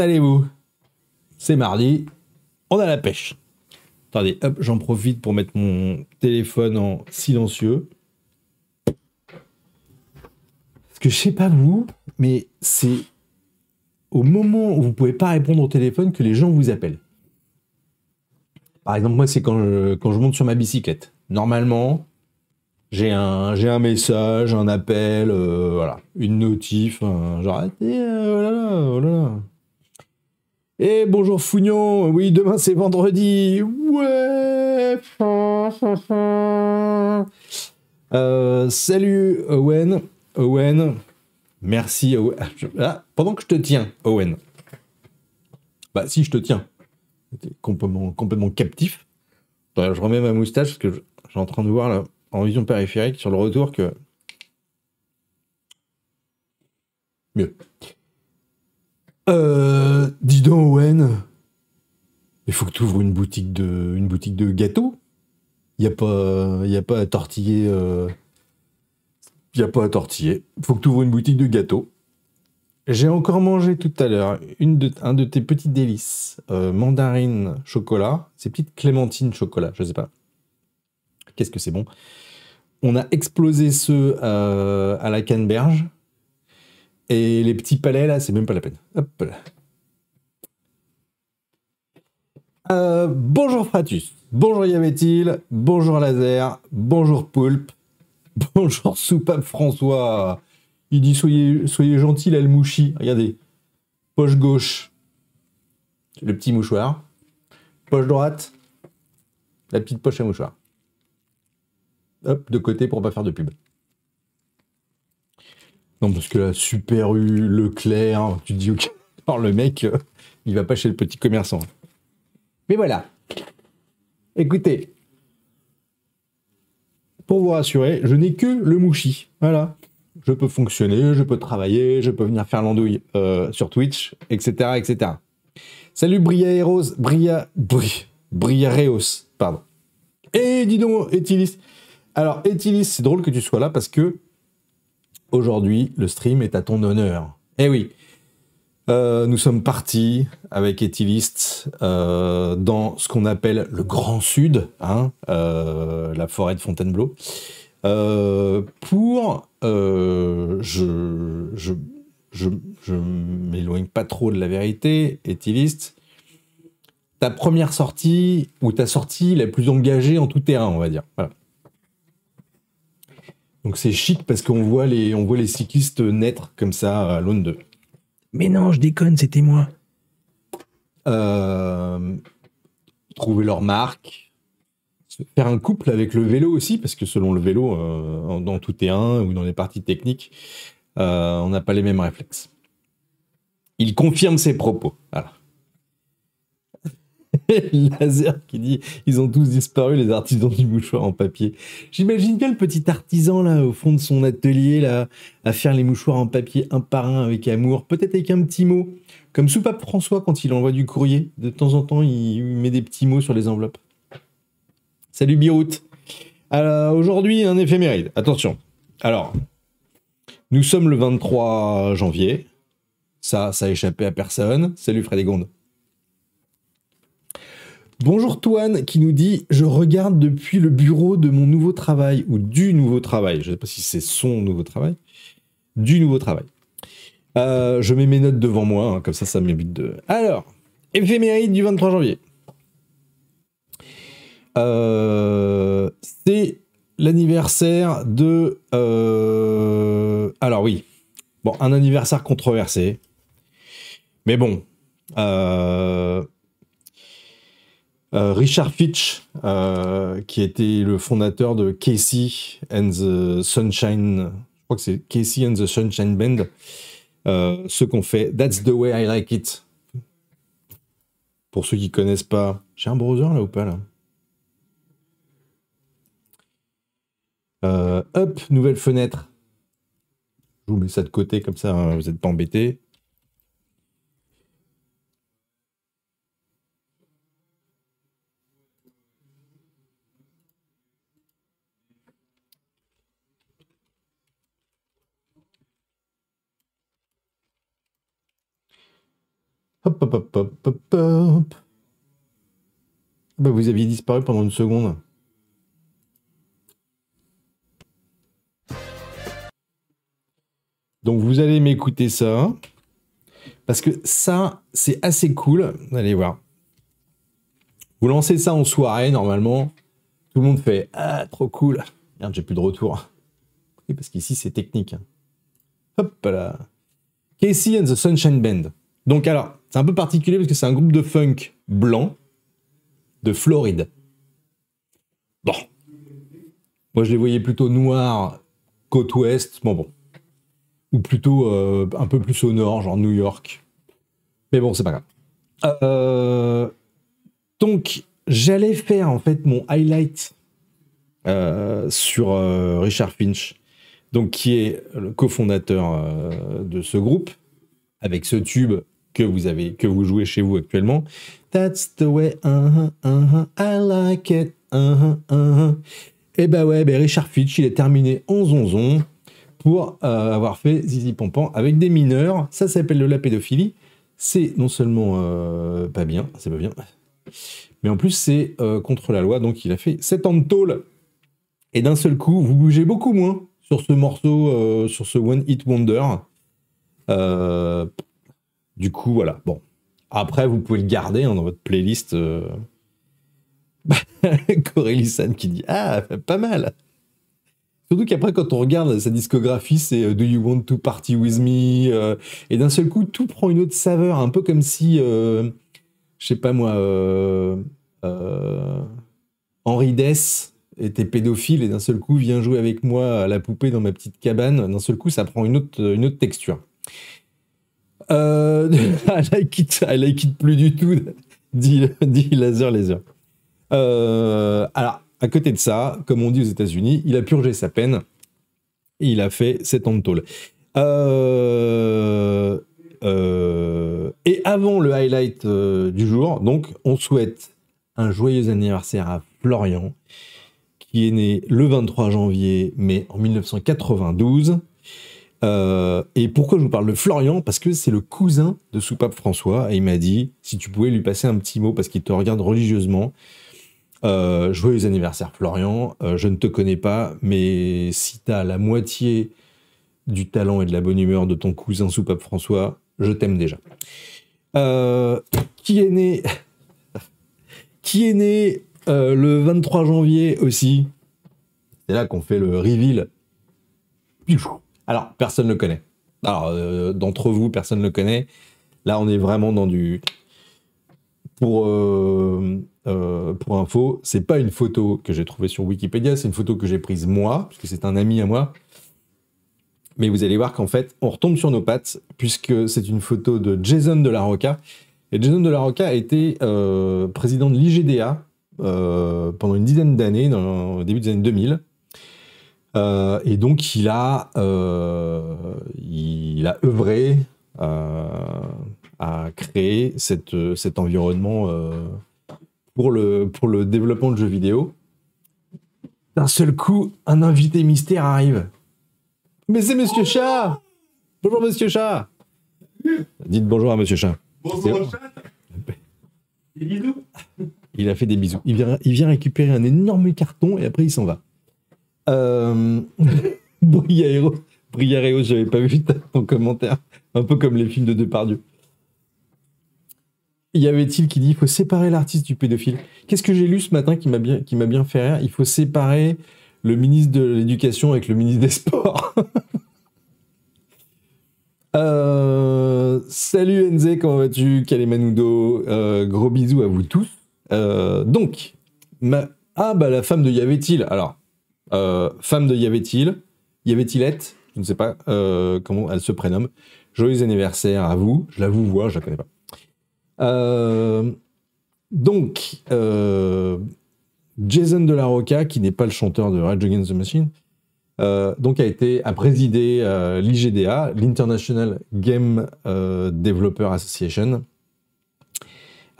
allez-vous C'est mardi, on a la pêche. Attendez, hop, j'en profite pour mettre mon téléphone en silencieux. Parce que je sais pas vous, mais c'est au moment où vous pouvez pas répondre au téléphone que les gens vous appellent. Par exemple, moi, c'est quand je, monte sur ma bicyclette. Normalement, j'ai un, message, un appel, euh, voilà, une notif, J'arrête. Ah, euh, oh là là. Oh et eh, bonjour Fougnon, oui, demain c'est vendredi. Ouais. Euh, salut Owen. Owen. Merci Owen. Ah, ah, pendant que je te tiens, Owen. Bah si je te tiens. Complètement, complètement captif. Je remets ma moustache parce que j'ai en train de voir là, en vision périphérique sur le retour que... Mieux. Euh, dis donc, Owen, il faut que tu ouvres une boutique de, une boutique de gâteaux. Il n'y a, pas, a pas à tortiller. Il euh, a pas à tortiller. faut que tu ouvres une boutique de gâteaux. J'ai encore mangé tout à l'heure de, un de tes petits délices. Euh, mandarine chocolat. Ces petites clémentines chocolat, je sais pas. Qu'est-ce que c'est bon On a explosé ceux euh, à la canneberge et les petits palais, là, c'est même pas la peine. Hop là. Euh, bonjour Fratus, bonjour Yavetil, bonjour Laser, bonjour Poulpe, bonjour Soupape François. Il dit soyez, soyez gentil, mouchi, Regardez, poche gauche, le petit mouchoir, poche droite, la petite poche à mouchoir. Hop, de côté pour pas faire de pub. Non, parce que la Super U, Leclerc, hein, tu dis, ok, alors le mec, euh, il va pas chez le petit commerçant. Mais voilà. Écoutez, pour vous rassurer, je n'ai que le mouchi. Voilà. Je peux fonctionner, je peux travailler, je peux venir faire l'andouille euh, sur Twitch, etc., etc. Salut Briaeros, Bria, Bri, Briareos, pardon. Et dis donc, Etilis. Alors, Etilis, c'est drôle que tu sois là parce que Aujourd'hui, le stream est à ton honneur. Eh oui, euh, nous sommes partis avec Etiliste euh, dans ce qu'on appelle le Grand Sud, hein, euh, la forêt de Fontainebleau, pour... je, je, m'éloigne pas trop de la vérité, étiliste, Ta première sortie, ou ta sortie la plus engagée en tout terrain, on va dire. Voilà. Donc c'est chic parce qu'on voit, les, on voit les cyclistes naître comme ça à l'aune d'eux. Mais non, je déconne, c'était moi. Euh, trouver leur marque. Faire un couple avec le vélo aussi, parce que selon le vélo, euh, dans tout est un ou dans les parties techniques, euh, on n'a pas les mêmes réflexes. Il confirme ses propos. Voilà. Laser qui dit ils ont tous disparu les artisans du mouchoir en papier. J'imagine bien le petit artisan là au fond de son atelier là à faire les mouchoirs en papier un par un avec amour, peut-être avec un petit mot, comme sous-pape François quand il envoie du courrier. De temps en temps, il met des petits mots sur les enveloppes. Salut Birout. Alors aujourd'hui un éphéméride. Attention. Alors nous sommes le 23 janvier. Ça, ça a échappé à personne. Salut Frédégonde. Bonjour Toine qui nous dit Je regarde depuis le bureau de mon nouveau travail ou du nouveau travail. Je ne sais pas si c'est son nouveau travail. Du nouveau travail. Euh, je mets mes notes devant moi, hein, comme ça, ça m'évite de. Alors, éphéméride du 23 janvier. Euh, c'est l'anniversaire de. Euh, alors, oui. Bon, un anniversaire controversé. Mais bon. Euh, Richard Fitch, euh, qui était le fondateur de Casey and the Sunshine, je crois que c'est Casey and the Sunshine Band, euh, ce qu'on fait That's the way I like it. Pour ceux qui connaissent pas, j'ai un browser là ou pas là Hop, nouvelle fenêtre. Je vous mets ça de côté, comme ça hein, vous n'êtes pas embêtés. Hop, hop, hop, hop, hop, hop. Ah bah, vous aviez disparu pendant une seconde. Donc vous allez m'écouter ça. Parce que ça, c'est assez cool. Allez voir. Vous lancez ça en soirée, normalement. Tout le monde fait Ah, trop cool. Merde, j'ai plus de retour. Oui, parce qu'ici, c'est technique. Hop là. Casey and the Sunshine Band. Donc alors, c'est un peu particulier parce que c'est un groupe de funk blanc de Floride. Bon. Moi, je les voyais plutôt noirs, côte ouest, bon, bon. Ou plutôt euh, un peu plus au nord, genre New York. Mais bon, c'est pas grave. Euh, donc, j'allais faire en fait mon highlight euh, sur Richard Finch, donc qui est le cofondateur de ce groupe, avec ce tube que vous avez, que vous jouez chez vous actuellement. That's the way, uh-huh, uh-huh, I like it, uh-huh, Et eh bah ben ouais, ben Richard Fitch, il a terminé en 11 pour euh, avoir fait Zizi Pompan avec des mineurs. Ça, s'appelle de la pédophilie. C'est non seulement euh, pas bien, c'est pas bien, mais en plus c'est euh, contre la loi, donc il a fait 7 ans de tôle. Et d'un seul coup, vous bougez beaucoup moins sur ce morceau, sur ce One Hit Wonder. Du coup, voilà. Bon. Après, vous pouvez le garder hein, dans votre playlist. Euh... qui dit Ah, pas mal Surtout qu'après, quand on regarde sa discographie, c'est euh, Do You Want to Party With Me euh, Et d'un seul coup, tout prend une autre saveur, un peu comme si, euh, je sais pas moi, Henri Dess était pédophile et d'un seul coup vient jouer avec moi à la poupée dans ma petite cabane. D'un seul coup, ça prend une autre, une autre texture. Euh, elle I, like it, I, like plus du tout, dit, dit Laser Laser. Euh, alors, à côté de ça, comme on dit aux États-Unis, il a purgé sa peine. Et il a fait 7 ans de euh, et avant le highlight du jour, donc, on souhaite un joyeux anniversaire à Florian, qui est né le 23 janvier, mais en 1992. Euh, et pourquoi je vous parle de Florian Parce que c'est le cousin de Soupape François et il m'a dit si tu pouvais lui passer un petit mot parce qu'il te regarde religieusement. Euh, joyeux anniversaire Florian, euh, je ne te connais pas, mais si as la moitié du talent et de la bonne humeur de ton cousin Soupape François, je t'aime déjà. qui est né Qui est né le 23 janvier aussi C'est là qu'on fait le reveal. Alors, personne ne le connaît. Alors, euh, d'entre vous, personne ne le connaît. Là, on est vraiment dans du. Pour, info, euh, ce euh, pour info, c'est pas une photo que j'ai trouvée sur Wikipédia, c'est une photo que j'ai prise moi, puisque c'est un ami à moi. Mais vous allez voir qu'en fait, on retombe sur nos pattes, puisque c'est une photo de Jason de la Roca. Et Jason de la Roca a été président de l'IGDA pendant une dizaine d'années, au début des années 2000. Euh, et donc, il a, euh, il a œuvré euh, à créer cet environnement pour, le, pour le développement de jeux vidéo. D'un seul coup, un invité mystère arrive. Mais c'est Monsieur Chat Bonjour Monsieur Chat Dites bonjour à Monsieur Chat. Bonjour Chat Des bisous Il a fait des bisous. Il vient, il vient récupérer un énorme carton et après il s'en va. Euh... j'avais pas vu ton commentaire. Un peu comme les films de Depardieu. Y avait-il qui dit il faut séparer l'artiste du pédophile Qu'est-ce que j'ai lu ce matin qui m'a bien, qui bien fait rire Il faut séparer le ministre de l'Éducation avec le ministre des Sports. Euh, salut NZ, comment vas-tu Kalemanudo, euh, gros bisous à vous tous. Euh, donc, ah bah la femme de Y avait-il Alors, euh, femme de Yavetil, Yavetilette, je ne sais pas euh, comment elle se prénomme. Joyeux anniversaire à vous, je la vous vois, je la connais pas. Euh, donc, Jason de la Roca, qui n'est pas le chanteur de Rage Against the Machine, donc a été a présidé l'IGDA, l'International Game Developer Association,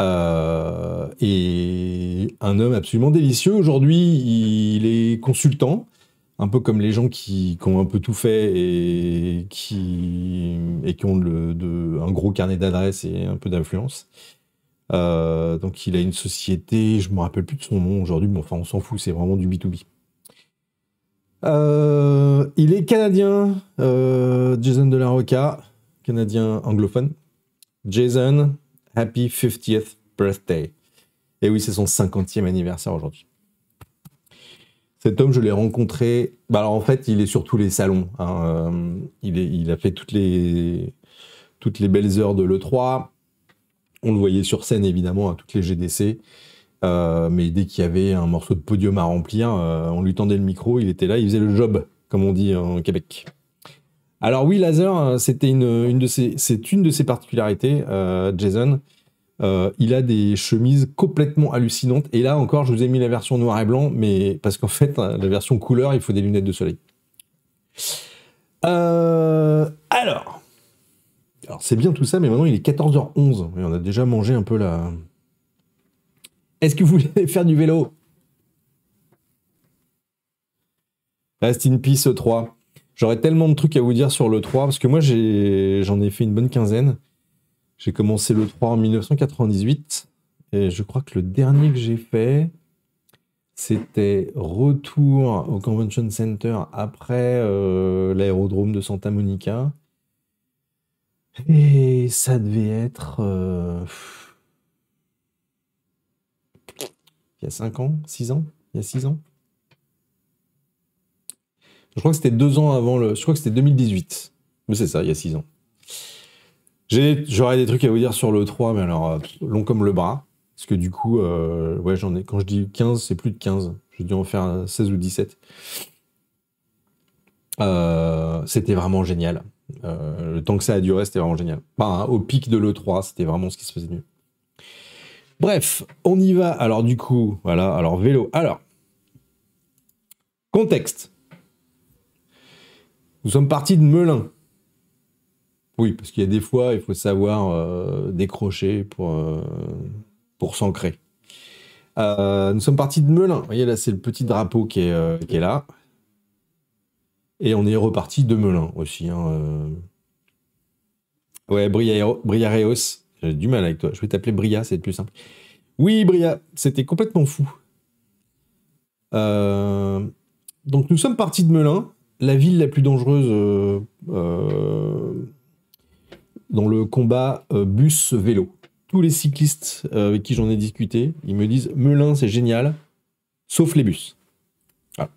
euh, et un homme absolument délicieux. Aujourd'hui, il est consultant, un peu comme les gens qui, ont un peu tout fait et qui, et qui ont un gros carnet d'adresses et un peu d'influence. Euh, donc il a une société, je me rappelle plus de son nom aujourd'hui, mais enfin on s'en fout, c'est vraiment du B2B. Euh, il est canadien, Jason de la Roca, canadien anglophone. Jason, Happy 50th Birthday. Et oui, c'est son 50e anniversaire aujourd'hui. Cet homme, je l'ai rencontré. Bah alors en fait, il est sur tous les salons. Hein, euh, il, a fait toutes les, toutes les belles heures de l'E3. On le voyait sur scène, évidemment, à toutes les GDC. Euh, mais dès qu'il y avait un morceau de podium à remplir, euh, on lui tendait le micro, il était là, il faisait le job, comme on dit en Québec. Alors oui, Laser, euh, c'était une, de c'est une de ses particularités, euh, Jason. Euh, il a des chemises complètement hallucinantes. Et là encore, je vous ai mis la version noir et blanc, mais parce qu'en fait, hein, la version couleur, il faut des lunettes de soleil. alors, alors c'est bien tout ça, mais maintenant il est 14h11 et on a déjà mangé un peu la. Est-ce que vous voulez faire du vélo Rest in Peace 3. E J'aurais tellement de trucs à vous dire sur le 3, parce que moi, j'en ai, fait une bonne quinzaine. J'ai commencé le 3 en 1998, et je crois que le dernier que j'ai fait, c'était retour au Convention Center après euh, l'aérodrome de Santa Monica. Et ça devait être... Euh, il y a 5 ans 6 ans Il y a 6 ans je crois que c'était deux ans avant le. Je crois que c'était 2018. Mais c'est ça, il y a six ans. J'aurais des trucs à vous dire sur le 3, mais alors, euh, long comme le bras. Parce que du coup, euh, ouais, j'en ai. Quand je dis 15, c'est plus de 15. J'ai dû en faire 16 ou 17. Euh, c'était vraiment génial. le temps que ça a duré, c'était vraiment génial. Hein, au pic de l'E3, c'était vraiment ce qui se faisait mieux. Bref, on y va. Alors, du coup, voilà. Alors, vélo. Alors, contexte. Nous sommes partis de Melun. Oui, parce qu'il y a des fois, il faut savoir euh, décrocher pour, euh, pour s'ancrer. Euh, nous sommes partis de Melun. Vous voyez, là, c'est le petit drapeau qui est, qui est là. Et on est reparti de Melun aussi. Hein, ouais, Briareos. J'ai du mal avec toi. Je vais t'appeler Bria, c'est plus simple. Oui, Bria, c'était complètement fou. donc, nous sommes partis de Melun la ville la plus dangereuse euh, euh, dans le combat euh, bus-vélo. Tous les cyclistes avec qui j'en ai discuté, ils me disent Melun, c'est génial, sauf les bus. Voilà.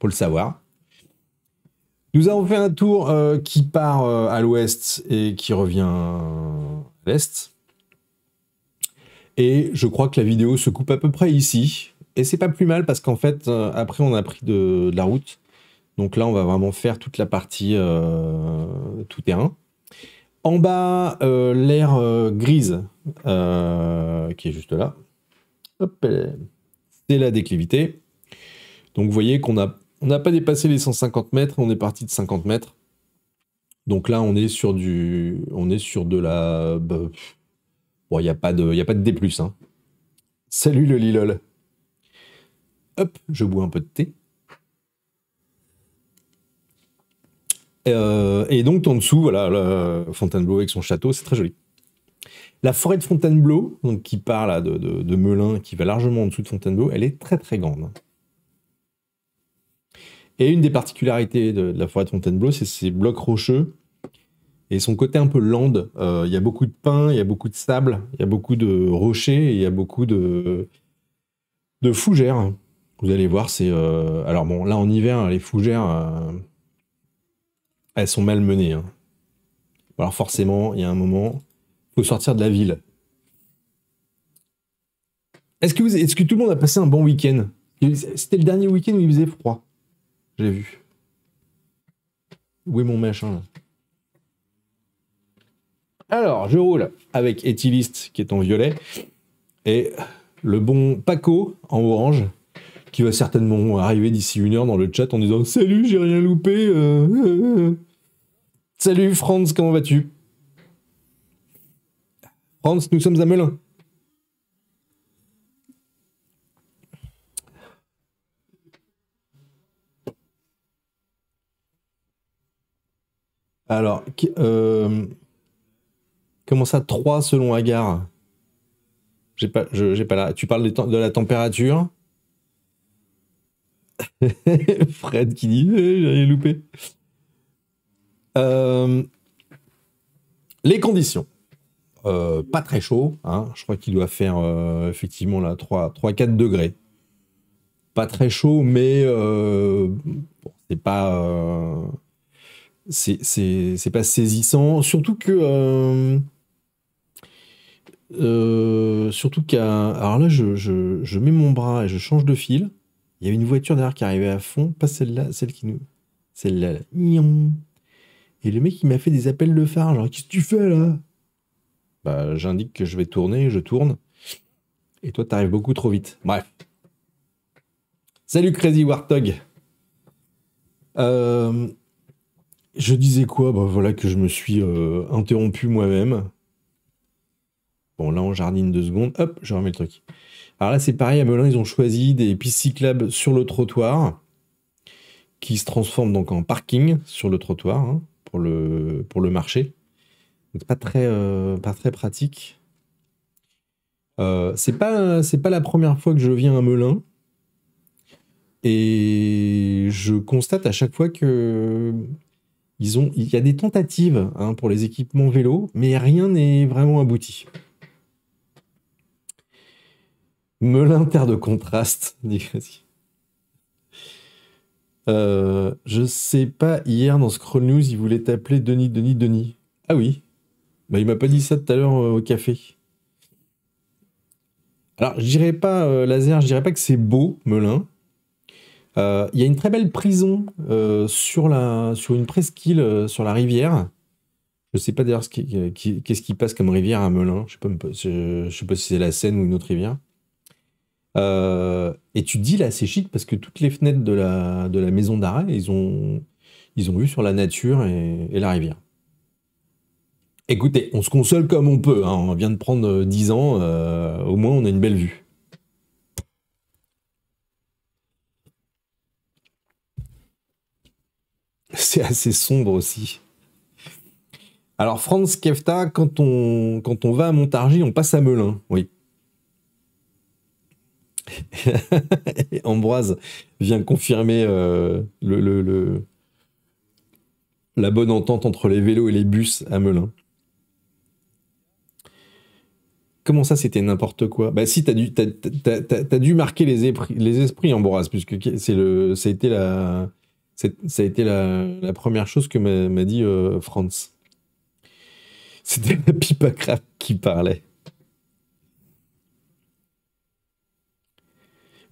Pour le savoir. Nous avons fait un tour qui part à l'ouest et qui revient à l'est. Et je crois que la vidéo se coupe à peu près ici. Et c'est pas plus mal parce qu'en fait, après, on a pris de la route. Donc là, on va vraiment faire toute la partie euh, tout terrain. En bas, euh, l'air euh, grise qui est juste là. c'est la déclivité. Donc vous voyez qu'on n'a pas dépassé les 150 mètres, on est parti de 50 mètres. Donc là, on est sur du, on est sur de la, bah, bon, il n'y a pas de, il a pas de D+. Hein. Salut le Lilol. Hop, je bois un peu de thé. Euh, et donc, en dessous, voilà, la Fontainebleau avec son château, c'est très joli. La forêt de Fontainebleau, donc, qui parle de, Melun, qui va largement en dessous de Fontainebleau, elle est très très grande. Et une des particularités de, la forêt de Fontainebleau, c'est ses blocs rocheux et son côté un peu lande. Euh, il y a beaucoup de pins, il y a beaucoup de sable, il y a beaucoup de rochers, il y a beaucoup de, fougères. Vous allez voir, c'est. Euh, alors bon, là en hiver, les fougères elles sont malmenées. Hein. Alors forcément, il y a un moment, il faut sortir de la ville. Est-ce que, est -ce que tout le monde a passé un bon week-end C'était le dernier week-end où il faisait froid. J'ai vu. Où est mon machin Alors, je roule avec Etilist qui est en violet et le bon Paco en orange qui va certainement arriver d'ici une heure dans le chat en disant Salut, j'ai rien loupé. Euh, euh, euh. Salut Franz, comment vas-tu Franz, nous sommes à Melun. Alors, comment ça 3 selon Agar J'ai pas, je, pas là. Tu parles de la température Fred qui dit eh, J'ai loupé. Euh, les conditions. Euh, pas très chaud. Hein. Je crois qu'il doit faire euh, effectivement 3-4 degrés. Pas très chaud, mais c'est pas. c'est pas saisissant. Surtout que. surtout qu'à. Alors là, je, je mets mon bras et je change de fil. Il y avait une voiture derrière qui arrivait à fond, pas celle-là, celle qui nous. Celle-là, Et le mec, il m'a fait des appels de phare, genre, qu'est-ce que tu fais là Bah, j'indique que je vais tourner, je tourne. Et toi, t'arrives beaucoup trop vite. Bref. Salut Crazy Warthog euh, Je disais quoi Bah voilà que je me suis euh, interrompu moi-même. Bon, là, on jardine deux secondes. Hop, je remets le truc. Alors là, c'est pareil, à Melun, ils ont choisi des pistes cyclables sur le trottoir, qui se transforment donc en parking sur le trottoir hein, pour, le, marché. Donc, pas très, euh, pas très pratique. Euh, c'est pas, la première fois que je viens à Melun. Et je constate à chaque fois que il y a des tentatives hein, pour les équipements vélos, mais rien n'est vraiment abouti terre de contraste, dit euh, je sais pas, hier dans Scroll News, il voulait t'appeler Denis, Denis, Denis. Ah oui bah, Il m'a pas dit ça tout à l'heure euh, au café. Alors, je dirais pas, euh, Laser, je dirais pas que c'est beau, Melun. Euh, il y a une très belle prison sur, la, sur une presqu'île sur la rivière. Je sais pas d'ailleurs qu'est-ce qui, passe comme rivière à Melun. Je sais sais pas si c'est la Seine ou une autre rivière. Euh, et tu dis là, c'est chic parce que toutes les fenêtres de la, de la maison d'arrêt, ils ont, ils ont vu sur la nature et, la rivière. Écoutez, on se console comme on peut. Hein. On vient de prendre 10 euh, ans. Euh, au moins, on a une belle vue. C'est assez sombre aussi. Alors, Franz Kefta, quand on, quand on va à Montargis, on passe à Melun. Oui, Ambroise vient confirmer euh, la bonne entente entre les vélos et les bus à Melun. Comment ça, c'était n'importe quoi Bah si, t'as dû, as, dû marquer les, les esprits, Ambroise, puisque c'est le, ça a été la, ça a été la, première chose que m'a dit euh, Franz. C'était la pipa qui parlait.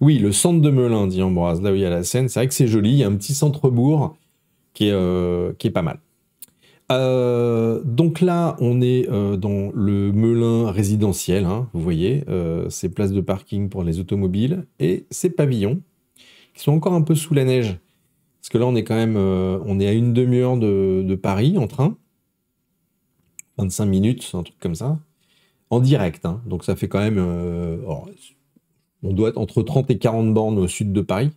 Oui, le centre de Melun, dit Ambroise, là où il y a la Seine. C'est vrai que c'est joli, il y a un petit centre-bourg qui, euh, qui est, pas mal. Euh, donc là, on est euh, dans le Melun résidentiel, hein, vous voyez, ces places de parking pour les automobiles et ces pavillons qui sont encore un peu sous la neige. Parce que là, on est quand même on est à une demi-heure de, Paris en train, 25 minutes, un truc comme ça, en direct. Hein. donc ça fait quand même. Oh, on doit être entre 30 et 40 bornes au sud de Paris.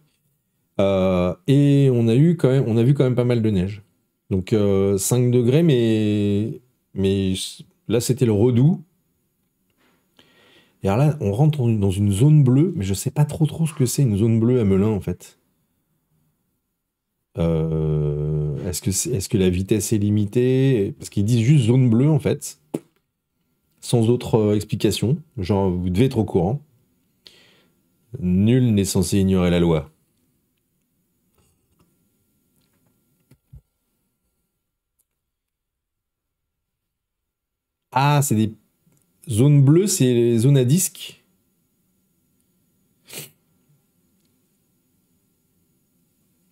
Euh, et on a, eu quand même, on a vu quand même pas mal de neige. Donc 5 euh, degrés, mais, mais là c'était le redout. Et alors là, on rentre dans une zone bleue, mais je ne sais pas trop trop ce que c'est une zone bleue à Melun en fait. Euh, est-ce que, est, que la vitesse est limitée Parce qu'ils disent juste zone bleue en fait, sans autre explication. Genre, vous devez être au courant. Nul n'est censé ignorer la loi. Ah, c'est des zones bleues, c'est les zones à disque.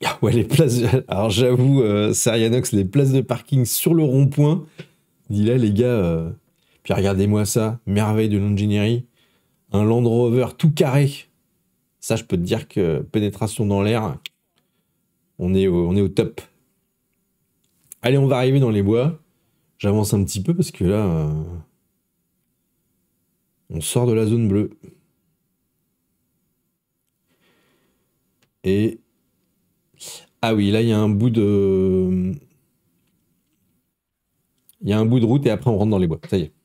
Ah ouais, les places. Alors j'avoue, euh, Sarianox, les places de parking sur le rond-point. Dis là, les gars. Euh, puis regardez-moi ça, merveille de l'ingénierie. Un Land Rover tout carré ça, je peux te dire que pénétration dans l'air, on est au, top. Allez, on va arriver dans les bois. J'avance un petit peu parce que là, euh, on sort de la zone bleue. Et... Ah oui, là, il y a un bout de... Il y a un bout de route et après, on rentre dans les bois. Ça y est.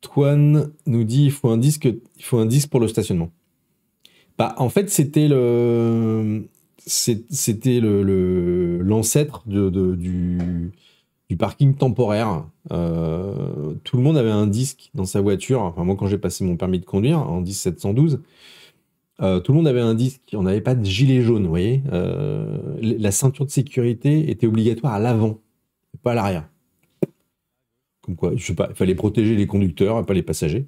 Toine nous dit il faut un disque, il faut un disque pour le stationnement. Bah, en fait, c'était le c'était le l'ancêtre de, du, parking temporaire. Euh, tout le monde avait un disque dans sa voiture. Enfin, moi, quand j'ai passé mon permis de conduire en 1712, euh, tout le monde avait un disque. On n'avait pas de gilet jaune, voyez. Euh, la ceinture de sécurité était obligatoire à l'avant, pas à l'arrière il fallait protéger les conducteurs, pas les passagers.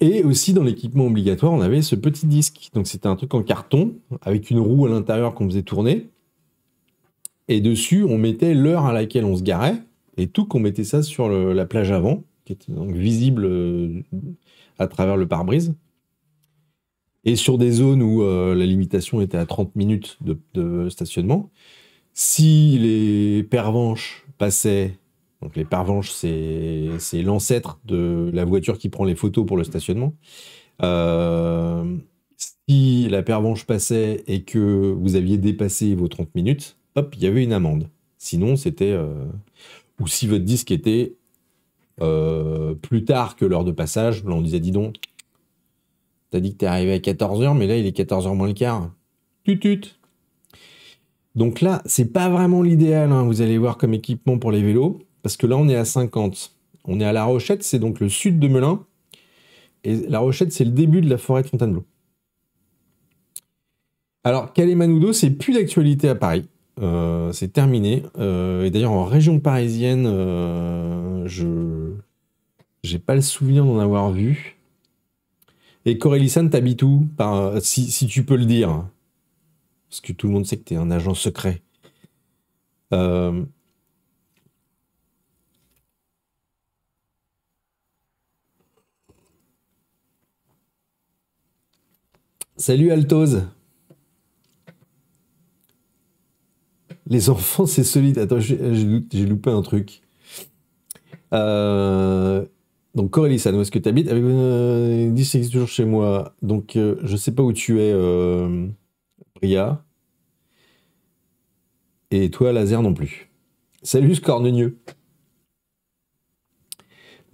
Et aussi, dans l'équipement obligatoire, on avait ce petit disque. Donc, c'était un truc en carton, avec une roue à l'intérieur qu'on faisait tourner. Et dessus, on mettait l'heure à laquelle on se garait. Et tout, qu'on mettait ça sur la plage avant, qui était donc visible euh, à travers le pare-brise. Et sur des zones où euh, la limitation était à 30 minutes de, de stationnement, si les pervenches passaient donc les parvenches, c'est l'ancêtre de la voiture qui prend les photos pour le stationnement. Euh, si la pervenche passait et que vous aviez dépassé vos 30 minutes, hop, il y avait une amende. Sinon, c'était... Euh, ou si votre disque était euh, plus tard que l'heure de passage, là on disait, dis donc, t'as dit que t'es arrivé à 14h, mais là il est 14h moins le quart. Tut tut donc là, c'est pas vraiment l'idéal, hein. vous allez voir comme équipement pour les vélos. Parce que là, on est à 50. On est à La Rochette, c'est donc le sud de Melun. Et La Rochette, c'est le début de la forêt de Fontainebleau. Alors, calais c'est plus d'actualité à Paris. Euh, c'est terminé. Euh, et d'ailleurs, en région parisienne, euh, je j'ai pas le souvenir d'en avoir vu. Et Corélissane, t'habites où si, tu peux le dire. Parce que tout le monde sait que tu es un agent secret. Salut Altoz. Les enfants, c'est solide. Attends, j'ai loupé un truc. Euh, donc Corélie, où est-ce que tu habites Avec euh, c'est toujours chez moi. Donc je euh, je sais pas où tu es, Bria. Et toi, Laser non plus. Salut Scornegneux.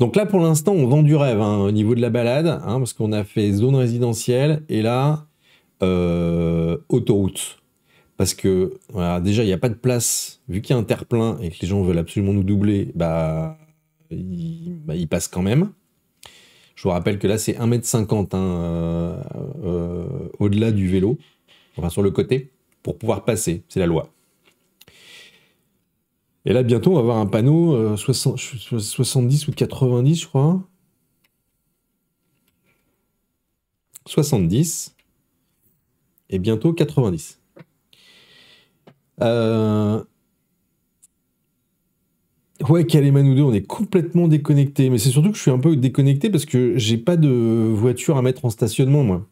Donc là, pour l'instant, on vend du rêve hein, au niveau de la balade, hein, parce qu'on a fait zone résidentielle et là, euh, autoroute. Parce que déjà, il n'y a pas de place. Vu qu'il y a un terre-plein et que les gens veulent absolument nous doubler, bah, ils, bah, passent quand même. Je vous rappelle que là, c'est 1m50 hein, euh, euh, au-delà du vélo, enfin sur le côté, pour pouvoir passer. C'est la loi. Et là, bientôt, on va avoir un panneau 70 euh, ou 90, je crois. 70 et bientôt 90. Euh, ouais, ou 2, on est complètement déconnecté. Mais c'est surtout que je suis un peu déconnecté parce que j'ai pas de voiture à mettre en stationnement, moi.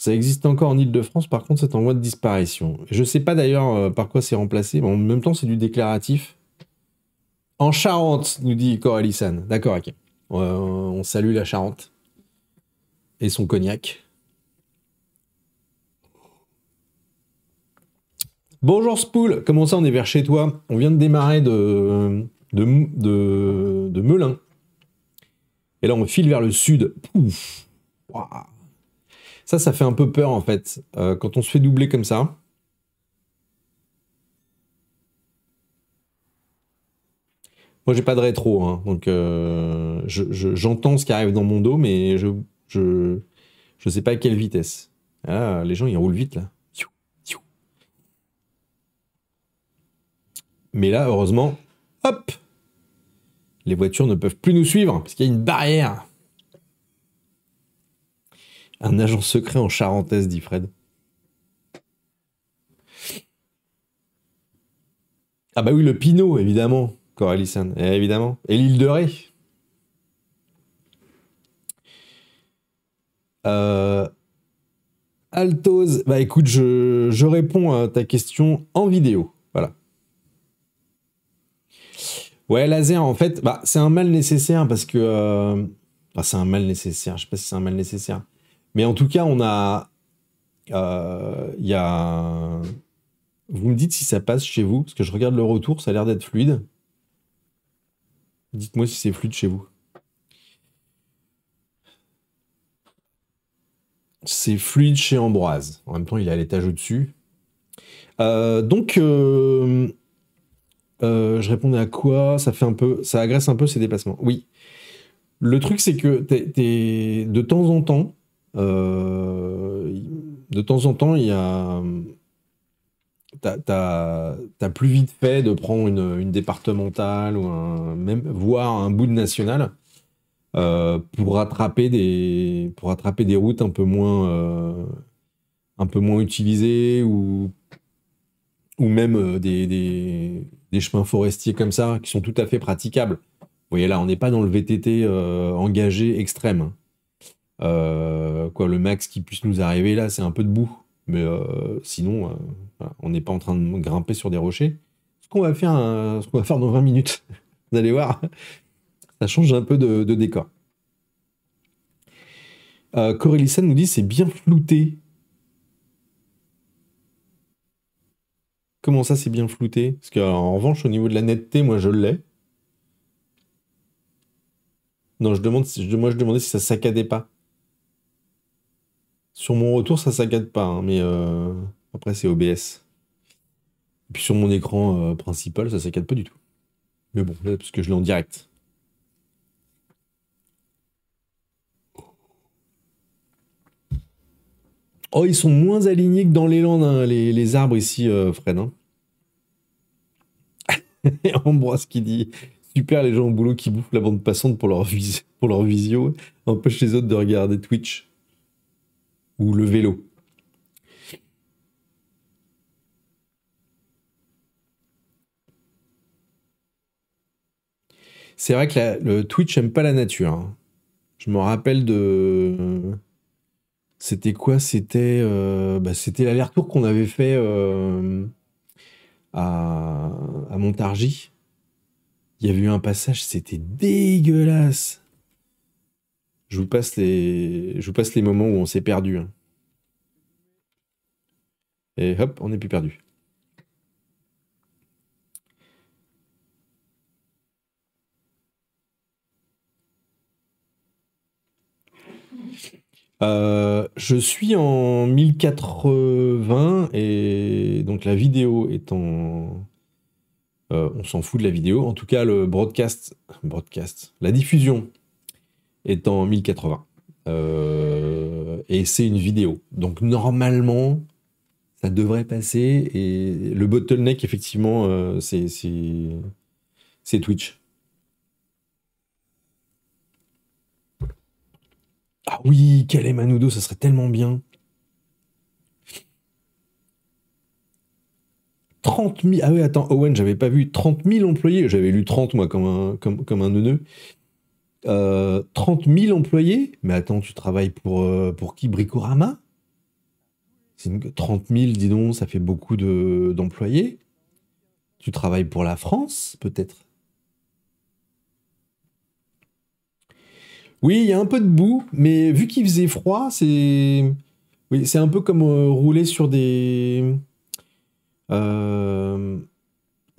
Ça existe encore en Ile-de-France, par contre, c'est en voie de disparition. Je ne sais pas d'ailleurs euh, par quoi c'est remplacé, mais en même temps, c'est du déclaratif. En Charente, nous dit Coralissane. D'accord, ok. Euh, on salue la Charente et son cognac. Bonjour Spool, comment ça on est vers chez toi On vient de démarrer de, de, Melun. Et là on file vers le sud. Pouf. Ça, ça fait un peu peur en fait. Euh, quand on se fait doubler comme ça. Moi, j'ai pas de rétro, hein, donc euh, j'entends ce qui arrive dans mon dos, mais je, je, sais pas à quelle vitesse. Ah, les gens, ils roulent vite là. Mais là, heureusement, hop, les voitures ne peuvent plus nous suivre parce qu'il y a une barrière. Un agent secret en charentaise, dit Fred. Ah bah oui, le Pinot, évidemment, Coralissan. Eh, évidemment. Et l'île de Ré. Euh, Altos, bah écoute, je, réponds à ta question en vidéo. Voilà. Ouais, laser, en fait, bah, c'est un mal nécessaire parce que... Euh, bah, c'est un mal nécessaire, je sais pas si c'est un mal nécessaire. Mais en tout cas, on a. Euh, il y a. Vous me dites si ça passe chez vous, parce que je regarde le retour, ça a l'air d'être fluide. Dites-moi si c'est fluide chez vous. C'est fluide chez Ambroise. En même temps, il est à l'étage au-dessus. Euh, donc, euh, je répondais à quoi Ça fait un peu, ça agresse un peu ces déplacements. Oui. Le truc, c'est que de temps en temps, euh, de temps en temps, il y a t'as plus vite fait de prendre une, départementale ou un, même voire un bout de national euh, pour rattraper des pour attraper des routes un peu moins euh, un peu moins utilisées ou ou même des, chemins forestiers comme ça qui sont tout à fait praticables. Vous voyez là, on n'est pas dans le VTT engagé extrême. Hein. Euh, quoi, le max qui puisse nous arriver là, c'est un peu de boue. Mais euh, sinon, euh, on n'est pas en train de grimper sur des rochers. Ce qu'on va faire, dans 20 minutes, vous allez voir, ça change un peu de, décor. Euh, Corélissa nous dit c'est bien flouté. Comment ça c'est bien flouté Parce qu'en revanche, au niveau de la netteté, moi je l'ai. Non, je demande, moi je demandais si ça saccadait pas. Sur mon retour, ça s'accade pas, hein, mais euh, après, c'est OBS. Et puis sur mon écran euh, principal, ça s'accade pas du tout. Mais bon, parce que je l'ai en direct. Oh, ils sont moins alignés que dans les Landes, hein, les, arbres ici, euh, Fred. Hein. Ambroise qui dit Super les gens au boulot qui bouffent la bande passante pour leur, pour leur visio, empêchent les autres de regarder Twitch ou le vélo. C'est vrai que le Twitch aime pas la nature. Hein. Je me rappelle de. C'était quoi C'était euh, bah, c'était l'aller-retour qu'on avait fait euh, à, à Montargis. Il y avait eu un passage, c'était dégueulasse. Je vous passe les, je passe les moments où on s'est perdu. Hein. Et hop, on n'est plus perdu. Euh, je suis en 1080 et donc la vidéo est en. Euh, on s'en fout de la vidéo. En tout cas, le broadcast, broadcast, la diffusion est en 1080. Euh, et c'est une vidéo. Donc normalement, ça devrait passer. Et le bottleneck, effectivement, euh, c'est c'est Twitch. Ah oui, est Manudo, ça serait tellement bien. 30 000, ah oui, attends, Owen, j'avais pas vu 30 000 employés, j'avais lu 30 moi comme un, comme, comme un neuneu. 30 euh, 000 employés. Mais attends, tu travailles pour, euh, pour qui Bricorama 30 000, dis donc, ça fait beaucoup d'employés. tu travailles pour la France, peut-être Oui, il y a un peu de boue, mais vu qu'il faisait froid, c'est. Oui, c'est un peu comme euh, rouler sur des.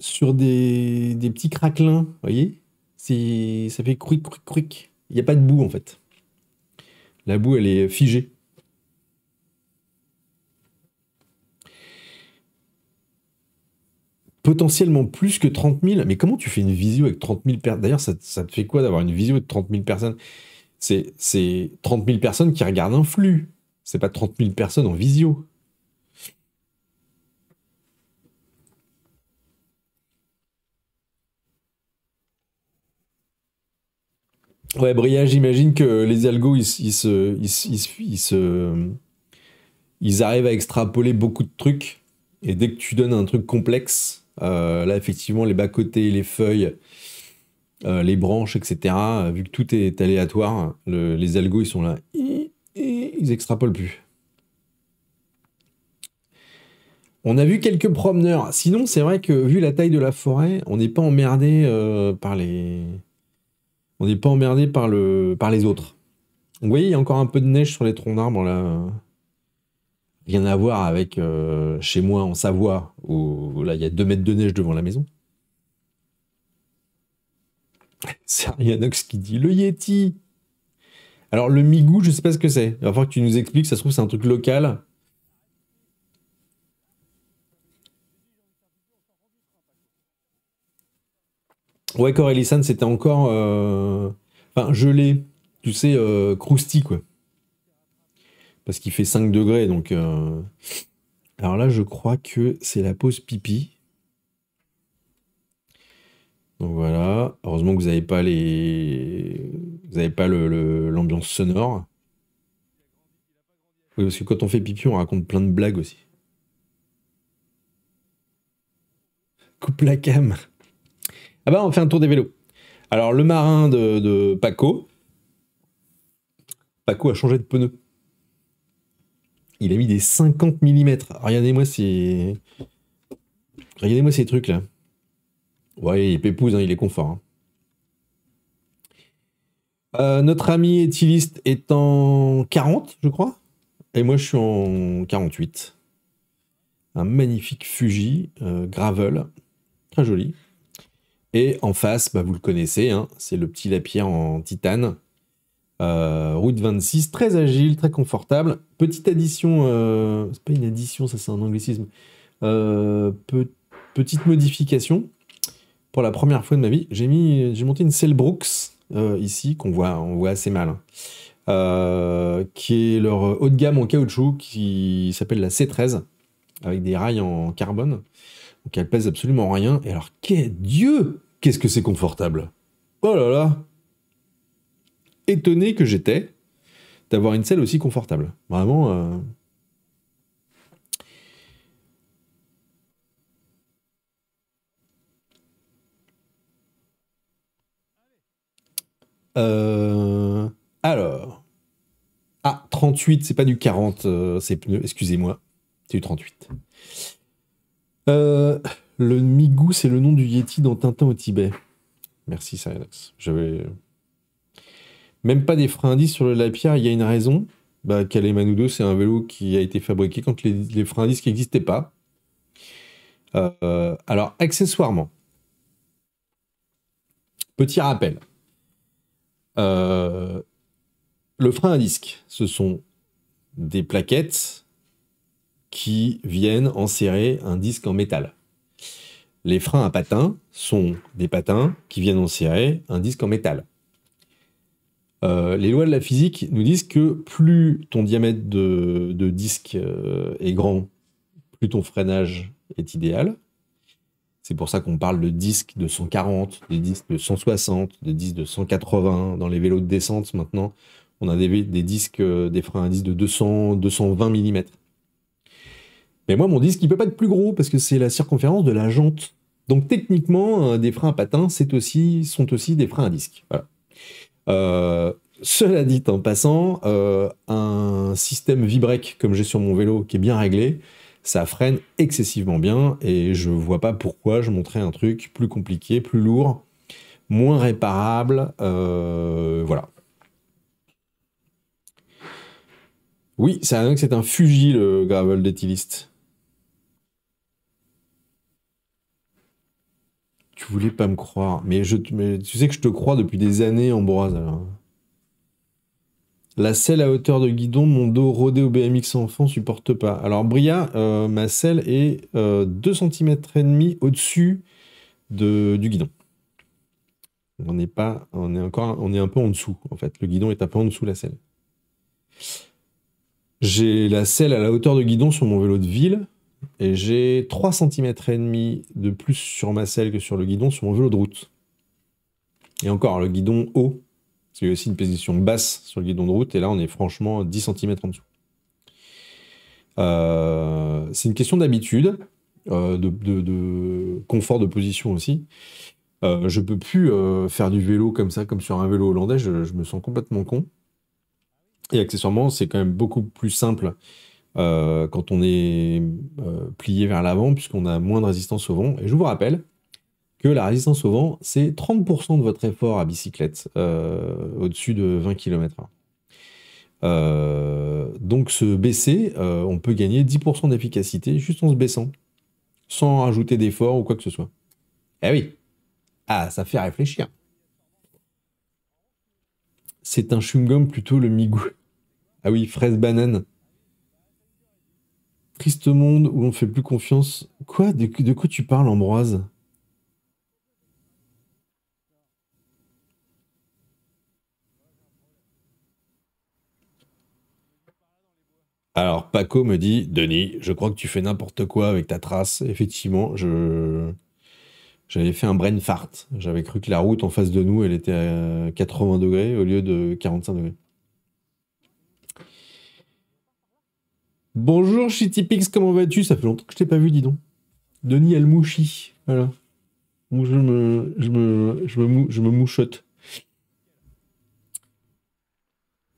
sur des, des petits craquelins, voyez ça fait quick, quick, quick. Il n'y a pas de boue en fait. La boue, elle est figée. Potentiellement plus que 30 000. Mais comment tu fais une visio avec 30 000 personnes D'ailleurs, ça, te fait quoi d'avoir une visio de 30 000 personnes c'est, c'est 30 000 personnes qui regardent un flux. C'est pas 30 000 personnes en visio. Ouais, Bria, j'imagine que les algos, ils, ils, se, ils, se, ils, arrivent à extrapoler beaucoup de trucs. Et dès que tu donnes un truc complexe, euh, là, effectivement, les bas-côtés, les feuilles, euh, les branches, etc., euh, vu que tout est aléatoire, les algos, ils sont là. Et, ils extrapolent plus. On a vu quelques promeneurs. Sinon, c'est vrai que vu la taille de la forêt, on n'est pas emmerdé par les on n'est pas emmerdé par, le, par les autres. vous voyez, il y a encore un peu de neige sur les troncs d'arbres là. Rien à voir avec euh, chez moi en Savoie, où là il y a 2 mètres de neige devant la maison. C'est Arianox qui dit le Yeti. Alors le Migou, je sais pas ce que c'est. Il va falloir que tu nous expliques, ça se trouve c'est un truc local. Ouais, Corelli c'était encore. Euh, enfin, gelé, tu sais, euh, quoi. Parce qu'il fait 5 degrés, donc. Euh, alors là, je crois que c'est la pause pipi. Donc voilà. Heureusement que vous n'avez pas les. Vous n'avez pas l'ambiance sonore. Oui, parce que quand on fait pipi, on raconte plein de blagues aussi. Coupe la cam. Ah bah on fait un tour des vélos. Alors le marin de, Paco, Paco a changé de pneu. Il a mis des 50 mm. Regardez-moi ces... Regardez-moi ces trucs là. Ouais, il est pépouze, hein, il est confort. Hein. Euh, notre ami éthyliste est en 40, je crois. Et moi, je suis en 48. Un magnifique Fuji euh, Gravel. Très joli. Et en face, bah, vous le connaissez, hein, c'est le petit lapier en titane. Euh, route 26, très agile, très confortable. Petite addition, euh, c'est pas une addition, ça c'est un anglicisme. Euh, petite modification. Pour la première fois de ma vie, j'ai mis, j'ai monté une Selbrooks, Brooks ici qu'on voit, on voit assez mal, hein. qui est leur haut de gamme en caoutchouc qui s'appelle la C13 avec des rails en carbone. Donc elle pèse absolument rien. Et alors, qu'est ce que c'est confortable Oh là là Étonné que j'étais d'avoir une selle aussi confortable. Vraiment. Euh, euh, alors. Ah, 38, c'est pas du 40, euh, c'est pneus, excusez-moi. C'est du 38. Euh, le Migou, c'est le nom du Yeti dans Tintin au Tibet. Merci, Cyrenax. Même pas des freins indices sur le Lapierre, il y a une raison. Bah, c'est un vélo qui a été fabriqué quand les, freins freins indices n'existaient pas. Euh, alors, accessoirement, petit rappel. Euh, le frein à disque, ce sont des plaquettes qui viennent enserrer un disque en métal. Les freins à patins sont des patins qui viennent enserrer un disque en métal. Euh, les lois de la physique nous disent que plus ton diamètre de, disque euh, est grand, plus ton freinage est idéal. C'est pour ça qu'on parle de disques de 140, de disques de 160, de disques de 180 dans les vélos de descente maintenant. On a des, disques, euh, des freins à disque de 200, 220 mm. Mais moi, mon disque, il peut pas être plus gros parce que c'est la circonférence de la jante. Donc techniquement, euh, des freins à patins c'est aussi, sont aussi des freins à disque. Euh, cela dit en passant, euh, un système vibrec comme j'ai sur mon vélo qui est bien réglé, ça freine excessivement bien et je ne vois pas pourquoi je montrais un truc plus compliqué, plus lourd, moins réparable. voilà. Oui, que c'est un fuji le gravel d'Etilist. Tu voulais pas me croire. Mais, je, tu sais que je te crois depuis des années, Ambroise. La selle à hauteur de guidon, mon dos rodé au BMX enfant, supporte pas. Alors, Bria, euh, ma selle est 2,5 euh, cm et demi au-dessus du guidon. On n'est pas, on est encore, on est un peu en dessous en fait. Le guidon est un peu en dessous de la selle. J'ai la selle à la hauteur de guidon sur mon vélo de ville et j'ai 3 cm et demi de plus sur ma selle que sur le guidon sur mon vélo de route. Et encore, le guidon haut, c'est aussi une position basse sur le guidon de route, et là on est franchement 10 cm en dessous. Euh, c'est une question d'habitude, euh, de, confort de position aussi. Euh, je peux plus euh, faire du vélo comme ça, comme sur un vélo hollandais, je me sens complètement con. Et accessoirement, c'est quand même beaucoup plus simple euh, quand on est euh, plié vers l'avant, puisqu'on a moins de résistance au vent. Et je vous rappelle que la résistance au vent, c'est 30% de votre effort à bicyclette euh, au-dessus de 20 km/h. donc se baisser, on peut gagner 10% d'efficacité juste en se baissant, sans ajouter d'effort ou quoi que ce soit. Eh oui, ah, ça fait réfléchir. C'est un chum gum plutôt le migou. Ah oui, fraise banane. Triste monde où on fait plus confiance. Quoi de, quoi tu parles, Ambroise Alors, Paco me dit Denis, je crois que tu fais n'importe quoi avec ta trace. Effectivement, je. J'avais fait un brain fart. J'avais cru que la route en face de nous, elle était à 80 degrés au lieu de 45 degrés. Bonjour Chitipix, comment vas-tu Ça fait longtemps que je t'ai pas vu, dis donc. Denis Almouchi, voilà. je me, je me, je me, mouchote.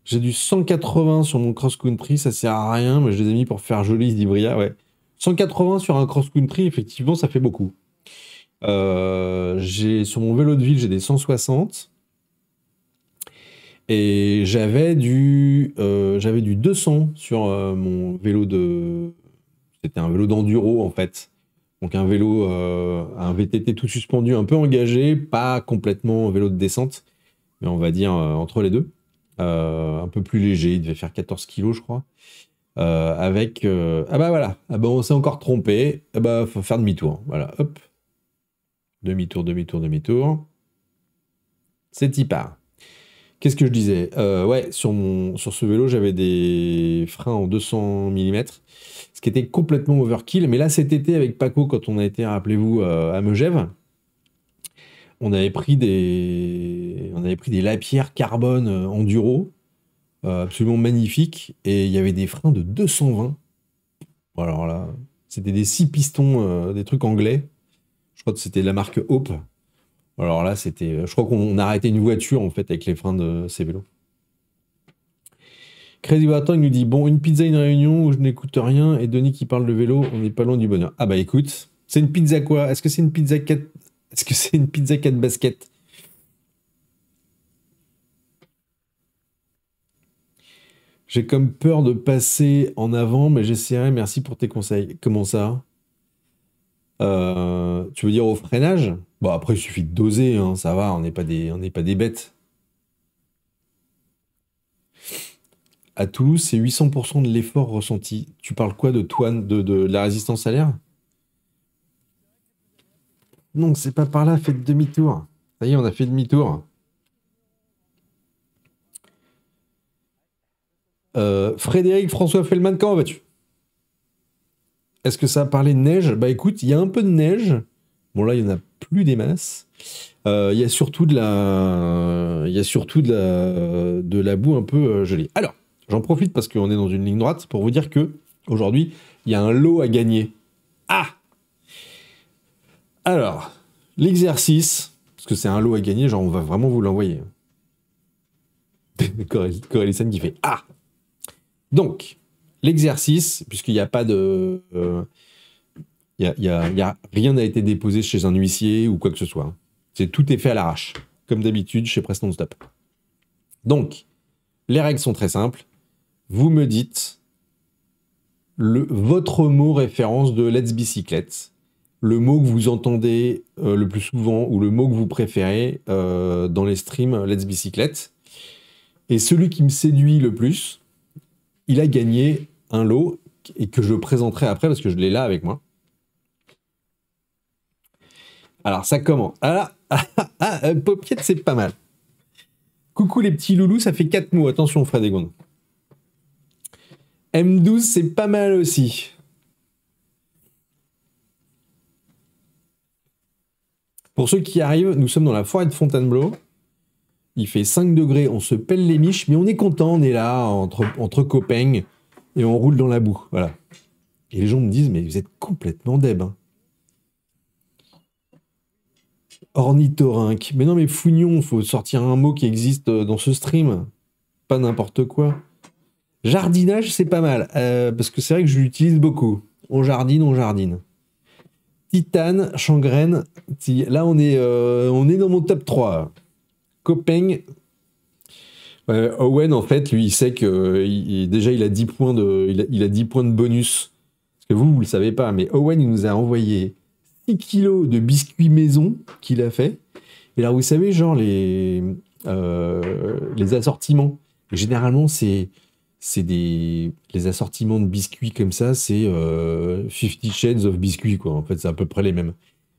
J'ai du 180 sur mon cross-country, ça sert à rien, mais je les ai mis pour faire joli, ce d'Ibria, ouais. 180 sur un cross-country, effectivement, ça fait beaucoup. Euh, j'ai sur mon vélo de ville, j'ai des 160. Et j'avais du, euh, j'avais du 200 sur euh, mon vélo de. C'était un vélo d'enduro en fait. Donc un vélo, euh, un VTT tout suspendu, un peu engagé, pas complètement vélo de descente, mais on va dire entre les deux. un peu plus léger, il devait faire 14 kg, je crois. avec. ah bah voilà, ah bah on s'est encore trompé. Ah bah faut faire demi-tour. Voilà, hop. Demi-tour, demi-tour, demi-tour. C'est y part. Qu'est-ce que je disais euh, Ouais, sur, mon, sur ce vélo, j'avais des freins en 200 mm, ce qui était complètement overkill. Mais là, cet été, avec Paco, quand on a été, rappelez-vous, euh, à Megève, on avait pris des, on avait pris des lapières carbone euh, enduro, absolument magnifiques, et il y avait des freins de 220. Alors là, c'était des six pistons, des trucs anglais. Je crois que c'était la marque Hope. Alors là, c'était. Je crois qu'on a arrêté une voiture en fait avec les freins de ces vélos. Crazy Barton nous dit Bon, une pizza, une réunion où je n'écoute rien et Denis qui parle de vélo, on n'est pas loin du bonheur. Ah bah écoute, c'est une pizza quoi Est-ce que c'est une pizza 4 Est-ce que c'est une pizza 4 basket J'ai comme peur de passer en avant, mais j'essaierai. Merci pour tes conseils. Comment ça euh, tu veux dire au freinage Bon, bah, après, il suffit de doser, hein, ça va, on n'est pas, des, pas des bêtes. À Toulouse, c'est 800% de l'effort ressenti. Tu parles quoi de, toi, de, la résistance à l'air Non, c'est pas par là, faites demi-tour. Ça y est, on a fait demi-tour. Euh, Frédéric François Fellman, quand vas-tu est-ce que ça a parlé de neige Bah écoute, il y a un peu de neige. Bon là, il y en a plus des masses. Euh, il y a surtout de la, il y a surtout de la, de la boue un peu euh, gelée. Alors, j'en profite parce qu'on est dans une ligne droite pour vous dire que aujourd'hui, il y a un lot à gagner. Ah Alors, l'exercice, parce que c'est un lot à gagner, genre on va vraiment vous l'envoyer. Corélissane qui fait Ah Donc, l'exercice, puisqu'il n'y a pas de. Euh, y rien n'a été déposé chez un huissier ou quoi que ce soit. C'est Tout est fait à l'arrache, comme d'habitude chez Preston Stop. Donc, les règles sont très simples. Vous me dites votre mot référence de Let's Bicyclette, le mot que vous entendez euh, le plus souvent ou le mot que vous préférez euh, dans les streams Let's Bicyclette. Et celui qui me séduit le plus, il a gagné un lot et que je présenterai après parce que je l'ai là avec moi. Alors ça commence. Ah la ah, ah, ah c'est pas mal. Coucou les petits loulous, ça fait 4 mots. Attention Fred M12, c'est pas mal aussi. Pour ceux qui arrivent, nous sommes dans la forêt de Fontainebleau. Il fait 5 degrés, on se pèle les miches, mais on est content, on est là, entre, entre copains et on roule dans la boue. Voilà. Et les gens me disent, mais vous êtes complètement déb. Hein. Ornithorynque. Mais non, mais il faut sortir un mot qui existe euh, dans ce stream. Pas n'importe quoi. Jardinage, c'est pas mal, euh, parce que c'est vrai que je l'utilise beaucoup. On jardine, on jardine. Titane, si là on est, euh, on est dans mon top 3. Copeng, euh, Owen, en fait, lui, il sait que euh, déjà, il a 10 points de, il a, 10 points de bonus. Parce que vous, vous le savez pas, mais Owen, il nous a envoyé 6 kilos de biscuits maison qu'il a fait. Et là, vous savez, genre, les, euh, les assortiments. généralement, c'est c'est des les assortiments de biscuits comme ça, c'est 50 shades of biscuits quoi. En fait, c'est à peu près les mêmes.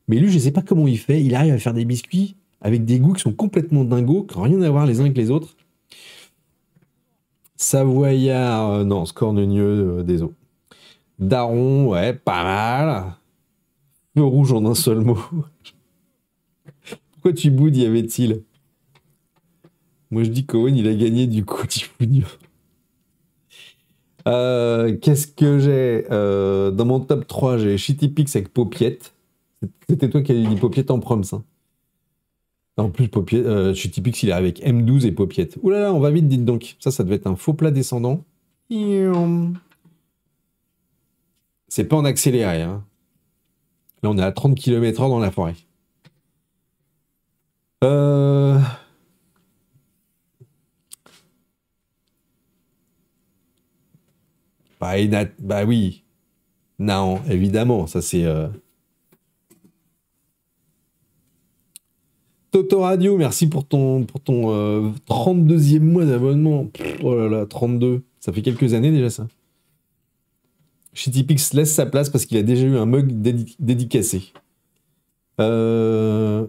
Mais lui, je sais pas comment il fait, il arrive à faire des biscuits avec des goûts qui sont complètement dingos, qui n'ont rien à voir les uns avec les autres. Savoyard, euh, non, scornegneux euh, des eaux. Daron, ouais, pas mal. Le rouge en un seul mot. Pourquoi tu boudes, y avait-il Moi, je dis Cohen, il a gagné, du coup, tu euh, Qu'est-ce que j'ai euh, Dans mon top 3, j'ai Shitty Pix avec Popiette. C'était toi qui as dit Popiette en proms. Hein. En plus, euh, je suis typique typique s'il est avec M12 et Popiette. Ouh là on va vite, dites donc. Ça, ça devait être un faux plat descendant. C'est pas en accéléré. Hein. Là, on est à 30 km/h dans la forêt. Euh... Bah, bah oui. Non, évidemment, ça c'est... Euh, Toto Radio, merci pour ton, pour ton 32e euh, mois d'abonnement. Oh là là, 32. Ça fait quelques années déjà ça. Pix laisse sa place parce qu'il a déjà eu un mug dédicacé. Euh,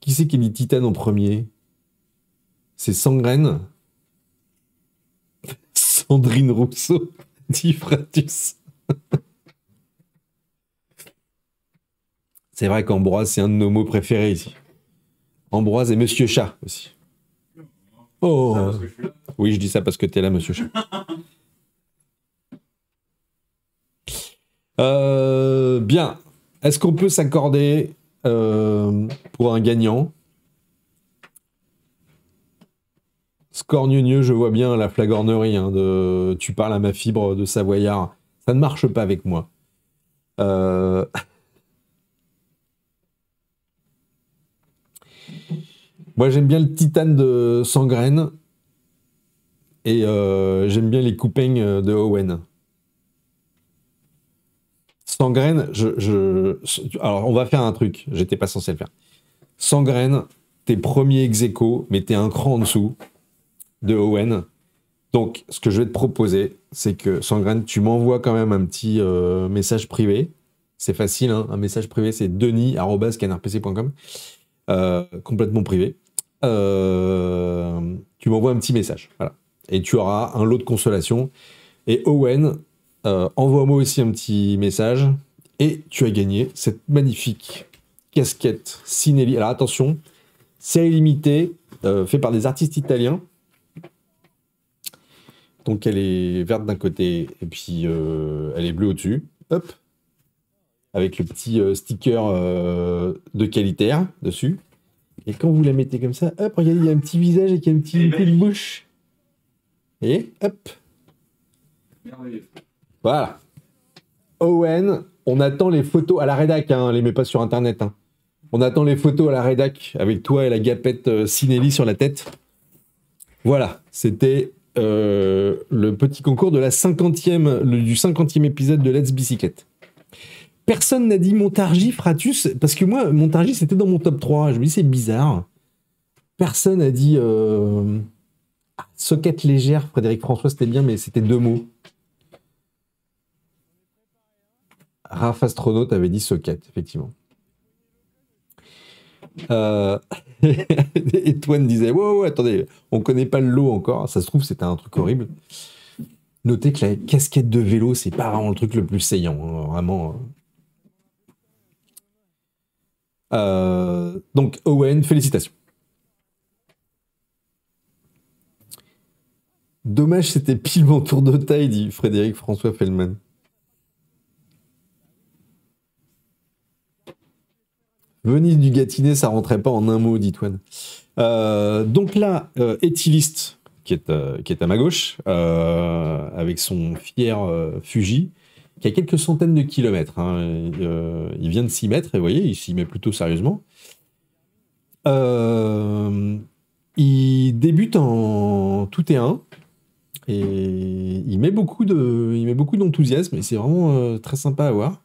qui c'est qui a dit Titan en premier C'est Sangraine Sandrine Rousseau, dit Fratus. C'est vrai qu'Ambroise, c'est un de nos mots préférés ici. Ambroise et Monsieur Chat aussi. Oh, oh. Oui, je dis ça parce que es là, Monsieur Chat. Euh, bien. Est-ce qu'on peut s'accorder euh, pour un gagnant Scornieux, je vois bien la flagornerie hein, de Tu parles à ma fibre de Savoyard. Ça ne marche pas avec moi. Euh... Moi, j'aime bien le titane de Sangraine. Et euh, j'aime bien les coupings euh, de Owen. Sangraine, je, Alors, on va faire un truc. J'étais pas censé le faire. Sangraine, t'es premiers ex aequo, mais t'es un cran en dessous de Owen. Donc, ce que je vais te proposer, c'est que, Sangraine, tu m'envoies quand même un petit euh, message privé. C'est facile, hein. un message privé, c'est denis.com. complètement privé. Euh, tu m'envoies un petit message. Voilà. Et tu auras un lot de consolation. Et Owen, euh, envoie-moi aussi un petit message. Et tu as gagné cette magnifique casquette Cinelli. Alors attention, c'est illimité, euh, fait par des artistes italiens. Donc elle est verte d'un côté et puis elle est bleue au-dessus. Hop. Avec le petit sticker de qualité dessus. Et quand vous la mettez comme ça, hop, regardez, il y a un petit visage et une a un petit eh ben, de bouche. Et hop. Voilà. Owen, on attend les photos à la rédac, hein, les met pas sur internet. Hein. On attend les photos à la rédac avec toi et la gapette Cinelli euh, sur la tête. Voilà, c'était euh, le petit concours de la 50 du 50e épisode de Let's Bicyclette personne n'a dit Montargis, Fratus, parce que moi, Montargis, c'était dans mon top 3. Je me dis, c'est bizarre. Personne n'a dit Soquette euh, ah, Socket légère. Frédéric François, c'était bien, mais c'était deux mots. Raph Astronaute avait dit Socket, effectivement. et euh, Toine disait wow, attendez, on connaît pas le lot encore. Ça se trouve, c'était un truc horrible. Notez que la casquette de vélo, c'est pas vraiment le truc le plus saillant. Hein, vraiment, hein. Euh, donc Owen, félicitations. Dommage, c'était pile mon tour de taille, dit Frédéric François Fellman. Venise du Gâtinais, ça rentrait pas en un mot, dit Owen. Euh, donc là, euh, Etiliste qui est, qui est à ma gauche, avec son fier Fuji, y a quelques centaines de kilomètres. Hein. Euh, il vient de s'y mettre, et vous voyez, il s'y met plutôt sérieusement. Euh, il débute en tout et un, et, il met beaucoup de, il met beaucoup d'enthousiasme et c'est vraiment euh, très sympa à voir.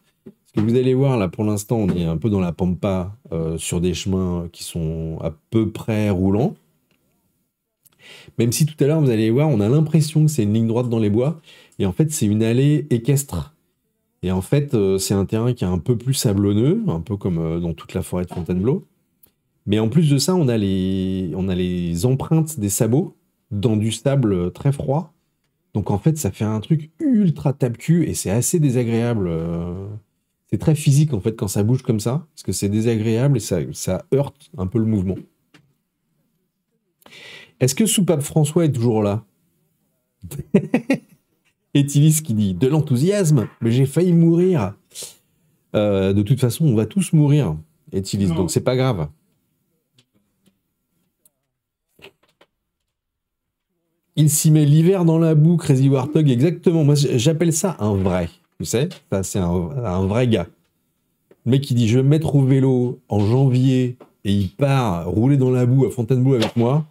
Ce que vous allez voir là pour l'instant, on est un peu dans la pampa sur des chemins qui sont à peu près roulants. Même si tout à l'heure vous allez voir, on a l'impression que c'est une ligne droite dans les bois et en fait c'est une allée équestre. Et en fait, euh, c'est un terrain qui est un peu plus sablonneux, un peu comme euh, dans toute la forêt de Fontainebleau. Mais en plus de ça, on a les, on a les empreintes des sabots dans du sable très froid. Donc en fait, ça fait un truc ultra tape-cul et c'est assez désagréable. Euh. C'est très physique en fait quand ça bouge comme ça, parce que c'est désagréable et ça, ça heurte un peu le mouvement. Est-ce que Soupape François est toujours là Et qui dit De l'enthousiasme, mais j'ai failli mourir. Euh, de toute façon, on va tous mourir. Et donc c'est pas grave. Il s'y met l'hiver dans la boue, Crazy Warthog, exactement. Moi, j'appelle ça un vrai. Tu sais, c'est un, vrai gars. Le mec, qui dit Je vais me mettre au vélo en janvier et il part rouler dans la boue à Fontainebleau avec moi.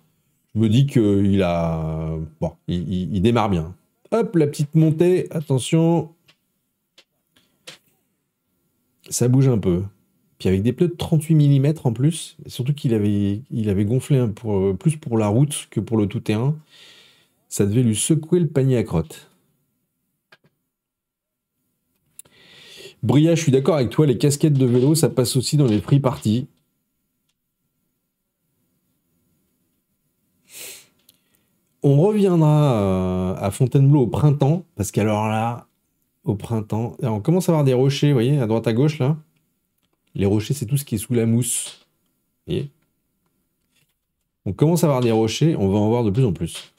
Je me dis qu'il a. Bon, il démarre bien. Hop, la petite montée, attention. Ça bouge un peu. Puis avec des pneus de 38 mm en plus, surtout qu'il avait, il avait gonflé pour, euh, plus pour la route que pour le tout-terrain, ça devait lui secouer le panier à crotte. Bria, je suis d'accord avec toi, les casquettes de vélo, ça passe aussi dans les free parties. On reviendra euh, à Fontainebleau au printemps, parce qu'alors là, au printemps, on commence à avoir des rochers, vous voyez, à droite à gauche là. Les rochers, c'est tout ce qui est sous la mousse. Vous voyez On commence à avoir des rochers, on va en voir de plus en plus.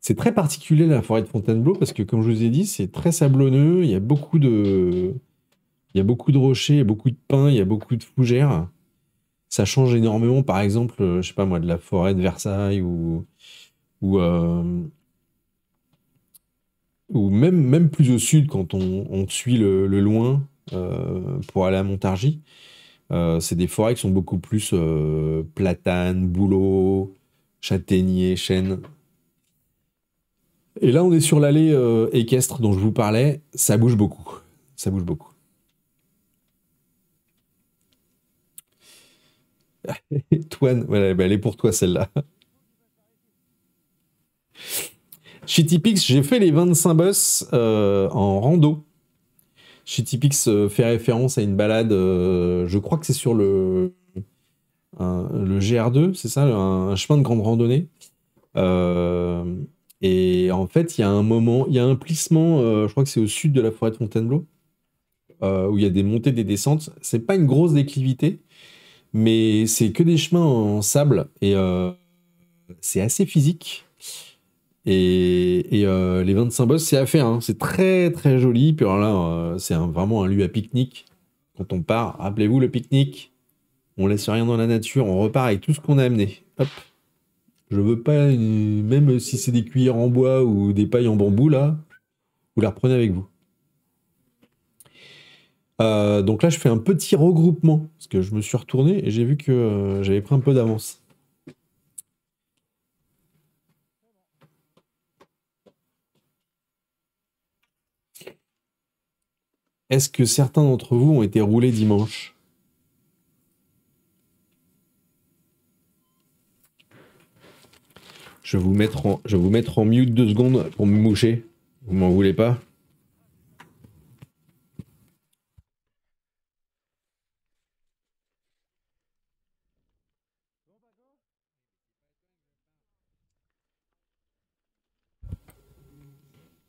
C'est très particulier la forêt de Fontainebleau parce que, comme je vous ai dit, c'est très sablonneux. Il y a beaucoup de, il y a beaucoup de rochers, il y a beaucoup de pins, il y a beaucoup de fougères. Ça change énormément, par exemple, euh, je sais pas moi, de la forêt de Versailles ou, ou euh, ou même, même plus au sud, quand on, suit le, loin euh, pour aller à Montargis, euh, c'est des forêts qui sont beaucoup plus platane, platanes, bouleaux, châtaigniers, chênes. Et là, on est sur l'allée équestre dont je vous parlais. Ça bouge beaucoup. Ça bouge beaucoup. Toine, voilà, elle est pour toi celle-là. Chez Tipix, j'ai fait les 25 boss euh, en rando. Chez Tipix euh, fait référence à une balade, euh, je crois que c'est sur le, GR2, c'est ça, un, un, chemin de grande randonnée. Euh, et en fait, il y a un moment, il y a un plissement, je crois que c'est au sud de la forêt de Fontainebleau, où il y a des montées, des descentes. C'est pas une grosse déclivité, mais c'est que des chemins en sable et c'est assez physique. Et, euh, les 25 boss, c'est à faire. Hein. C'est très très joli. Puis là, euh, c'est vraiment un lieu à pique-nique. Quand on part, rappelez-vous le pique-nique. On laisse rien dans la nature, on repart avec tout ce qu'on a amené. Hop. Je veux pas, même si c'est des cuillères en bois ou des pailles en bambou, là, vous la reprenez avec vous. Euh, donc là, je fais un petit regroupement, parce que je me suis retourné et j'ai vu que j'avais pris un peu d'avance. Est-ce que certains d'entre vous ont été roulés dimanche je vais, vous mettre en, je vous en mute deux secondes pour me moucher. Vous m'en voulez pas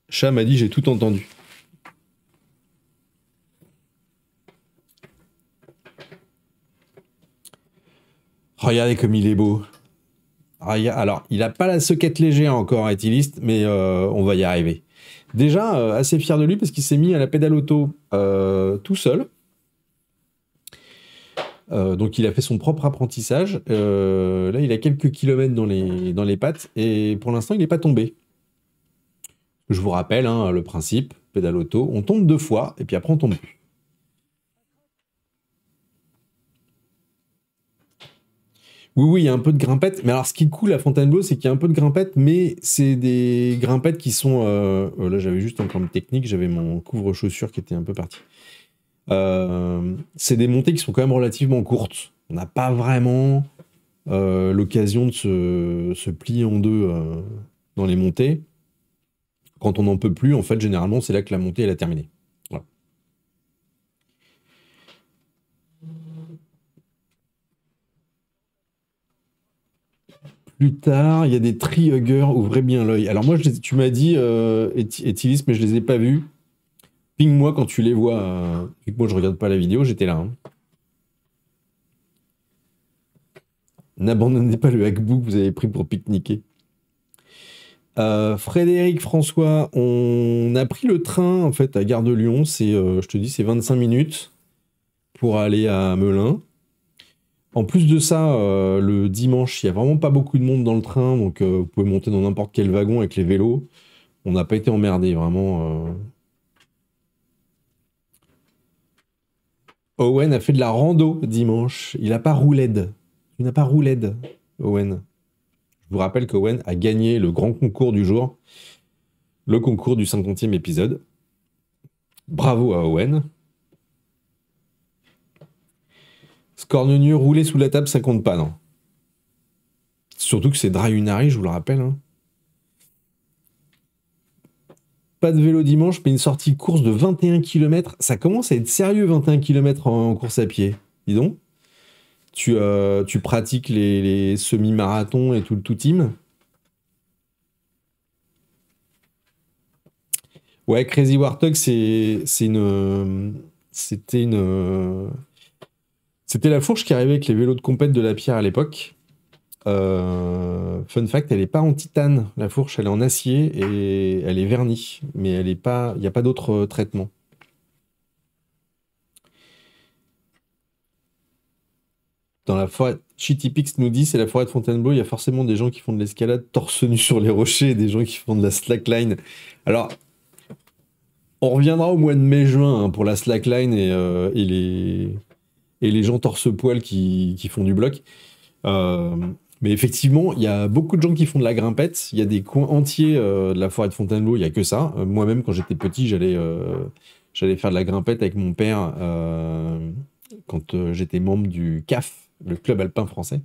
Chat m'a dit j'ai tout entendu. Regardez comme il est beau. Alors, il n'a pas la soquette légère encore, est-iliste, mais euh, on va y arriver. Déjà, euh, assez fier de lui parce qu'il s'est mis à la pédale auto euh, tout seul. donc, il a fait son propre apprentissage. là, il a quelques kilomètres dans les, dans les pattes et pour l'instant, il n'est pas tombé. Je vous rappelle hein, le principe pédale auto, on tombe deux fois et puis après, on tombe plus. Oui, oui, il y a un peu de grimpette. Mais alors, ce qui est cool à Fontainebleau, c'est qu'il y a un peu de grimpette, mais c'est des grimpettes qui sont. Euh, euh, là, j'avais juste encore de technique, j'avais mon couvre-chaussure qui était un peu parti. Euh, c'est des montées qui sont quand même relativement courtes. On n'a pas vraiment l'occasion de se... se, plier en deux dans les montées. Quand on n'en peut plus, en fait, généralement, c'est là que la montée, elle a terminé. plus tard, il y a des tri ouvrez bien l'œil. Alors moi, tu m'as dit, euh, Etilis, mais je les ai pas vus. Ping-moi quand tu les vois. Euh, moi, je regarde pas la vidéo, j'étais là. Hein. N'abandonnez pas le hackbook que vous avez pris pour pique-niquer. Euh, Frédéric, François, on a pris le train en fait à Gare de Lyon. C'est, euh, je te dis, c'est 25 minutes pour aller à Melun. En plus de ça, euh, le dimanche, il n'y a vraiment pas beaucoup de monde dans le train, donc euh, vous pouvez monter dans n'importe quel wagon avec les vélos. On n'a pas été emmerdé, vraiment. Euh. Owen a fait de la rando dimanche. Il n'a pas roulé. Il n'a pas roulé Owen. Je vous rappelle qu'Owen a gagné le grand concours du jour, le concours du 50e épisode. Bravo à Owen. nu, roulé sous la table, ça compte pas, non. Surtout que c'est Drayunari, je vous le rappelle. Hein. Pas de vélo dimanche, mais une sortie course de 21 km. Ça commence à être sérieux, 21 km en course à pied. Dis donc. Tu, euh, tu pratiques les, semi-marathons et tout le tout team. Ouais, Crazy Warthog, c'est une. C'était une c'était la fourche qui arrivait avec les vélos de compète de la pierre à l'époque. Euh, fun fact, elle n'est pas en titane, la fourche, elle est en acier et elle est vernie, mais elle est pas, il n'y a pas d'autre euh, traitement. Dans la forêt, Chitipix nous dit, c'est la forêt de Fontainebleau, il y a forcément des gens qui font de l'escalade torse nu sur les rochers et des gens qui font de la slackline. Alors, on reviendra au mois de mai-juin hein, pour la slackline et, euh, et les et les gens torse-poil qui, font du bloc. Euh, mais effectivement, il y a beaucoup de gens qui font de la grimpette. Il y a des coins entiers euh, de la forêt de Fontainebleau, il n'y a que ça. Euh, moi-même, quand j'étais petit, j'allais faire de la grimpette avec mon père quand j'étais membre du CAF, le club alpin français.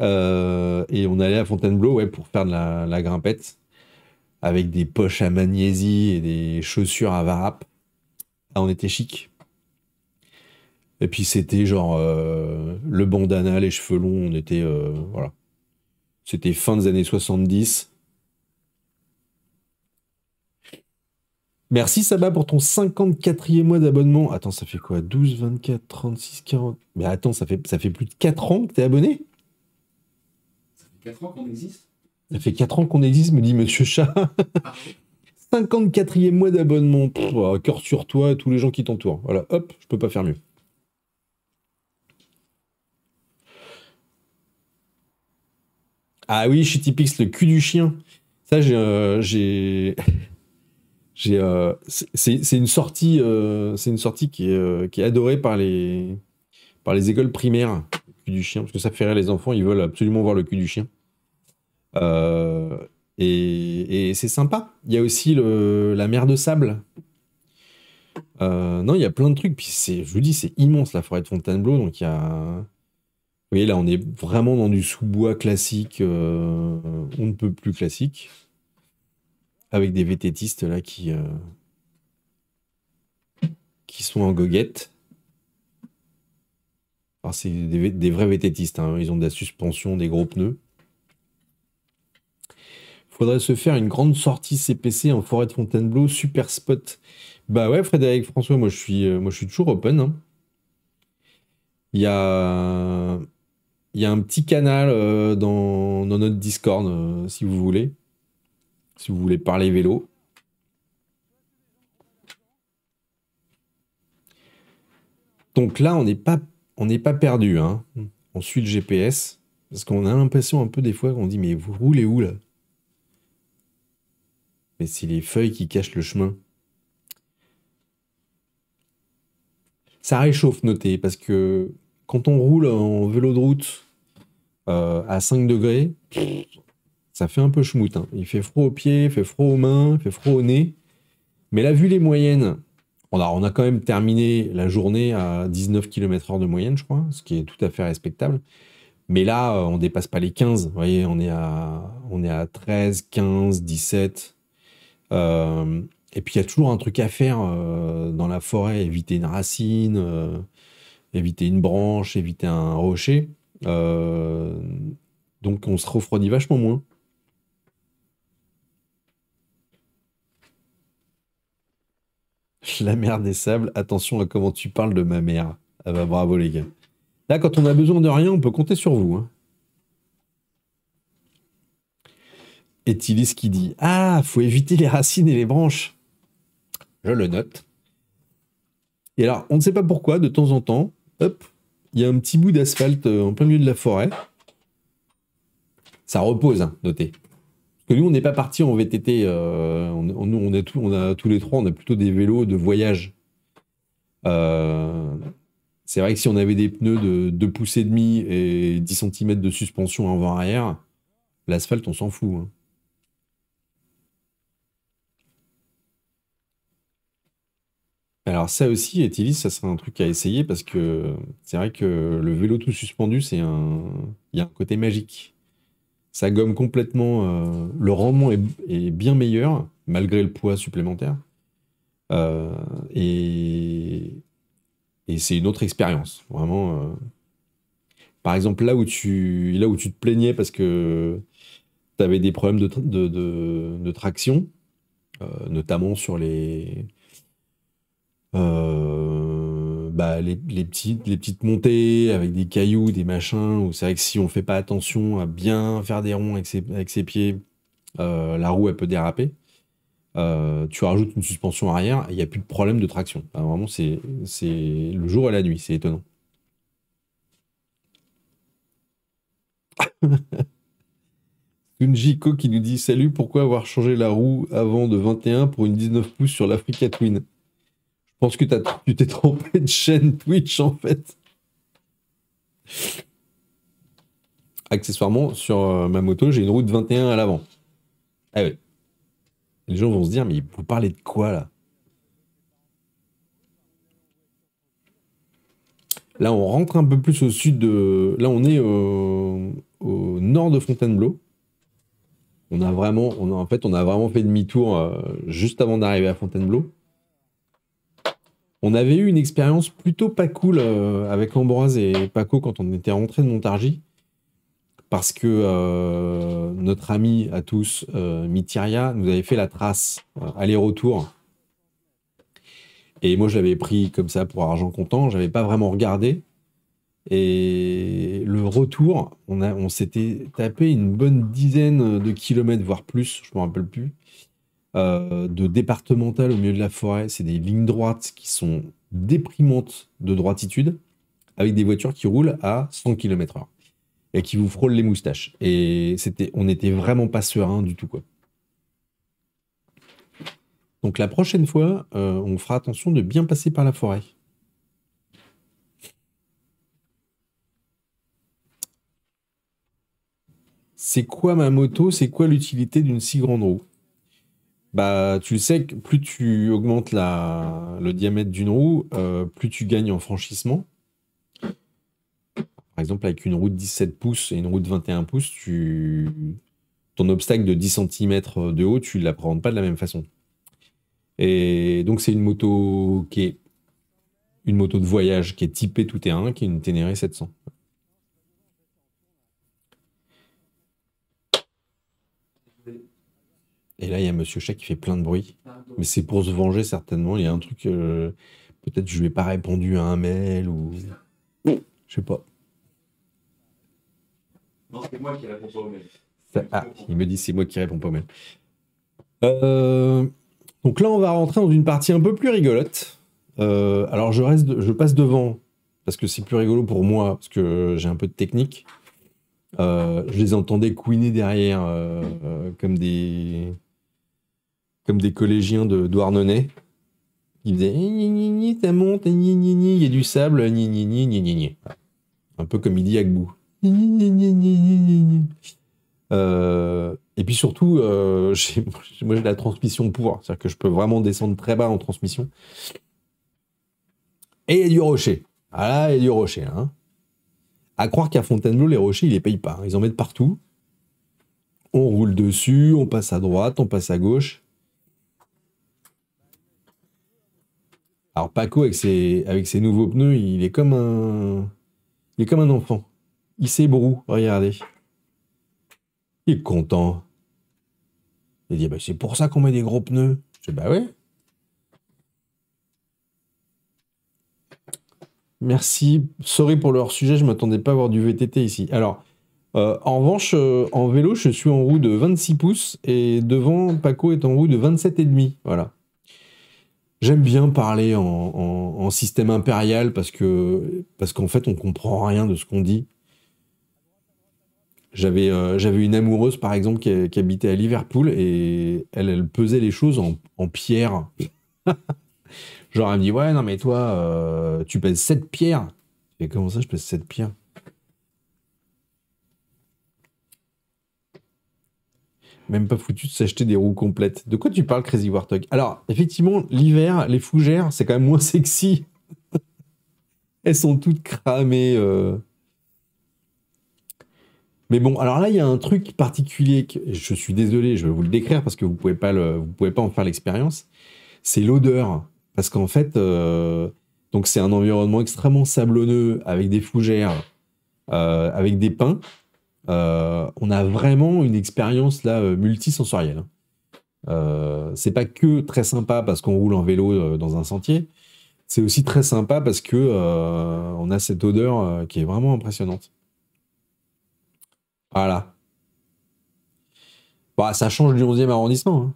et on allait à Fontainebleau ouais, pour faire de la, la grimpette avec des poches à magnésie et des chaussures à varap. Ah, on était chic. Et puis c'était genre euh, le bandana, les cheveux longs, on était. Euh, voilà. C'était fin des années 70. Merci Sabah pour ton 54e mois d'abonnement. Attends, ça fait quoi 12, 24, 36, 40. Mais attends, ça fait, ça fait plus de 4 ans que t'es abonné Ça fait 4 ans qu'on existe Ça fait 4 ans qu'on existe, me dit Monsieur Chat. 54e ah mois d'abonnement. Cœur sur toi, tous les gens qui t'entourent. Voilà, hop, je peux pas faire mieux. Ah oui, chez Tipix, le cul du chien. Ça, j'ai. Euh, euh, c'est, une sortie, euh, une sortie qui est, adorée par les, par les écoles primaires, le cul du chien, parce que ça ferait rire les enfants, ils veulent absolument voir le cul du chien. Et, c'est sympa. Il y a aussi la mer de sable. non, il y a plein de trucs. Puis je vous dis, c'est immense la forêt de Fontainebleau, donc il y a vous voyez, là, on est vraiment dans du sous-bois classique, euh, on ne peut plus classique, avec des vététistes là qui, euh, qui sont en goguette. Alors, c'est des, vrais vététistes, hein. ils ont de la suspension, des gros pneus. Faudrait se faire une grande sortie CPC en forêt de Fontainebleau, super spot. Bah ouais, Frédéric François, moi je suis, euh, moi, je suis toujours open. Hein. Il y a il y a un petit canal euh, dans, notre Discord, euh, si vous voulez. Si vous voulez parler vélo. Donc là, on n'est pas, pas perdu. Hein. On suit le GPS. Parce qu'on a l'impression un peu des fois qu'on dit mais vous roulez où là Mais c'est les feuilles qui cachent le chemin. Ça réchauffe, notez, parce que quand on roule en vélo de route euh, à 5 degrés, ça fait un peu chmout. Hein. Il fait froid aux pieds, il fait froid aux mains, il fait froid au nez. Mais là, vu les moyennes, on a, on a quand même terminé la journée à 19 km/h de moyenne, je crois, ce qui est tout à fait respectable. Mais là, euh, on ne dépasse pas les 15. Vous voyez, on est à, on est à 13, 15, 17. et puis, il y a toujours un truc à faire euh, dans la forêt éviter une racine éviter une branche, éviter un rocher. Euh, donc on se refroidit vachement moins. La mer des sables, attention à comment tu parles de ma mère. Ah bah bravo les gars. Là, quand on a besoin de rien, on peut compter sur vous. il Et ce qui dit Ah, faut éviter les racines et les branches. Je le note. Et alors, on ne sait pas pourquoi, de temps en temps, Hop, il y a un petit bout d'asphalte euh, en plein milieu de la forêt. Ça repose, hein, notez. Parce que nous, on n'est pas parti en VTT. Euh, on, on a tous les trois, on a plutôt des vélos de voyage. Euh, c'est vrai que si on avait des pneus de 2 pouces et demi et 10 cm de suspension avant-arrière, l'asphalte, on s'en fout. Hein. Alors ça aussi, Etilis, ça serait un truc à essayer parce que c'est vrai que le vélo tout suspendu, c'est un, il y a un côté magique. Ça gomme complètement. Euh, le rendement est, bien meilleur malgré le poids supplémentaire. Euh, et et c'est une autre expérience, vraiment. Euh. Par exemple, là où tu, là où tu te plaignais parce que tu avais des problèmes de, de, traction, notamment sur les, euh, bah, les, petites, les petites montées avec des cailloux, des machins, où c'est vrai que si on fait pas attention à bien faire des ronds avec ses, pieds, euh, la roue elle peut déraper. Euh, tu rajoutes une suspension arrière, il n'y a plus de problème de traction. vraiment, c'est le jour et la nuit, c'est étonnant. Sunjiko qui nous dit Salut, pourquoi avoir changé la roue avant de 21 pour une 19 pouces sur l'Africa Twin je pense que tu t'es trompé de chaîne Twitch en fait. Accessoirement, sur euh, ma moto, j'ai une route 21 à l'avant. Ah oui. Les gens vont se dire, mais vous parlez de quoi là Là, on rentre un peu plus au sud de. Là, on est au, nord de Fontainebleau. On a vraiment, en fait, on a vraiment fait demi-tour euh, juste avant d'arriver à Fontainebleau. On avait eu une expérience plutôt pas cool euh, avec Ambroise et Paco quand on était rentré de Montargis. Parce que euh, notre ami à tous, euh, nous avait fait la trace aller-retour. Et moi, j'avais pris comme ça pour argent comptant. n'avais pas vraiment regardé. Et le retour, on, on s'était tapé une bonne dizaine de kilomètres, voire plus, je me rappelle plus. Euh, de départementale au milieu de la forêt. C'est des lignes droites qui sont déprimantes de droititude, avec des voitures qui roulent à 100 km/h et qui vous frôlent les moustaches. Et c'était, on n'était vraiment pas serein du tout. Quoi. Donc la prochaine fois, euh, on fera attention de bien passer par la forêt. C'est quoi ma moto C'est quoi l'utilité d'une si grande roue bah, tu sais, que plus tu augmentes le diamètre d'une roue, euh, plus tu gagnes en franchissement. Par exemple, avec une roue de 17 pouces et une roue de 21 pouces, tu... ton obstacle de 10 cm de haut, tu ne l'appréhendes pas de la même façon. Et donc, c'est une moto qui est une moto de voyage qui est typée tout terrain, qui est une Ténéré 700. Et là, il y a Monsieur Chat qui fait plein de bruit. Mais c'est pour se venger, certainement. Il y a un truc. Euh, peut-être je lui ai pas répondu à un mail ou. Je sais pas. Non, c'est moi qui réponds pas au mail. ah, il me dit c'est moi qui réponds pas au mail. Euh, donc là, on va rentrer dans une partie un peu plus rigolote. Euh, alors, je, reste, je passe devant parce que c'est plus rigolo pour moi, parce que j'ai un peu de technique. je les entendais couiner derrière comme des comme des collégiens de Douarnenez. Ils disaient ça monte, il y a du sable, Un peu comme il dit à et puis surtout, moi j'ai la transmission pouvoir, c'est-à-dire que je peux vraiment descendre très bas en transmission. Et il y a du rocher. Ah là, il du rocher. Hein. À croire qu'à Fontainebleau, les rochers, ils les payent pas. Ils en mettent partout. On roule dessus, on passe à droite, on passe à gauche. Alors Paco, avec ses, nouveaux pneus, il est comme un, il est comme un enfant. Il s'ébroue, regardez. Il est content. Il dit, bah, c'est pour ça qu'on met des gros pneus. Je dis, bah ouais. Merci. Sorry pour leur sujet, je ne m'attendais pas à voir du VTT ici. Alors, euh, en revanche, euh, en vélo, je suis en roue de 26 pouces et devant, Paco est en roue de 27,5. Voilà. J'aime bien parler en, système impérial parce que parce qu'en fait on comprend rien de ce qu'on dit. J'avais euh, une amoureuse par exemple qui, habitait à Liverpool et elle, pesait les choses en, pierre. Genre elle me dit ouais non mais toi euh, tu pèses 7 pierres. Et comment ça je pèse 7 pierres Même pas foutu de s'acheter des roues complètes. De quoi tu parles, Crazy Warthog Alors, effectivement, l'hiver, les fougères, c'est quand même moins sexy. Elles sont toutes cramées. Euh. Mais bon, alors là, il y a un truc particulier que je suis désolé, je vais vous le décrire parce que vous pouvez pas pouvez pas en faire l'expérience. C'est l'odeur, parce qu'en fait, euh, c'est un environnement extrêmement sablonneux avec des fougères, euh, avec des pins. Euh, on a vraiment une expérience là euh, multisensorielle. Hein. Euh, c'est pas que très sympa parce qu'on roule en vélo dans un sentier, c'est aussi très sympa parce que on a cette odeur qui est vraiment impressionnante. Voilà. Bah, ça change du 11e arrondissement.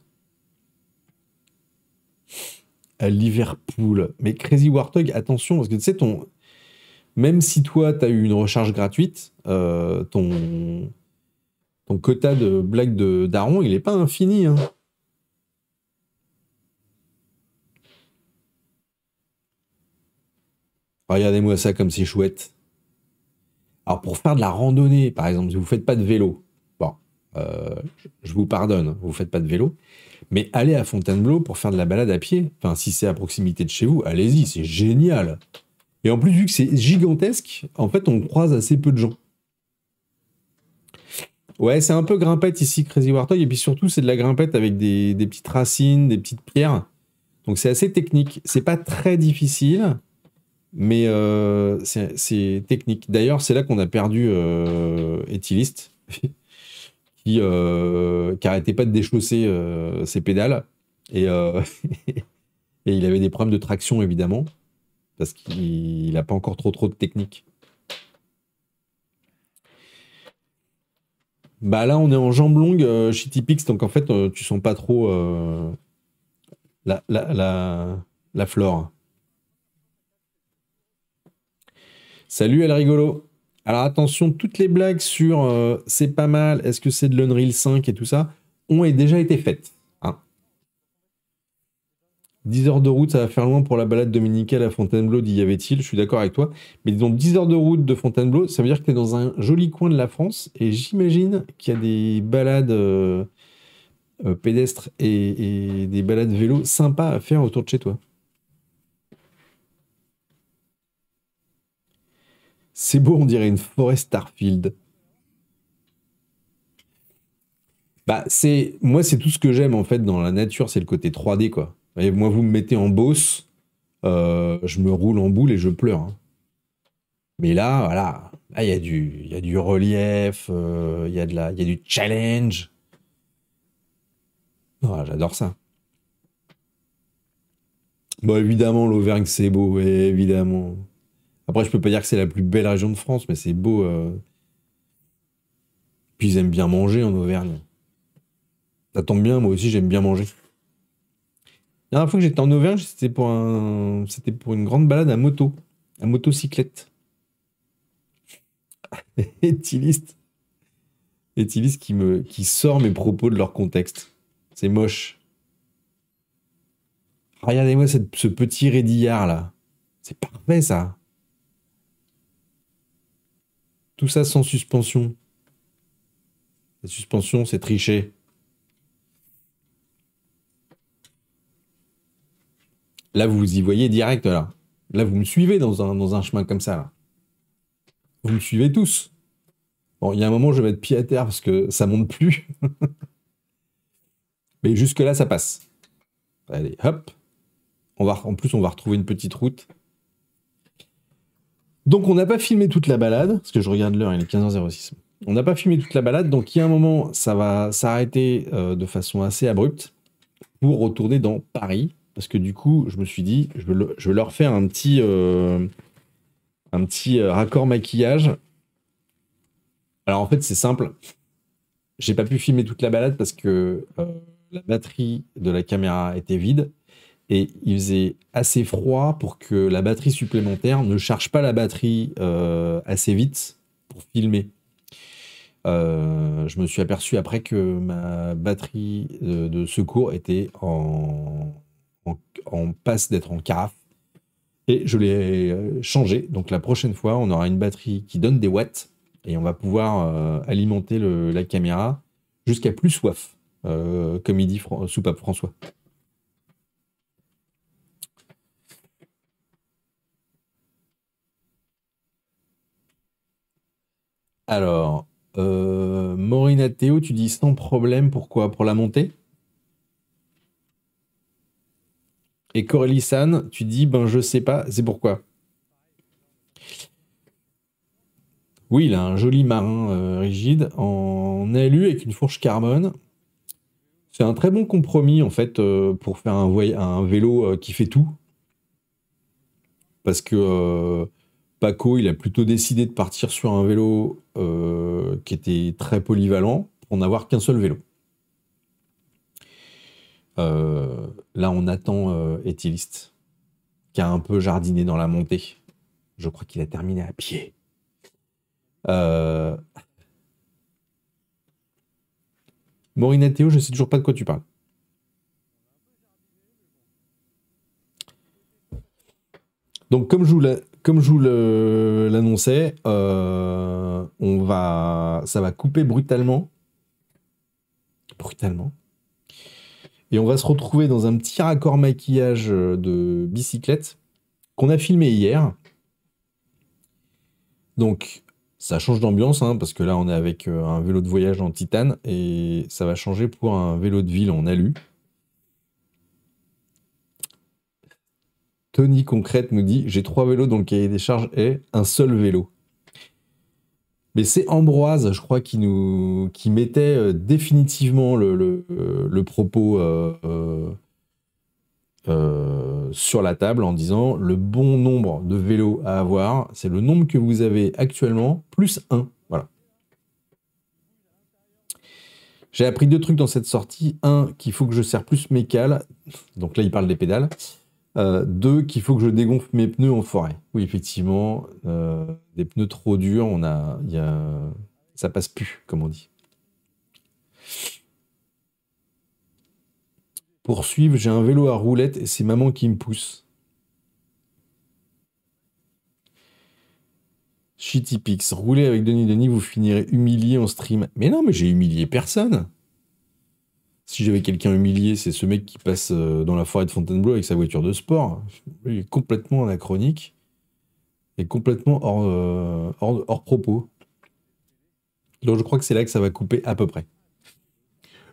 Hein. Liverpool. Mais Crazy Warthog, attention, parce que tu sais, ton, même si toi, tu as eu une recharge gratuite, euh, ton, quota de blagues de Daron, il n'est pas infini. Hein. Regardez-moi ça comme c'est chouette. Alors pour faire de la randonnée, par exemple, si vous ne faites pas de vélo, bon, euh, je vous pardonne, vous ne faites pas de vélo, mais allez à Fontainebleau pour faire de la balade à pied. Enfin, si c'est à proximité de chez vous, allez-y, c'est génial. Et en plus, vu que c'est gigantesque, en fait, on croise assez peu de gens. Ouais, c'est un peu grimpette ici, Crazy Warthog. Et puis surtout, c'est de la grimpette avec des, petites racines, des petites pierres. Donc c'est assez technique. C'est pas très difficile, mais euh, c'est technique. D'ailleurs, c'est là qu'on a perdu euh, qui, n'arrêtait euh, pas de déchausser euh, ses pédales. et il avait des problèmes de traction, évidemment parce qu'il n'a pas encore trop trop de technique. Bah là, on est en jambes longues euh, chez Tipix, donc en fait, euh, tu sens pas trop euh, la, la, flore. Salut, elle rigolo. Alors attention, toutes les blagues sur c'est pas mal, est-ce que c'est de l'Unreal 5 et tout ça, ont déjà été faites. 10 heures de route, ça va faire loin pour la balade dominicale à Fontainebleau, dit y avait-il, je suis d'accord avec toi. Mais disons 10 heures de route de Fontainebleau, ça veut dire que tu es dans un joli coin de la France et j'imagine qu'il y a des balades euh, euh, pédestres et, des balades vélo sympas à faire autour de chez toi. C'est beau, on dirait une forêt Starfield. Bah, c'est moi c'est tout ce que j'aime en fait dans la nature, c'est le côté 3D quoi moi, vous me mettez en bosse, euh, je me roule en boule et je pleure. Hein. Mais là, voilà, il y, a du, relief, euh, il y, a du challenge. Ah, j'adore ça. Bon, évidemment, l'Auvergne, c'est beau, évidemment. Après, je peux pas dire que c'est la plus belle région de France, mais c'est beau. Euh. Puis ils aiment bien manger en Auvergne. Ça tombe bien, moi aussi, j'aime bien manger. La dernière fois que j'étais en Auvergne, c'était pour, une grande balade à moto, à motocyclette. Et Éthyliste Et qui, me... qui sort mes propos de leur contexte. C'est moche. Regardez-moi ce petit rédillard là. C'est parfait ça. Tout ça sans suspension. La suspension, c'est tricher. Là, vous y voyez direct, là. Là, vous me suivez dans un, chemin comme ça, Vous me suivez tous. Bon, il y a un moment, je vais être pied à terre parce que ça monte plus. Mais jusque-là, ça passe. Allez, hop. On va, en plus, on va retrouver une petite route. Donc, on n'a pas filmé toute la balade, parce que je regarde l'heure, il est 15h06. On n'a pas filmé toute la balade, donc il y a un moment, ça va s'arrêter euh, de façon assez abrupte pour retourner dans Paris. Parce que du coup, je me suis dit, je vais, leur faire un petit, euh, un petit euh, raccord maquillage. Alors en fait, c'est simple. J'ai pas pu filmer toute la balade parce que euh, la batterie de la caméra était vide et il faisait assez froid pour que la batterie supplémentaire ne charge pas la batterie assez vite pour filmer. je me suis aperçu après que ma batterie de secours était en, on, passe d'être en carafe. Et je l'ai euh, changé. Donc la prochaine fois, on aura une batterie qui donne des watts et on va pouvoir euh, alimenter la caméra jusqu'à plus soif, euh, comme il dit sous Soupape François. Alors, euh, tu dis sans problème, pourquoi Pour la montée Et Coralie tu dis, ben je sais pas, c'est pourquoi. Oui, il a un joli marin euh, rigide en alu avec une fourche carbone. C'est un très bon compromis en fait euh, pour faire un, vélo euh, qui fait tout. Parce que Paco, il a plutôt décidé de partir sur un vélo qui était très polyvalent pour n'avoir qu'un seul vélo. Euh, là, on attend étiliste euh, qui a un peu jardiné dans la montée. Je crois qu'il a terminé à pied. Euh... je Théo, je sais toujours pas de quoi tu parles. Donc, comme je vous l'annonçais, euh, on va, ça va couper brutalement. Brutalement. Et on va se retrouver dans un petit raccord maquillage euh, de bicyclette qu'on a filmé hier. Donc, ça change d'ambiance, hein, parce que là, on est avec euh, un vélo de voyage en titane, et ça va changer pour un vélo de ville en alu. Tony Concrète nous dit J'ai trois vélos donc le cahier des charges est un seul vélo. Mais c'est Ambroise, je crois, qui nous qui mettait euh, définitivement le, propos euh, euh, sur la table en disant le bon nombre de vélos à avoir, c'est le nombre que vous avez actuellement plus 1. Voilà. J'ai appris deux trucs dans cette sortie. Un, qu'il faut que je serre plus mes cales. Donc là, il parle des pédales. Euh, deux, qu'il faut que je dégonfle mes pneus en forêt. Oui, effectivement, euh, des pneus trop durs, on a, y a, ça passe plus, comme on dit. Poursuivre, j'ai un vélo à roulette et c'est maman qui me pousse. Shitty Pix, rouler avec Denis Denis, vous finirez humilié en stream. Mais non, mais j'ai humilié personne. Si j'avais quelqu'un humilié, c'est ce mec qui passe euh, dans la forêt de Fontainebleau avec sa voiture de sport. Il est complètement anachronique et complètement euh, hors, hors, propos. Donc je crois que c'est là que ça va couper à peu près.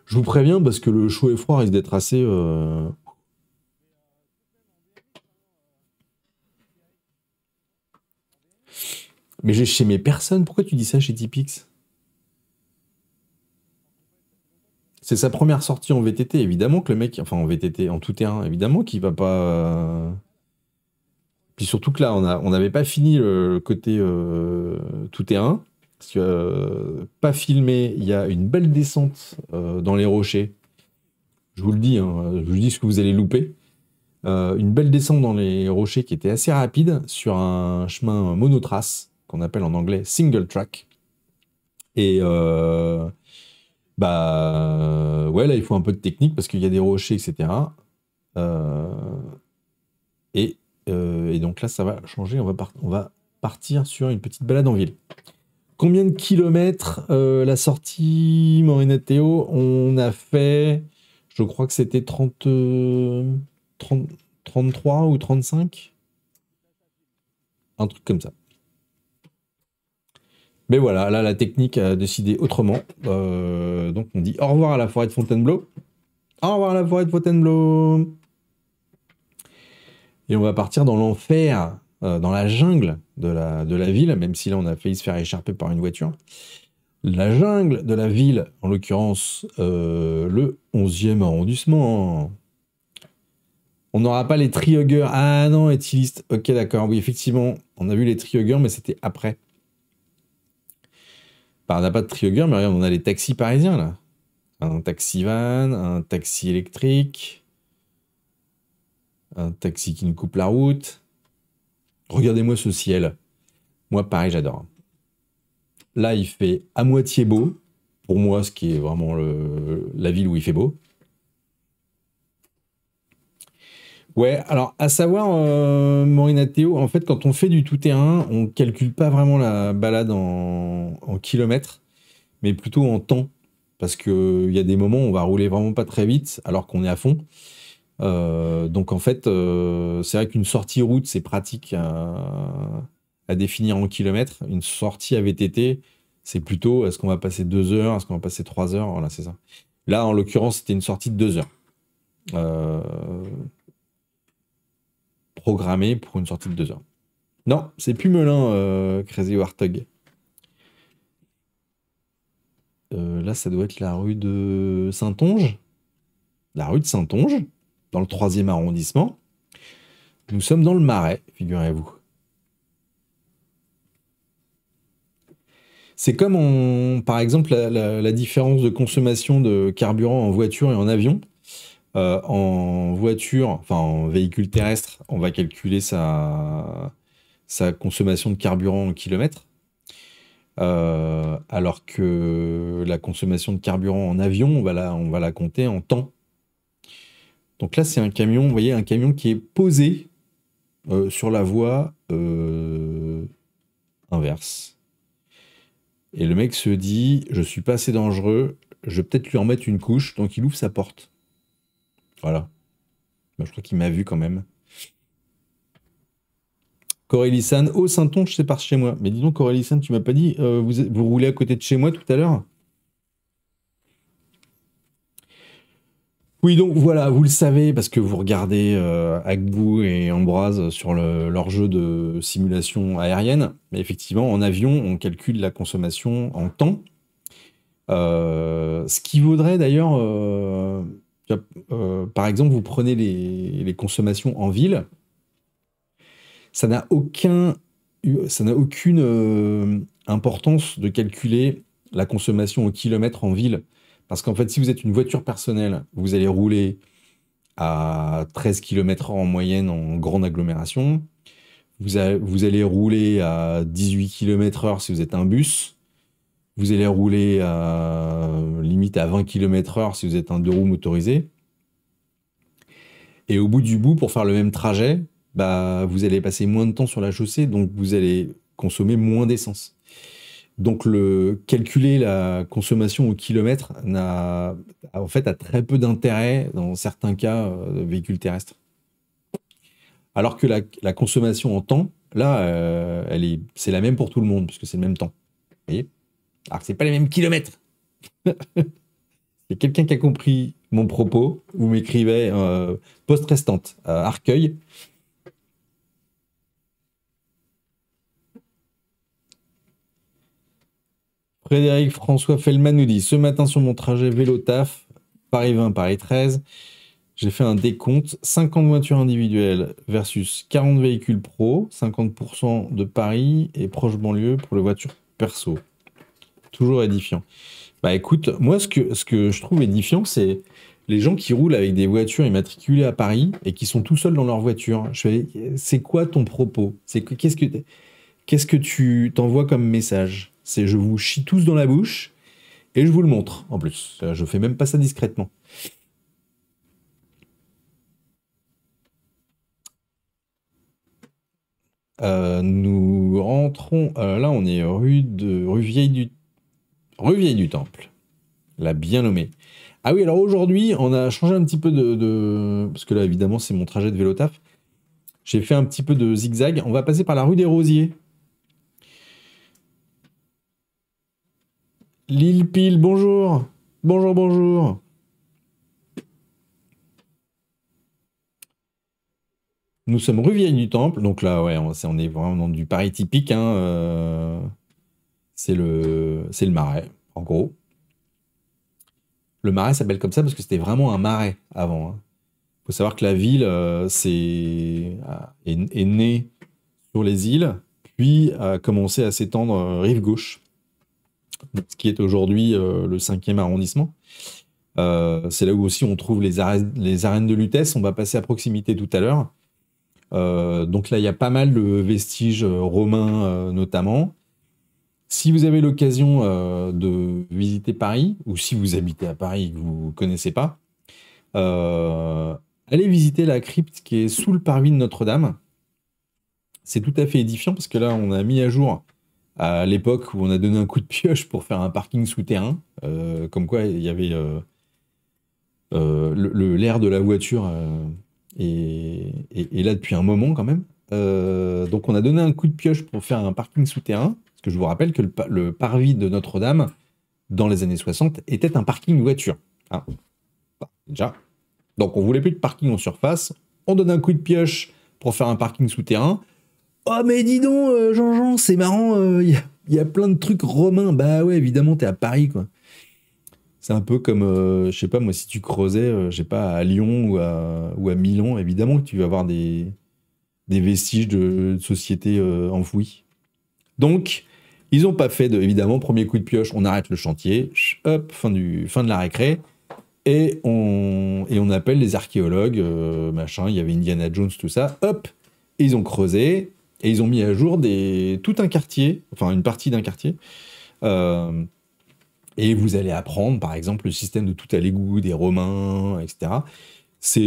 Je vous préviens parce que le chaud et froid risque d'être assez. Euh, Mais j'ai chez mes personnes. Pourquoi tu dis ça chez Tipix C'est sa première sortie en VTT, évidemment que le mec, enfin en VTT, en tout terrain, évidemment qu'il va pas. Puis surtout que là, on n'avait on pas fini le, côté euh, tout terrain. Parce que euh, pas filmé, il y a une belle descente euh, dans les rochers. Je vous le dis, hein, je vous dis ce que vous allez louper. une belle descente dans les rochers qui était assez rapide sur un chemin monotrace qu'on appelle en anglais single track. Et bah euh, ouais, là il faut un peu de technique parce qu'il y a des rochers, etc. Euh, euh, et, donc là ça va changer, on va, on va, partir sur une petite balade en ville. Combien de kilomètres la sortie Théo On a fait, je crois que c'était 30, 30, 33 ou 35 Un truc comme ça. Mais voilà, là, la technique a décidé autrement. Euh, donc, on dit au revoir à la forêt de Fontainebleau. Au revoir à la forêt de Fontainebleau. Et on va partir dans l'enfer, euh, dans la jungle de la, ville, même si là, on a failli se faire écharper par une voiture. La jungle de la ville, en l'occurrence, euh, le 11e arrondissement. On n'aura pas les triogueurs. Ah non, est-iliste Ok, d'accord. Oui, effectivement, on a vu les triogueurs, mais c'était après. On n'a pas de Triogur, mais on a les taxis parisiens là. Un taxi van, un taxi électrique, un taxi qui nous coupe la route. Regardez-moi ce ciel. Moi, Paris, j'adore. Là, il fait à moitié beau. Pour moi, ce qui est vraiment la ville où il fait beau. Ouais, alors à savoir, euh, Théo, en fait, quand on fait du tout-terrain, on calcule pas vraiment la balade en, kilomètres, mais plutôt en temps. Parce qu'il y a des moments où on va rouler vraiment pas très vite, alors qu'on est à fond. Euh, donc en fait, euh, c'est vrai qu'une sortie route, c'est pratique à, définir en kilomètres. Une sortie à VTT, c'est plutôt est-ce qu'on va passer deux heures, est-ce qu'on va passer trois heures Voilà, c'est ça. Là, en l'occurrence, c'était une sortie de deux heures. Euh, programmé pour une sortie de deux heures. Non, c'est plus Melun, euh, Crazy Warthog. Euh, là, ça doit être la rue de Saintonge. La rue de Saintonge, dans le troisième arrondissement. Nous sommes dans le Marais, figurez-vous. C'est comme, on, par exemple, la différence de consommation de carburant en voiture et en avion. Euh, en voiture, enfin en véhicule terrestre, on va calculer sa, consommation de carburant en kilomètres. Euh, alors que la consommation de carburant en avion, on va la, compter en temps. Donc là, c'est un camion, vous voyez, un camion qui est posé euh, sur la voie inverse. Et le mec se dit, je suis pas assez dangereux, je vais peut-être lui en mettre une couche, donc il ouvre sa porte. Voilà. Bah, je crois qu'il m'a vu quand même. Corélie au oh Saint-Onge, c'est par chez moi. Mais dis donc, Corélie tu m'as pas dit, euh, vous, roulez à côté de chez moi tout à l'heure Oui, donc voilà, vous le savez, parce que vous regardez euh, Agbou et Ambroise sur leur jeu de simulation aérienne. Mais effectivement, en avion, on calcule la consommation en temps. Euh, ce qui vaudrait d'ailleurs, euh, par exemple, vous prenez les, consommations en ville, ça n'a aucun, ça n'a aucune euh, importance de calculer la consommation au kilomètre en ville, parce qu'en fait, si vous êtes une voiture personnelle, vous allez rouler à 13 km/h en moyenne en grande agglomération. Vous, vous allez rouler à 18 km/h si vous êtes un bus vous allez rouler à, limite à 20 km/h si vous êtes un deux roues motorisé. Et au bout du bout, pour faire le même trajet, bah, vous allez passer moins de temps sur la chaussée, donc vous allez consommer moins d'essence. Donc le calculer la consommation au kilomètre n'a en fait a très peu d'intérêt dans certains cas de euh, véhicules terrestres. Alors que la, consommation en temps, là, euh, elle est, c'est la même pour tout le monde puisque c'est le même temps. Vous voyez alors que pas les mêmes kilomètres. a quelqu'un qui a compris mon propos vous m'écrivez euh, poste restante Arcueil. Frédéric François Fellman nous dit Ce matin sur mon trajet vélo-taf, Paris 20, Paris 13, j'ai fait un décompte 50 voitures individuelles versus 40 véhicules pro, 50% de Paris et proche banlieue pour les voitures perso. Toujours édifiant. Bah écoute, moi ce que, ce que je trouve édifiant, c'est les gens qui roulent avec des voitures immatriculées à Paris et qui sont tout seuls dans leur voiture. Je c'est quoi ton propos C'est qu'est-ce que qu'est-ce que tu t'envoies comme message C'est je vous chie tous dans la bouche et je vous le montre en plus. Euh, je fais même pas ça discrètement. Euh, nous rentrons. Euh, là, on est rue de rue Vieille du rue Vieille du Temple. La bien nommée. Ah oui, alors aujourd'hui, on a changé un petit peu de, Parce que là, évidemment, c'est mon trajet de vélo taf. J'ai fait un petit peu de zigzag. On va passer par la rue des Rosiers. Lille Pile, bonjour. Bonjour, bonjour. Nous sommes rue Vieille du Temple. Donc là, ouais, on, est, vraiment dans du Paris typique. Hein, euh c'est le, le marais, en gros. Le marais s'appelle comme ça parce que c'était vraiment un marais avant. Il hein. faut savoir que la ville euh, euh, est, née sur les îles, puis a commencé à s'étendre euh, rive gauche, ce qui est aujourd'hui le 5e arrondissement. c'est là où aussi on trouve les, les arènes de Lutèce. On va passer à proximité tout à l'heure. donc là, il y a pas mal de vestiges romains notamment. Si vous avez l'occasion euh, de visiter Paris, ou si vous habitez à Paris et que vous ne connaissez pas, euh, allez visiter la crypte qui est sous le parvis de Notre-Dame. C'est tout à fait édifiant parce que là, on a mis à jour à l'époque où on a donné un coup de pioche pour faire un parking souterrain, euh, comme quoi il y avait l'air de la voiture et, là depuis un moment quand même. donc on a donné un coup de pioche pour faire un parking souterrain. Parce que je vous rappelle que le, parvis de Notre-Dame, dans les années 60, était un parking voiture. Hein. Bah, déjà. Donc on voulait plus de parking en surface, on donne un coup de pioche pour faire un parking souterrain. Oh mais dis donc, euh, Jean-Jean, c'est marrant, il euh, y, a plein de trucs romains. Bah ouais, évidemment, t'es à Paris, quoi. C'est un peu comme, euh, je sais pas, moi, si tu creusais, je sais pas, à Lyon ou à, Milan, évidemment tu vas avoir des, vestiges de, de sociétés enfouies. Donc, ils n'ont pas fait de, évidemment, premier coup de pioche, on arrête le chantier, hop, fin, du, fin de la récré, et on, appelle les archéologues, euh, machin, il y avait Indiana Jones, tout ça, hop, et ils ont creusé, et ils ont mis à jour tout un quartier, enfin une partie d'un quartier. Euh, et vous allez apprendre, par exemple, le système de tout à l'égout des Romains, etc. C'est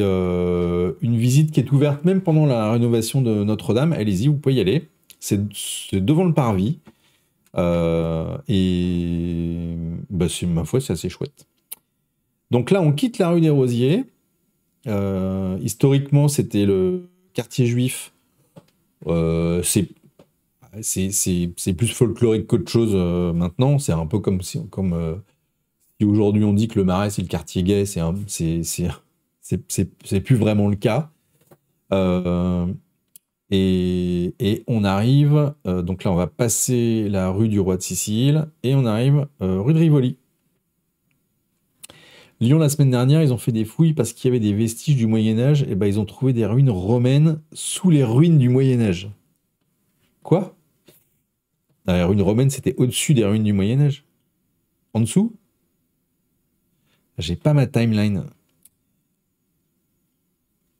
euh, une visite qui est ouverte même pendant la rénovation de Notre-Dame. Allez-y, vous pouvez y aller. C'est devant le parvis. Euh, et bah, ma foi, c'est assez chouette. Donc là, on quitte la rue des Rosiers. Euh, historiquement, c'était le quartier juif. Euh, c'est plus folklorique qu'autre chose maintenant. C'est un peu comme si, comme, aujourd'hui on dit que le Marais, c'est le quartier gay. C'est plus vraiment le cas. Et, on arrive, euh, donc là on va passer la rue du roi de Sicile, et on arrive euh, rue de Rivoli. Lyon, la semaine dernière, ils ont fait des fouilles parce qu'il y avait des vestiges du Moyen Âge, et eh ben ils ont trouvé des ruines romaines sous les ruines du Moyen Âge. Quoi Les ruines romaines, c'était au-dessus des ruines du Moyen Âge. En dessous J'ai pas ma timeline.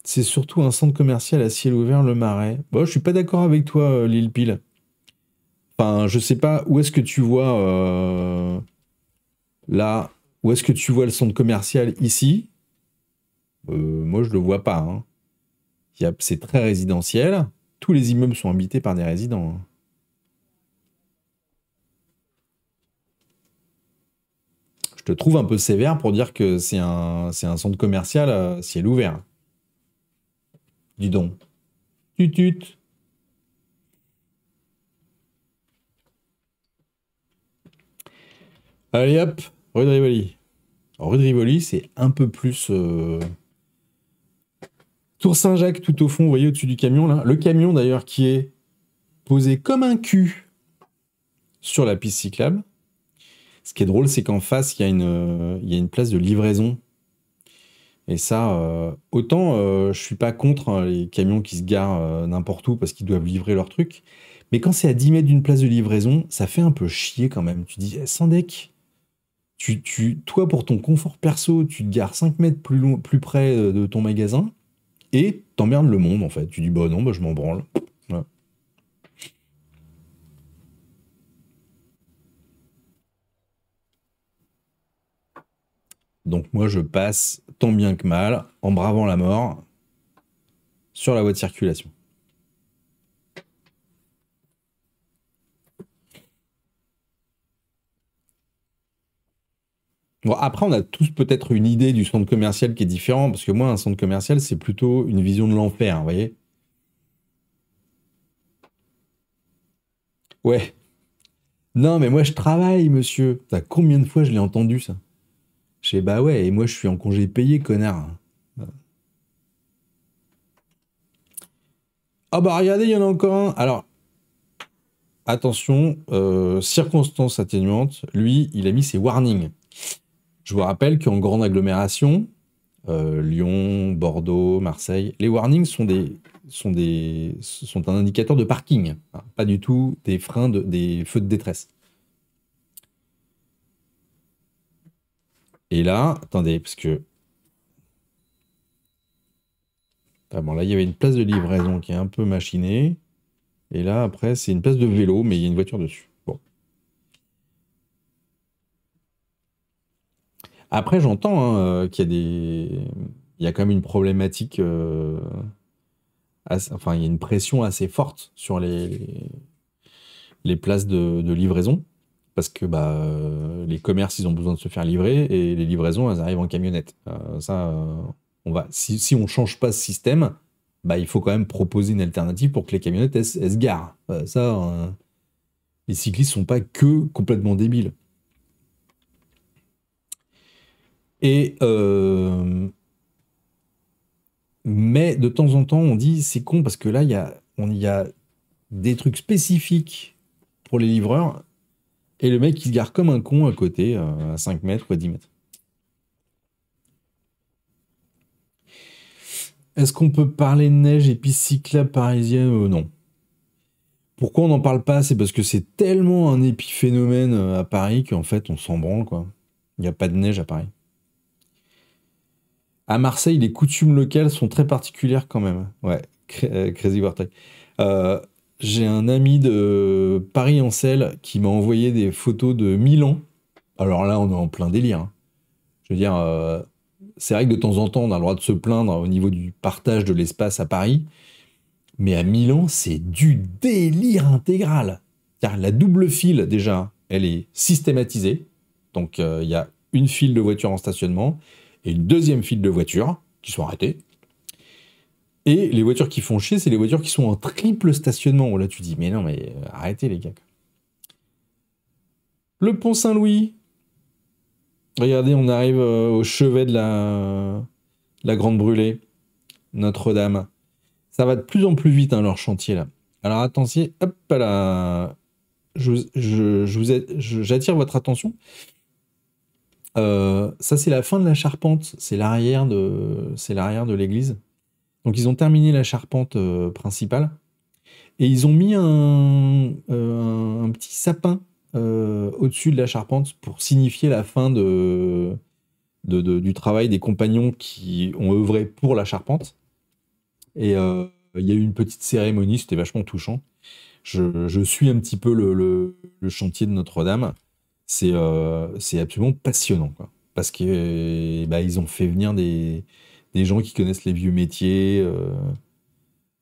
C'est surtout un centre commercial à ciel ouvert, le Marais. Bon, je suis pas d'accord avec toi, euh, Lille Pile. Enfin, je sais pas où est-ce que tu vois euh, là, où est-ce que tu vois le centre commercial ici. Euh, moi, je le vois pas. Hein. C'est très résidentiel. Tous les immeubles sont habités par des résidents. Hein. Je te trouve un peu sévère pour dire que c'est un centre commercial à euh, ciel ouvert. Dis donc. Tutut. Allez hop, rue de Rivoli. rue de Rivoli, c'est un peu plus. Euh, Tour Saint-Jacques, tout au fond, vous voyez au-dessus du camion là. Le camion d'ailleurs qui est posé comme un cul sur la piste cyclable. Ce qui est drôle, c'est qu'en face, il une, euh, il y a une place de livraison et ça, euh, autant euh, je suis pas contre hein, les camions qui se garent euh, n'importe où parce qu'ils doivent livrer leur truc, mais quand c'est à 10 mètres d'une place de livraison, ça fait un peu chier quand même. Tu dis, eh, sans deck, tu, tu, toi pour ton confort perso, tu te gares 5 mètres plus, plus près de ton magasin et t'emmerdes le monde en fait. Tu dis, bah non, bah, je m'en branle. Donc moi, je passe tant bien que mal, en bravant la mort, sur la voie de circulation. Bon, après, on a tous peut-être une idée du centre commercial qui est différent, parce que moi, un centre commercial, c'est plutôt une vision de l'enfer, vous voyez Ouais. Non, mais moi, je travaille, monsieur. combien de fois je l'ai entendu, ça je fais bah ouais, et moi je suis en congé payé, connard. Ah bah regardez, il y en a encore un. Alors, attention, euh, circonstance atténuante, lui, il a mis ses warnings. Je vous rappelle qu'en grande agglomération, euh, Lyon, Bordeaux, Marseille, les warnings sont, des, sont, des, sont un indicateur de parking, hein. pas du tout des freins, de, des feux de détresse. Et là, attendez, parce que... Ah bon, là, il y avait une place de livraison qui est un peu machinée. Et là, après, c'est une place de vélo, mais il y a une voiture dessus. Bon. Après, j'entends hein, euh, qu'il y a des... Il y a quand même une problématique... Euh, enfin, il y a une pression assez forte sur les, les places de livraison parce que bah, euh, les commerces, ils ont besoin de se faire livrer et les livraisons, elles arrivent en camionnette. Si euh, ça, euh, on va. Si, on change pas ce système, bah, il faut quand même proposer une alternative pour que les camionnettes, elles, se garent. ça, les cyclistes ne sont pas que complètement débiles. Et mais de temps en temps, on dit c'est con parce que là, il y y a des trucs spécifiques pour les livreurs et le mec, il se gare comme un con à côté, euh, à 5 mètres ou à 10 mètres. Est-ce qu'on peut parler de neige épicyclable parisienne ou Non. Pourquoi on n'en parle pas C'est parce que c'est tellement un épiphénomène euh, à Paris qu'en fait, on s'en branle, quoi. Il n'y a pas de neige à Paris. À Marseille, les coutumes locales sont très particulières quand même. Ouais, euh, crazy Vortex. Euh, j'ai un ami de Paris en qui m'a envoyé des photos de Milan. Alors là, on est en plein délire. Hein. Je veux dire, euh, c'est vrai que de temps en temps, on a le droit de se plaindre au niveau du partage de l'espace à Paris. Mais à Milan, c'est du délire intégral. Car la double file, déjà, elle est systématisée. Donc euh, il y a une file de voitures en stationnement et une deuxième file de voitures qui sont arrêtées. Et les voitures qui font chier, c'est les voitures qui sont en triple stationnement. Là, tu dis, mais non, mais euh, arrêtez les gars. Le pont Saint-Louis. Regardez, on arrive euh, au chevet de la, Grande Brûlée. Notre-Dame. Ça va de plus en plus vite, hein, leur chantier, là. Alors, attention, hop là. J'attire votre attention. Euh, ça, c'est la fin de la charpente. c'est l'arrière de l'église. Donc ils ont terminé la charpente euh, principale et ils ont mis un, euh, petit sapin euh, au-dessus de la charpente pour signifier la fin de, du travail des compagnons qui ont œuvré pour la charpente. Et il y a eu une petite cérémonie, c'était vachement touchant. Je, suis un petit peu le, chantier de Notre-Dame. C'est absolument passionnant, quoi. Parce qu'ils bah, ils ont fait venir des, des gens qui connaissent les vieux métiers. Euh,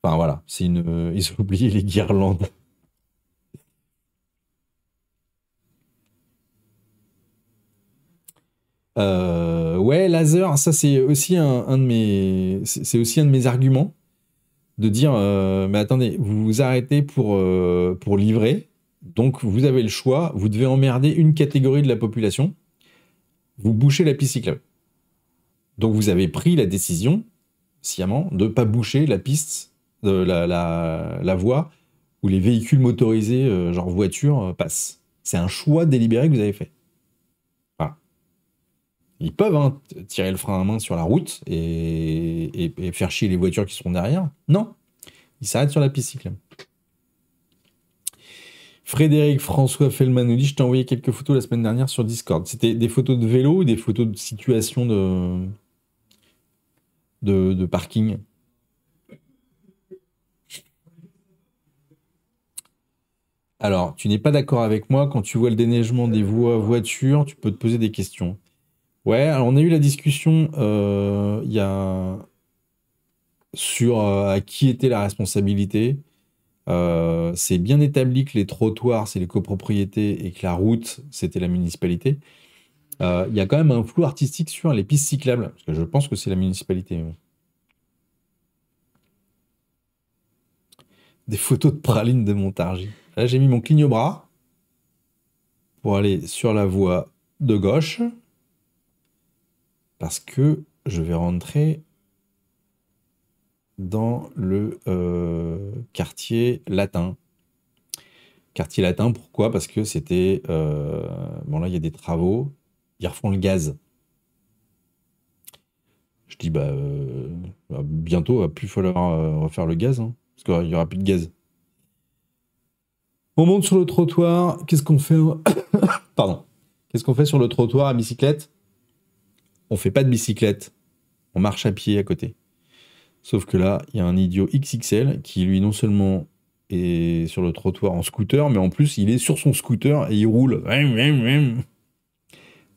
enfin voilà, c'est une... Euh, ils ont oublié les guirlandes. Euh, ouais, laser, ça c'est aussi un, de mes, c'est aussi un de mes arguments de dire, mais attendez, vous vous arrêtez pour pour livrer, donc vous avez le choix, vous devez emmerder une catégorie de la population, vous bouchez la piste donc vous avez pris la décision, sciemment, de ne pas boucher la piste, de euh, la, voie où les véhicules motorisés, euh, genre voiture, euh, passent. C'est un choix délibéré que vous avez fait. Voilà. Ils peuvent hein, tirer le frein à main sur la route et, faire chier les voitures qui seront derrière. Non, ils s'arrêtent sur la piste cyclable. Frédéric François Fellman nous dit Je t'ai envoyé quelques photos la semaine dernière sur Discord. C'était des photos de vélo ou des photos de situation de de, parking. Alors, tu n'es pas d'accord avec moi. Quand tu vois le déneigement des voies voitures, tu peux te poser des questions. Ouais, alors on a eu la discussion euh, il y a... sur euh, à qui était la responsabilité. Euh, c'est bien établi que les trottoirs, c'est les copropriétés et que la route, c'était la municipalité. Euh, il y a quand même un flou artistique sur les pistes cyclables, parce que je pense que c'est la municipalité. Des photos de pralines de Montargis. Là, j'ai mis mon clignot-bras pour aller sur la voie de gauche parce que je vais rentrer dans le euh, quartier latin. Quartier latin, pourquoi Parce que c'était... Euh, bon là, il y a des travaux. Ils refont le gaz. Je dis, bah, euh, bah bientôt, il va plus falloir euh, refaire le gaz, hein, parce qu'il n'y aura plus de gaz. On monte sur le trottoir. Qu'est-ce qu'on fait Pardon. Qu'est-ce qu'on fait sur le trottoir à bicyclette On fait pas de bicyclette. On marche à pied à côté. Sauf que là, il y a un idiot XXL qui, lui, non seulement est sur le trottoir en scooter, mais en plus, il est sur son scooter et il roule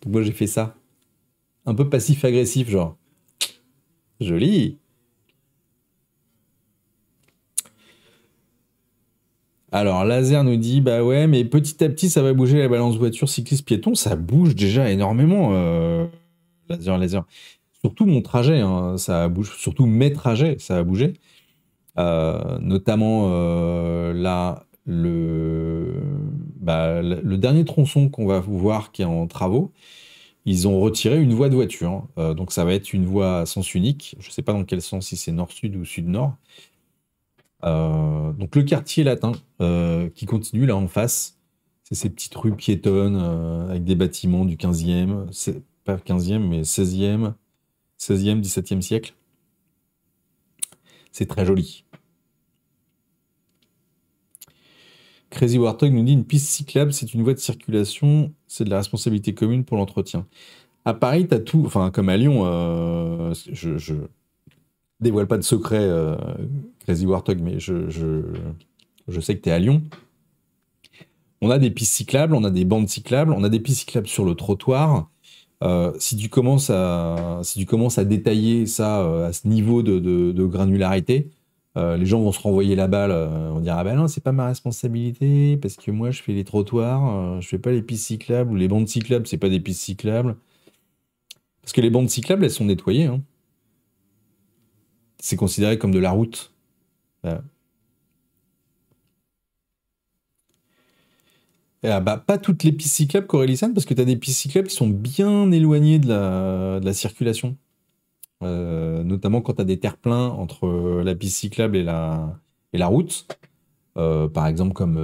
moi j'ai fait ça. Un peu passif-agressif, genre. Joli. Alors, Laser nous dit, bah ouais, mais petit à petit, ça va bouger la balance voiture cycliste piéton. Ça bouge déjà énormément. Euh, laser, laser. Surtout mon trajet, hein, ça bouge. Surtout mes trajets, ça a bougé. Euh, notamment euh, là, le... Bah, le dernier tronçon qu'on va voir qui est en travaux, ils ont retiré une voie de voiture. Hein. Euh, donc ça va être une voie à sens unique. Je ne sais pas dans quel sens, si c'est nord-sud ou sud-nord. Euh, donc le quartier latin euh, qui continue là en face, c'est ces petites rues piétonnes avec des bâtiments du 15e, pas 15e, mais 16e, 16e, 17e siècle. C'est très joli. Crazy Warthog nous dit une piste cyclable, c'est une voie de circulation, c'est de la responsabilité commune pour l'entretien. À Paris, t'as tout, enfin comme à Lyon, euh, je, je, dévoile pas de secret, euh, Crazy Warthog, mais je, sais que tu es à Lyon. On a des pistes cyclables, on a des bandes cyclables, on a des pistes cyclables sur le trottoir. Euh, si, tu commences à, si tu commences à détailler ça à ce niveau de granularité, euh, les gens vont se renvoyer la balle, euh, on dira ah ben non, c'est pas ma responsabilité parce que moi je fais les trottoirs, euh, je fais pas les pistes cyclables ou les bandes cyclables, c'est pas des pistes cyclables. Parce que les bandes cyclables, elles sont nettoyées. Hein. C'est considéré comme de la route. bah, ah, bah pas toutes les pistes cyclables, Corélissane, parce que tu as des pistes cyclables qui sont bien éloignées de la circulation. Euh, notamment quand tu as des terres pleins entre euh, la piste cyclable et la, et la route. Euh, par exemple, comme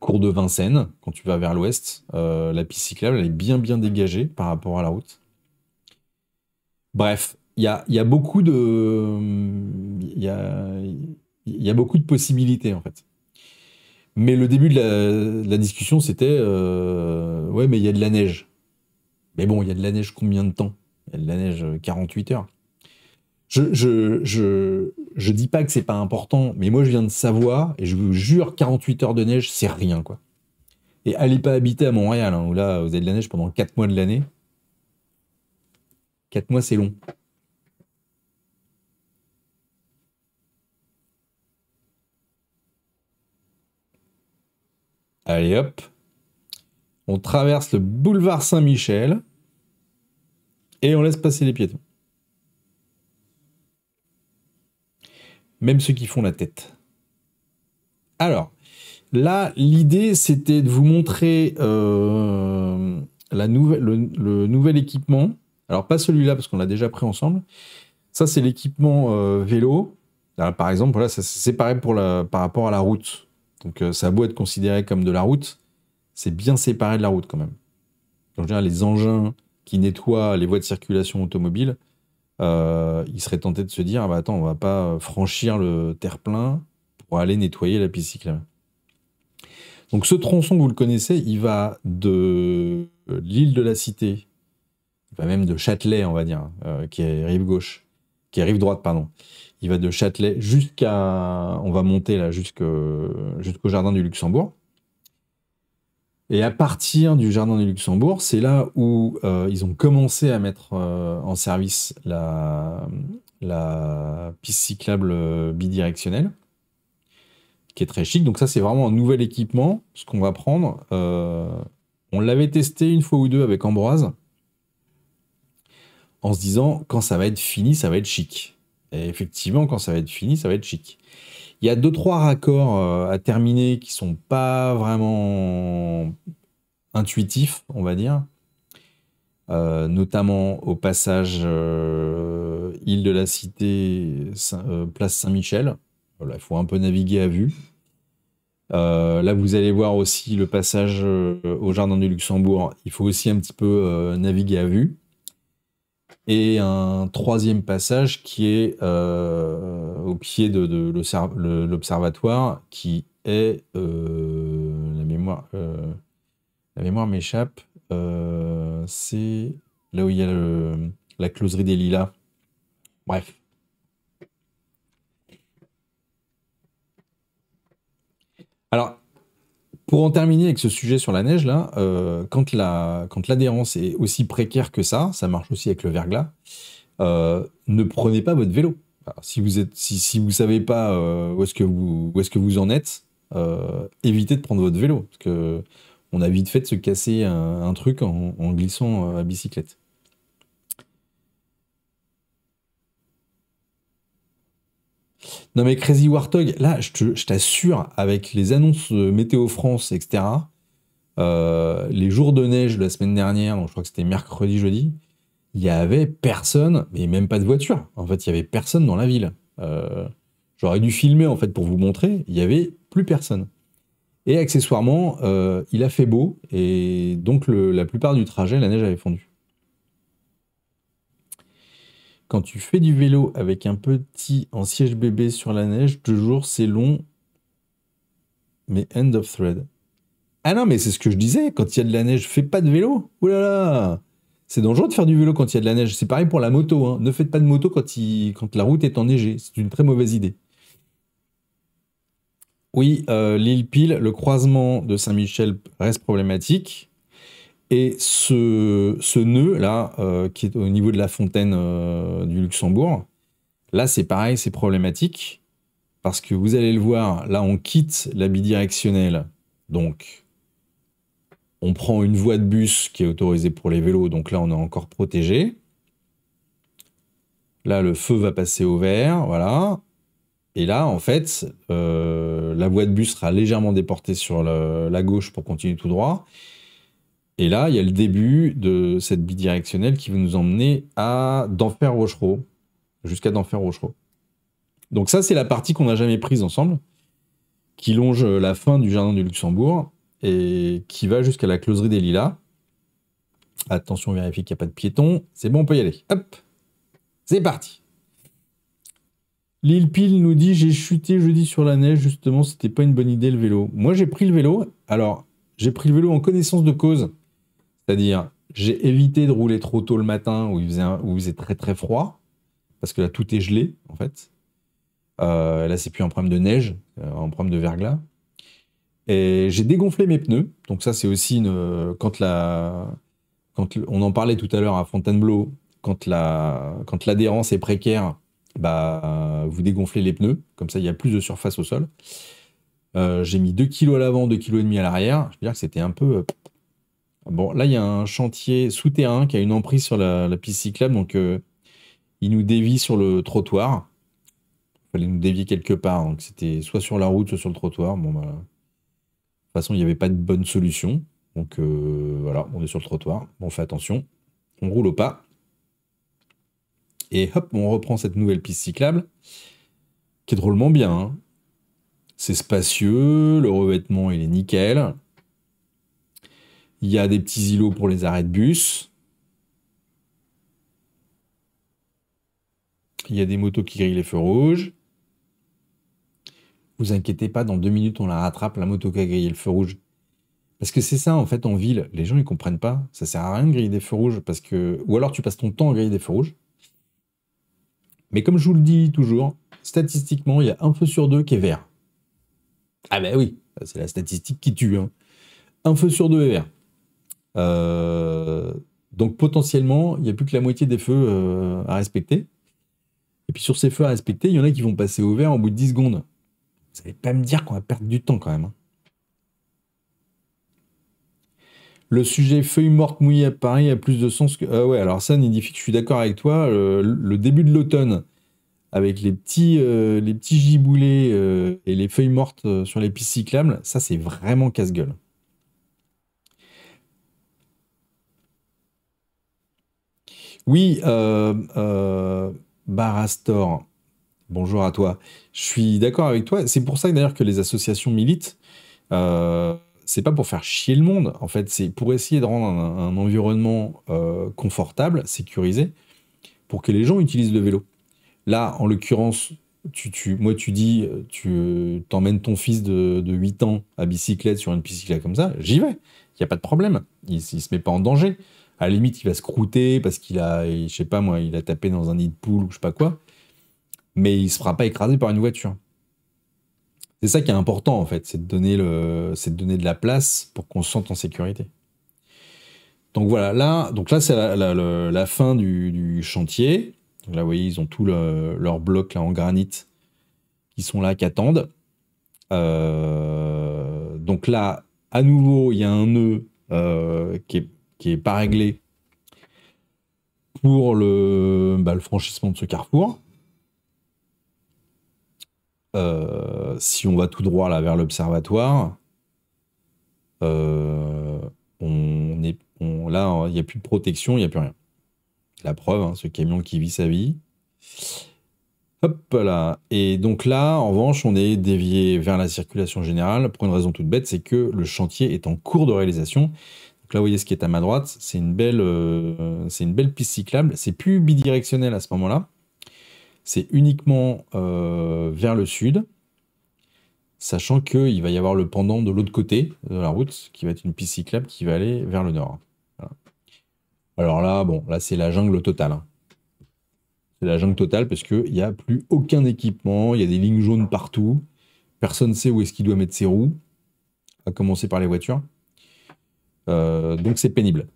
Cours de Vincennes, quand tu vas vers l'ouest, la piste cyclable elle est bien bien dégagée par rapport à la route. Bref, il y a, beaucoup de il y a, beaucoup de possibilités en fait. Mais le début de la, de la discussion, c'était ouais, mais il y a de la neige. Mais bon, il y a de la neige combien de temps de la neige 48 euh, heures. Je, je, dis pas que c'est pas important, mais moi je viens de savoir, et je vous jure, 48 heures de neige, c'est rien quoi. Et allez pas habiter à Montréal, hein, où là vous avez de la neige pendant 4 mois de l'année. 4 mois c'est long. Allez hop, on traverse le boulevard Saint-Michel et on laisse passer les piétons. Même ceux qui font la tête. Alors, là, l'idée, c'était de vous montrer euh, la nouvelle, le, nouvel équipement. Alors, pas celui-là, parce qu'on l'a déjà pris ensemble. Ça, c'est l'équipement euh, vélo. par exemple, voilà, c'est séparé pour par rapport à la route. Donc, euh, ça a beau être considéré comme de la route, c'est bien séparé de la route quand même. Donc, les engins qui nettoie les voies de circulation automobile, euh, il serait tenté de se dire ah bah attends, on va pas franchir le terre-plein pour aller nettoyer la piste cyclable. Donc ce tronçon, vous le connaissez, il va de l'île de la Cité, il va même de Châtelet, on va dire, euh, qui est rive gauche, qui est rive droite, pardon. Il va de Châtelet jusqu'à, on va monter là jusqu'au jardin du Luxembourg. Et à partir du Jardin du Luxembourg, c'est là où euh, ils ont commencé à mettre euh, en service la, piste cyclable euh, bidirectionnelle, qui est très chic. Donc ça, c'est vraiment un nouvel équipement, ce qu'on va prendre. on l'avait testé une fois ou deux avec Ambroise, en se disant, quand ça va être fini, ça va être chic. Et effectivement, quand ça va être fini, ça va être chic. Il y a deux, trois raccords euh, à terminer qui sont pas vraiment intuitifs, on va dire. Euh, notamment au passage euh, île de la Cité, place Saint-Michel. Il faut un peu naviguer à vue. là, vous allez voir aussi le passage au jardin du Luxembourg. Il faut aussi un petit peu naviguer à vue et un troisième passage qui est au euh, pied de, l'observatoire, qui est euh, la mémoire. Euh, la mémoire m'échappe. c'est là où il y a la closerie des lilas. Bref. Alors, pour en terminer avec ce sujet sur la neige, là, euh, quand l'adhérence la, quand est aussi précaire que ça, ça marche aussi avec le verglas, euh, ne prenez pas votre vélo. si vous êtes, si, vous savez pas euh, où est-ce que vous est que vous en êtes, évitez de prendre votre vélo parce qu'on on a vite fait de se casser un, truc en glissant à bicyclette. Non mais Crazy Warthog, là, je t'assure, avec les annonces Météo France, etc., euh, les jours de neige de la semaine dernière, donc je crois que c'était mercredi, jeudi, il y avait personne, et même pas de voiture. En fait, il y avait personne dans la ville. Euh, j'aurais dû filmer en fait pour vous montrer, il y avait plus personne. Et accessoirement, euh, il a fait beau et donc la plupart du trajet, la neige avait fondu. Quand tu fais du vélo avec un petit en siège bébé sur la neige, toujours c'est long, mais end of thread. Ah non, mais c'est ce que je disais, quand il y a de la neige, fais pas de vélo. Ouh là là C'est dangereux de faire du vélo quand il y a de la neige. C'est pareil pour la moto. Hein. Ne faites pas de moto quand, il... la route est enneigée. C'est une très mauvaise idée. Oui, euh, l'île Pile, le croisement de Saint-Michel reste problématique. Et ce, nœud là, euh, qui est au niveau de la fontaine euh, du Luxembourg, là c'est pareil, c'est problématique. Parce que vous allez le voir, là on quitte la bidirectionnelle, donc on prend une voie de bus qui est autorisée pour les vélos, donc là on est encore protégé. Là le feu va passer au vert, voilà. Et là en fait, euh, la voie de bus sera légèrement déportée sur la gauche pour continuer tout droit. Et là, il y a le début de cette bidirectionnelle qui va nous emmener à d'enfer Rochereau, jusqu'à d'enfer Rochereau. Donc ça, c'est la partie qu'on n'a jamais prise ensemble, qui longe la fin du jardin du Luxembourg et qui va jusqu'à la closerie des Lilas. Attention, vérifie qu'il n'y a pas de piéton. C'est bon, on peut y aller. Hop, c'est parti. Lille Pile nous dit j'ai chuté jeudi sur la neige, justement, c'était pas une bonne idée le vélo. Moi, j'ai pris le vélo. Alors, j'ai pris le vélo en connaissance de cause. C'est-à-dire, j'ai évité de rouler trop tôt le matin où il, faisait très très froid, parce que là tout est gelé en fait. Euh, là, c'est plus un problème de neige, euh, un problème de verglas. Et j'ai dégonflé mes pneus. Donc ça, c'est aussi une... quand la, quand on en parlait tout à l'heure à Fontainebleau, quand la, quand l'adhérence est précaire, bah vous dégonflez les pneus. Comme ça, il y a plus de surface au sol. Euh, j'ai mis 2 kg à l'avant, 2 kg et demi à l'arrière. Je veux dire que c'était un peu euh, Bon, là, il y a un chantier souterrain qui a une emprise sur la, piste cyclable, donc euh, il nous dévie sur le trottoir. Il fallait nous dévier quelque part, donc c'était soit sur la route, soit sur le trottoir. Bon, bah, de toute façon, il n'y avait pas de bonne solution. Donc euh, voilà, on est sur le trottoir, on fait attention, on roule au pas. Et hop, on reprend cette nouvelle piste cyclable, qui est drôlement bien. Hein. C'est spacieux, le revêtement il est nickel. Il y a des petits îlots pour les arrêts de bus. Il y a des motos qui grillent les feux rouges. Vous inquiétez pas, dans deux minutes, on la rattrape, la moto qui a grillé le feu rouge. Parce que c'est ça, en fait, en ville, les gens, ils comprennent pas. Ça sert à rien de griller des feux rouges. Parce que... Ou alors, tu passes ton temps à griller des feux rouges. Mais comme je vous le dis toujours, statistiquement, il y a un feu sur deux qui est vert. Ah ben oui, c'est la statistique qui tue. Hein. Un feu sur deux est vert. Euh, donc potentiellement, il n'y a plus que la moitié des feux euh, à respecter. Et puis sur ces feux à respecter, il y en a qui vont passer au vert en bout de 10 secondes. Vous n'allez pas me dire qu'on va perdre du temps quand même. Hein. Le sujet feuilles mortes mouillées à Paris a plus de sens que. Ah ouais, alors ça, que je suis d'accord avec toi. Euh, le, début de l'automne, avec les petits, les petits giboulets et les feuilles mortes sur les pistes cyclables, ça, c'est vraiment casse-gueule. Oui, euh, euh, Barastor, bonjour à toi. Je suis d'accord avec toi. C'est pour ça d'ailleurs que les associations militent. Euh, c'est pas pour faire chier le monde, en fait, c'est pour essayer de rendre un, environnement confortable, sécurisé, pour que les gens utilisent le vélo. Là, en l'occurrence, tu, moi, tu dis, tu t'emmènes ton fils de, de, 8 ans à bicyclette sur une bicyclette comme ça, j'y vais. Il n'y a pas de problème. Il ne se met pas en danger à la limite, il va se croûter parce qu'il a, je sais pas moi, il a tapé dans un nid de poule ou je sais pas quoi. Mais il se fera pas écraser par une voiture. C'est ça qui est important en fait, c'est de donner le, c'est de donner de la place pour qu'on se sente en sécurité. Donc voilà, là, donc là c'est la, fin du, chantier. là, vous voyez, ils ont tous leurs leur là en granit qui sont là, qui attendent. Euh, donc là, à nouveau, il y a un nœud euh, qui est qui n'est pas réglé pour bah, le, franchissement de ce carrefour. Euh, si on va tout droit là vers l'observatoire, euh, on est, là, il n'y a plus de protection, il n'y a plus rien. La preuve, hein, ce camion qui vit sa vie. Hop là. Et donc là, en revanche, on est dévié vers la circulation générale pour une raison toute bête, c'est que le chantier est en cours de réalisation donc là, vous voyez ce qui est à ma droite, c'est une, belle, euh, une belle piste cyclable. C'est plus bidirectionnel à ce moment-là. C'est uniquement euh, vers le sud, sachant qu'il va y avoir le pendant de l'autre côté de la route, qui va être une piste cyclable qui va aller vers le nord. Alors là, bon, là c'est la jungle totale. Hein. C'est la jungle totale parce qu'il n'y a plus aucun équipement, il y a des lignes jaunes partout, personne ne sait où est-ce qu'il doit mettre ses roues, à commencer par les voitures. Euh, donc c'est pénible.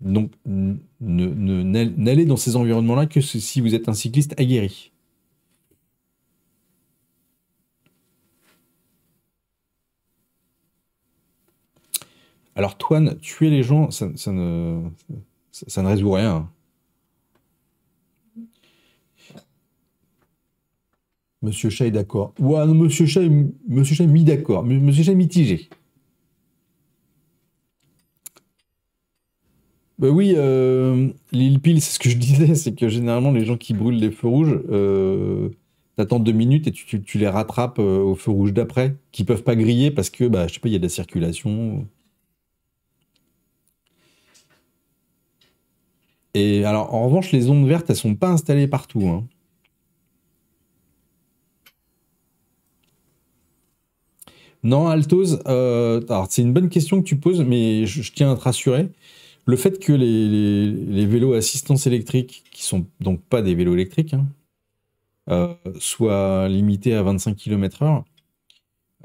Donc, n'allez dans ces environnements-là que si vous êtes un cycliste aguerri. Alors, Toine, tuer les gens, ça, ne, ça, ne, résout rien. Monsieur Chat est d'accord. Ouais, Monsieur Chat, Monsieur mis d'accord. Monsieur mitigé. Bah oui, euh, l'île pile, c'est ce que je disais, c'est que généralement les gens qui brûlent les feux rouges, tu euh, t'attends deux minutes et tu, les rattrapes euh, au feu rouge d'après, qui peuvent pas griller parce que, bah, je sais pas, il y a de la circulation. Et alors, en revanche, les ondes vertes, elles sont pas installées partout. Hein. Non, Altos, euh, c'est une bonne question que tu poses, mais je tiens à te rassurer le fait que les, vélos assistance électrique, qui sont donc pas des vélos électriques, hein, euh, soient limités à 25 km/h,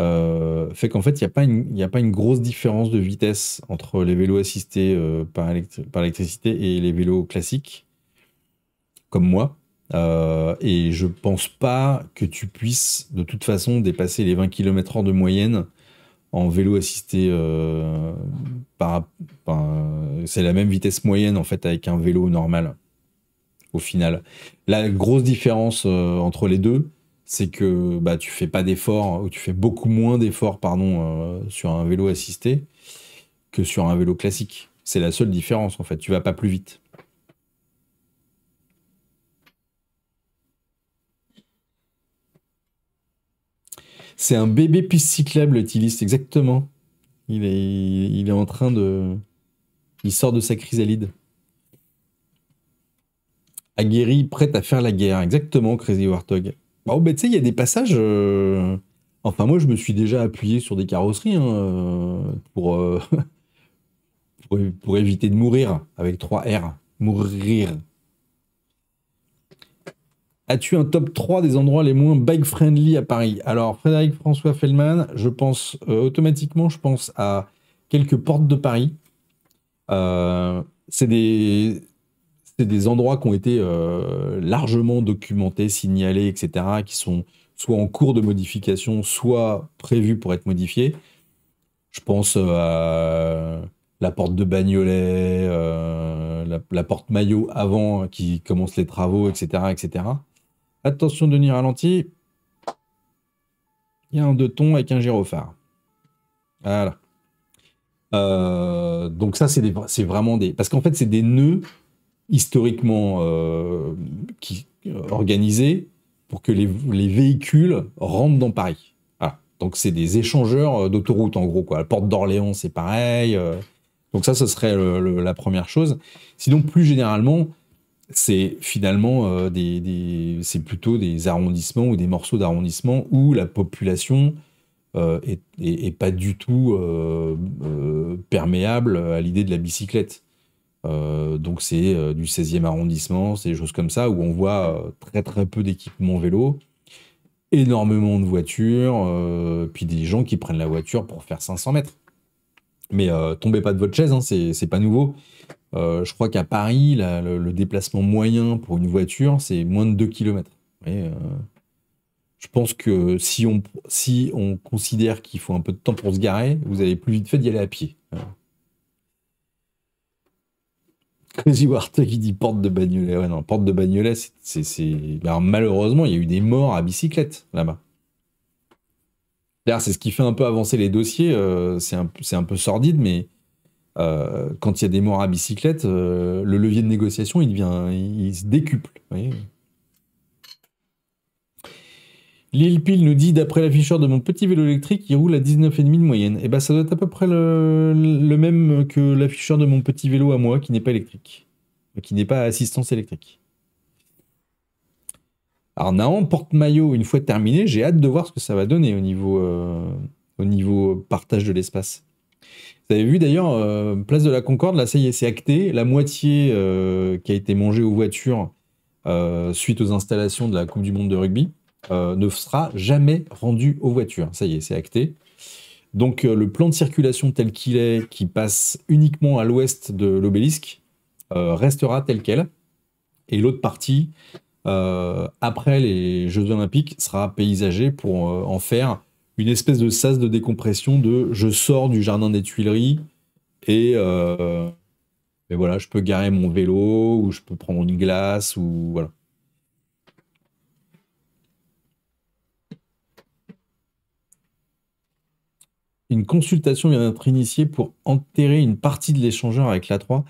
euh, fait qu'en fait, il n'y a, pas une grosse différence de vitesse entre les vélos assistés euh, par, par l'électricité et les vélos classiques, comme moi. et je pense pas que tu puisses de toute façon dépasser les 20 km/h de moyenne en vélo assisté euh, par, c'est la même vitesse moyenne en fait avec un vélo normal au final. La grosse différence euh, entre les deux, c'est que bah, tu fais pas d'effort, ou tu fais beaucoup moins d'efforts pardon, euh, sur un vélo assisté que sur un vélo classique. C'est la seule différence en fait. Tu vas pas plus vite. C'est un bébé piste cyclable, exactement. Il est, il est en train de. Il sort de sa chrysalide. Aguerri, prête à faire la guerre, exactement, Crazy Warthog. Bah, oh bah, tu sais, il y a des passages. Euh, enfin, moi, je me suis déjà appuyé sur des carrosseries hein, euh, euh, pour, pour, éviter de mourir avec 3 R. Mourir. As-tu un top 3 des endroits les moins bike-friendly à Paris Alors, Frédéric François Fellman, je pense euh, automatiquement, je pense à quelques portes de Paris. Euh, c'est des, endroits qui ont été euh, largement documentés, signalés, etc., qui sont soit en cours de modification, soit prévus pour être modifiés. Je pense à la porte de Bagnolet, la, porte Maillot avant qui commence les travaux, etc., etc. Attention de venir ralenti. Il y a un deux tons avec un gyrophare. Voilà. Euh, donc ça, c'est, c'est vraiment des... Parce qu'en fait, c'est des nœuds historiquement euh, qui, euh, organisés pour que les, véhicules rentrent dans Paris. Donc c'est des échangeurs d'autoroute en gros. Quoi. La porte d'Orléans, c'est pareil. Donc ça, ce serait la première chose. Sinon, plus généralement, c'est finalement euh, c'est plutôt des arrondissements ou des morceaux d'arrondissements où la population euh, est, pas du tout euh, euh, perméable à l'idée de la bicyclette. donc c'est du 16e arrondissement, c'est des choses comme ça où on voit très très peu d'équipements vélo, énormément de voitures, puis des gens qui prennent la voiture pour faire 500 mètres. Mais tombez pas de votre chaise, hein, c'est pas nouveau. Euh, je crois qu'à Paris, le, déplacement moyen pour une voiture, c'est moins de 2 km. Euh, je pense que si on, si on considère qu'il faut un peu de temps pour se garer, vous avez plus vite fait d'y aller à pied. Crazy qui dit porte de Bagnolet. Ouais, non, porte de Bagnolet, c'est. malheureusement, il y a eu des morts à bicyclette là-bas. D'ailleurs, c'est ce qui fait un peu avancer les dossiers. Euh, c'est un, peu sordide, mais euh, quand il y a des morts à bicyclette, euh, le levier de négociation, il, il se décuple. Voyez Lille Pile nous dit, d'après l'afficheur de mon petit vélo électrique, il roule à 19,5 de moyenne. Et eh bien, ça doit être à peu près le, même que l'afficheur de mon petit vélo à moi, qui n'est pas électrique, qui n'est pas à assistance électrique. Alors Nahan, porte-maillot, une fois terminé, j'ai hâte de voir ce que ça va donner au niveau, euh, au niveau partage de l'espace. Vous avez vu d'ailleurs, euh, place de la Concorde, là, ça y est, c'est acté. La moitié euh, qui a été mangée aux voitures euh, suite aux installations de la Coupe du Monde de rugby ne sera jamais rendue aux voitures. Ça y est, c'est acté. Donc, le plan de circulation tel qu'il est, qui passe uniquement à l'ouest de l'obélisque, restera tel quel. Et l'autre partie, après les Jeux Olympiques, sera paysagée pour en faire une espèce de sas de décompression de je sors du jardin des Tuileries euh, et, voilà, je peux garer mon vélo ou je peux prendre une glace ou voilà. Une consultation vient d'être initiée pour enterrer une partie de l'échangeur avec l'A3.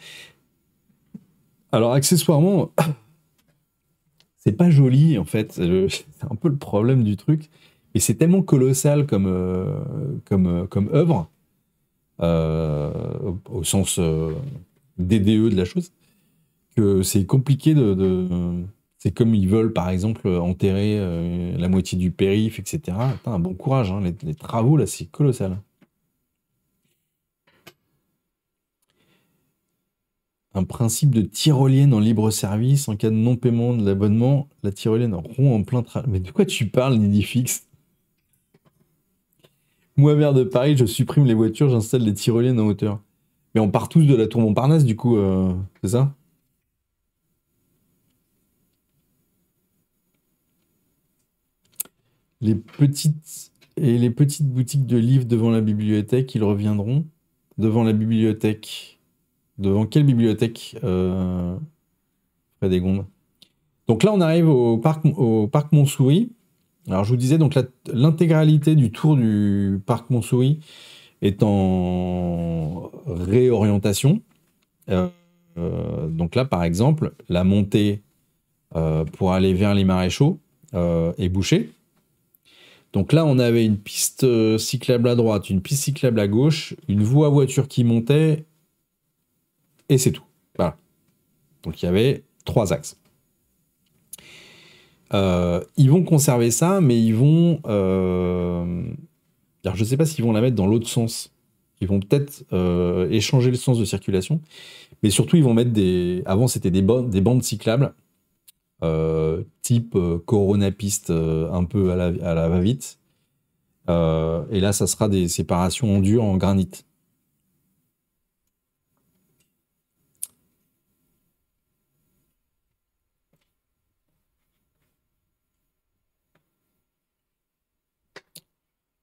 Alors accessoirement, c'est pas joli en fait, c'est un peu le problème du truc et c'est tellement colossal comme, euh, comme, euh, comme œuvre, euh, au sens DDE de la chose, que c'est compliqué de. c'est comme ils veulent, par exemple, enterrer la moitié du périph', etc. bon courage, hein, les, travaux, là, c'est colossal. un principe de tyrolienne en libre service en cas de non-paiement de l'abonnement. La tyrolienne rond en plein travail. Mais de quoi tu parles, Nidifix moi, de Paris, je supprime les voitures, j'installe les tyroliennes en hauteur. Mais on part tous de la tour Montparnasse, du coup, euh, c'est ça Les petites et les petites boutiques de livres devant la bibliothèque, ils reviendront devant la bibliothèque. Devant quelle bibliothèque euh, des gondes. Donc là, on arrive au parc, au parc Montsouris. Alors je vous disais, donc l'intégralité du tour du parc Montsouris est en réorientation. Euh, euh, donc là, par exemple, la montée euh, pour aller vers les maréchaux est bouchée. Donc là, on avait une piste cyclable à droite, une piste cyclable à gauche, une voie voiture qui montait, et c'est tout. Voilà. Donc il y avait trois axes. Euh, ils vont conserver ça, mais ils vont. Euh, je ne sais pas s'ils vont la mettre dans l'autre sens. Ils vont peut-être euh, échanger le sens de circulation, mais surtout ils vont mettre des. Avant, c'était des, bandes, des bandes cyclables, type Corona piste un peu à la, à la va-vite. et là, ça sera des séparations en dur en granit.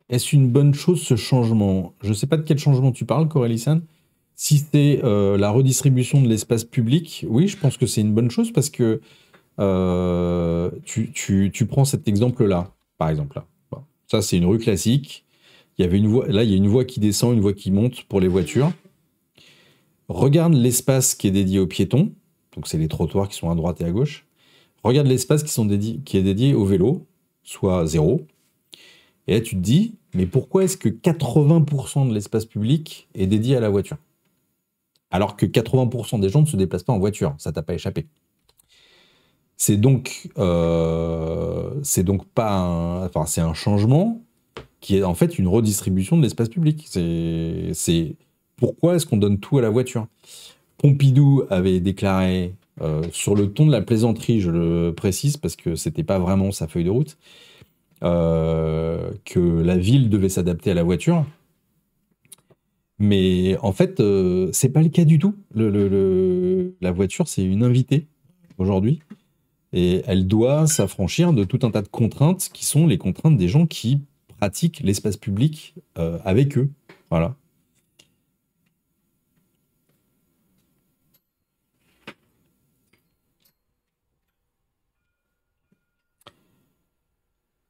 Est-ce une bonne chose ce changement Je ne sais pas de quel changement tu parles, Coralie Si c'est euh, la redistribution de l'espace public, oui, je pense que c'est une bonne chose parce que euh, tu, prends cet exemple-là, par exemple. Là. Ça, c'est une rue classique. Il y avait une voie, là, il y a une voie qui descend, une voie qui monte pour les voitures. Regarde l'espace qui est dédié aux piétons. Donc, c'est les trottoirs qui sont à droite et à gauche. Regarde l'espace qui, qui est dédié aux vélos, soit zéro. Et là, tu te dis, mais pourquoi est-ce que 80% de l'espace public est dédié à la voiture Alors que 80% des gens ne se déplacent pas en voiture, ça t'a pas échappé. C'est donc, euh, donc pas un, enfin, c'est un changement qui est en fait une redistribution de l'espace public. C'est, c'est pourquoi est-ce qu'on donne tout à la voiture Pompidou avait déclaré, euh, sur le ton de la plaisanterie, je le précise parce que c'était pas vraiment sa feuille de route, euh, que la ville devait s'adapter à la voiture. Mais en fait, euh, c'est pas le cas du tout. la voiture, c'est une invitée aujourd'hui. Et elle doit s'affranchir de tout un tas de contraintes qui sont les contraintes des gens qui pratiquent l'espace public euh, avec eux. Voilà.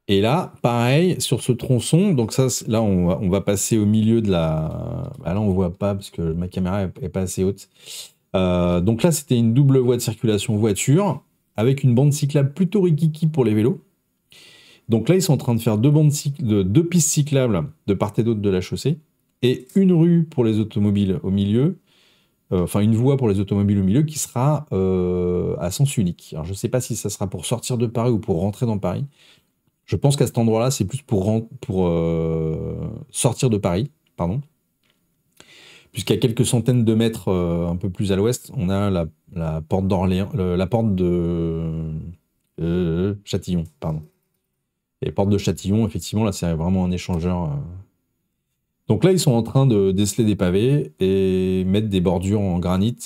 Et là, pareil, sur ce tronçon, donc ça, là, on va, passer au milieu de la. Bah, là, on voit pas parce que ma caméra est pas assez haute. Euh, donc là, c'était une double voie de circulation voiture avec une bande cyclable plutôt rikiki pour les vélos. Donc là, ils sont en train de faire deux, bandes de, deux pistes cyclables de part et d'autre de la chaussée et une rue pour les automobiles au milieu, euh, enfin une voie pour les automobiles au milieu qui sera euh, à sens unique. Alors je ne sais pas si ça sera pour sortir de Paris ou pour rentrer dans Paris, je pense qu'à cet endroit-là, c'est plus pour, euh, sortir de Paris, pardon. Puisqu'à quelques centaines de mètres euh, un peu plus à l'ouest, on a la, porte d'Orléans, la porte de euh, Châtillon, pardon. Et porte de Châtillon, effectivement, là, c'est vraiment un échangeur. Donc là, ils sont en train de déceler des pavés et mettre des bordures en granit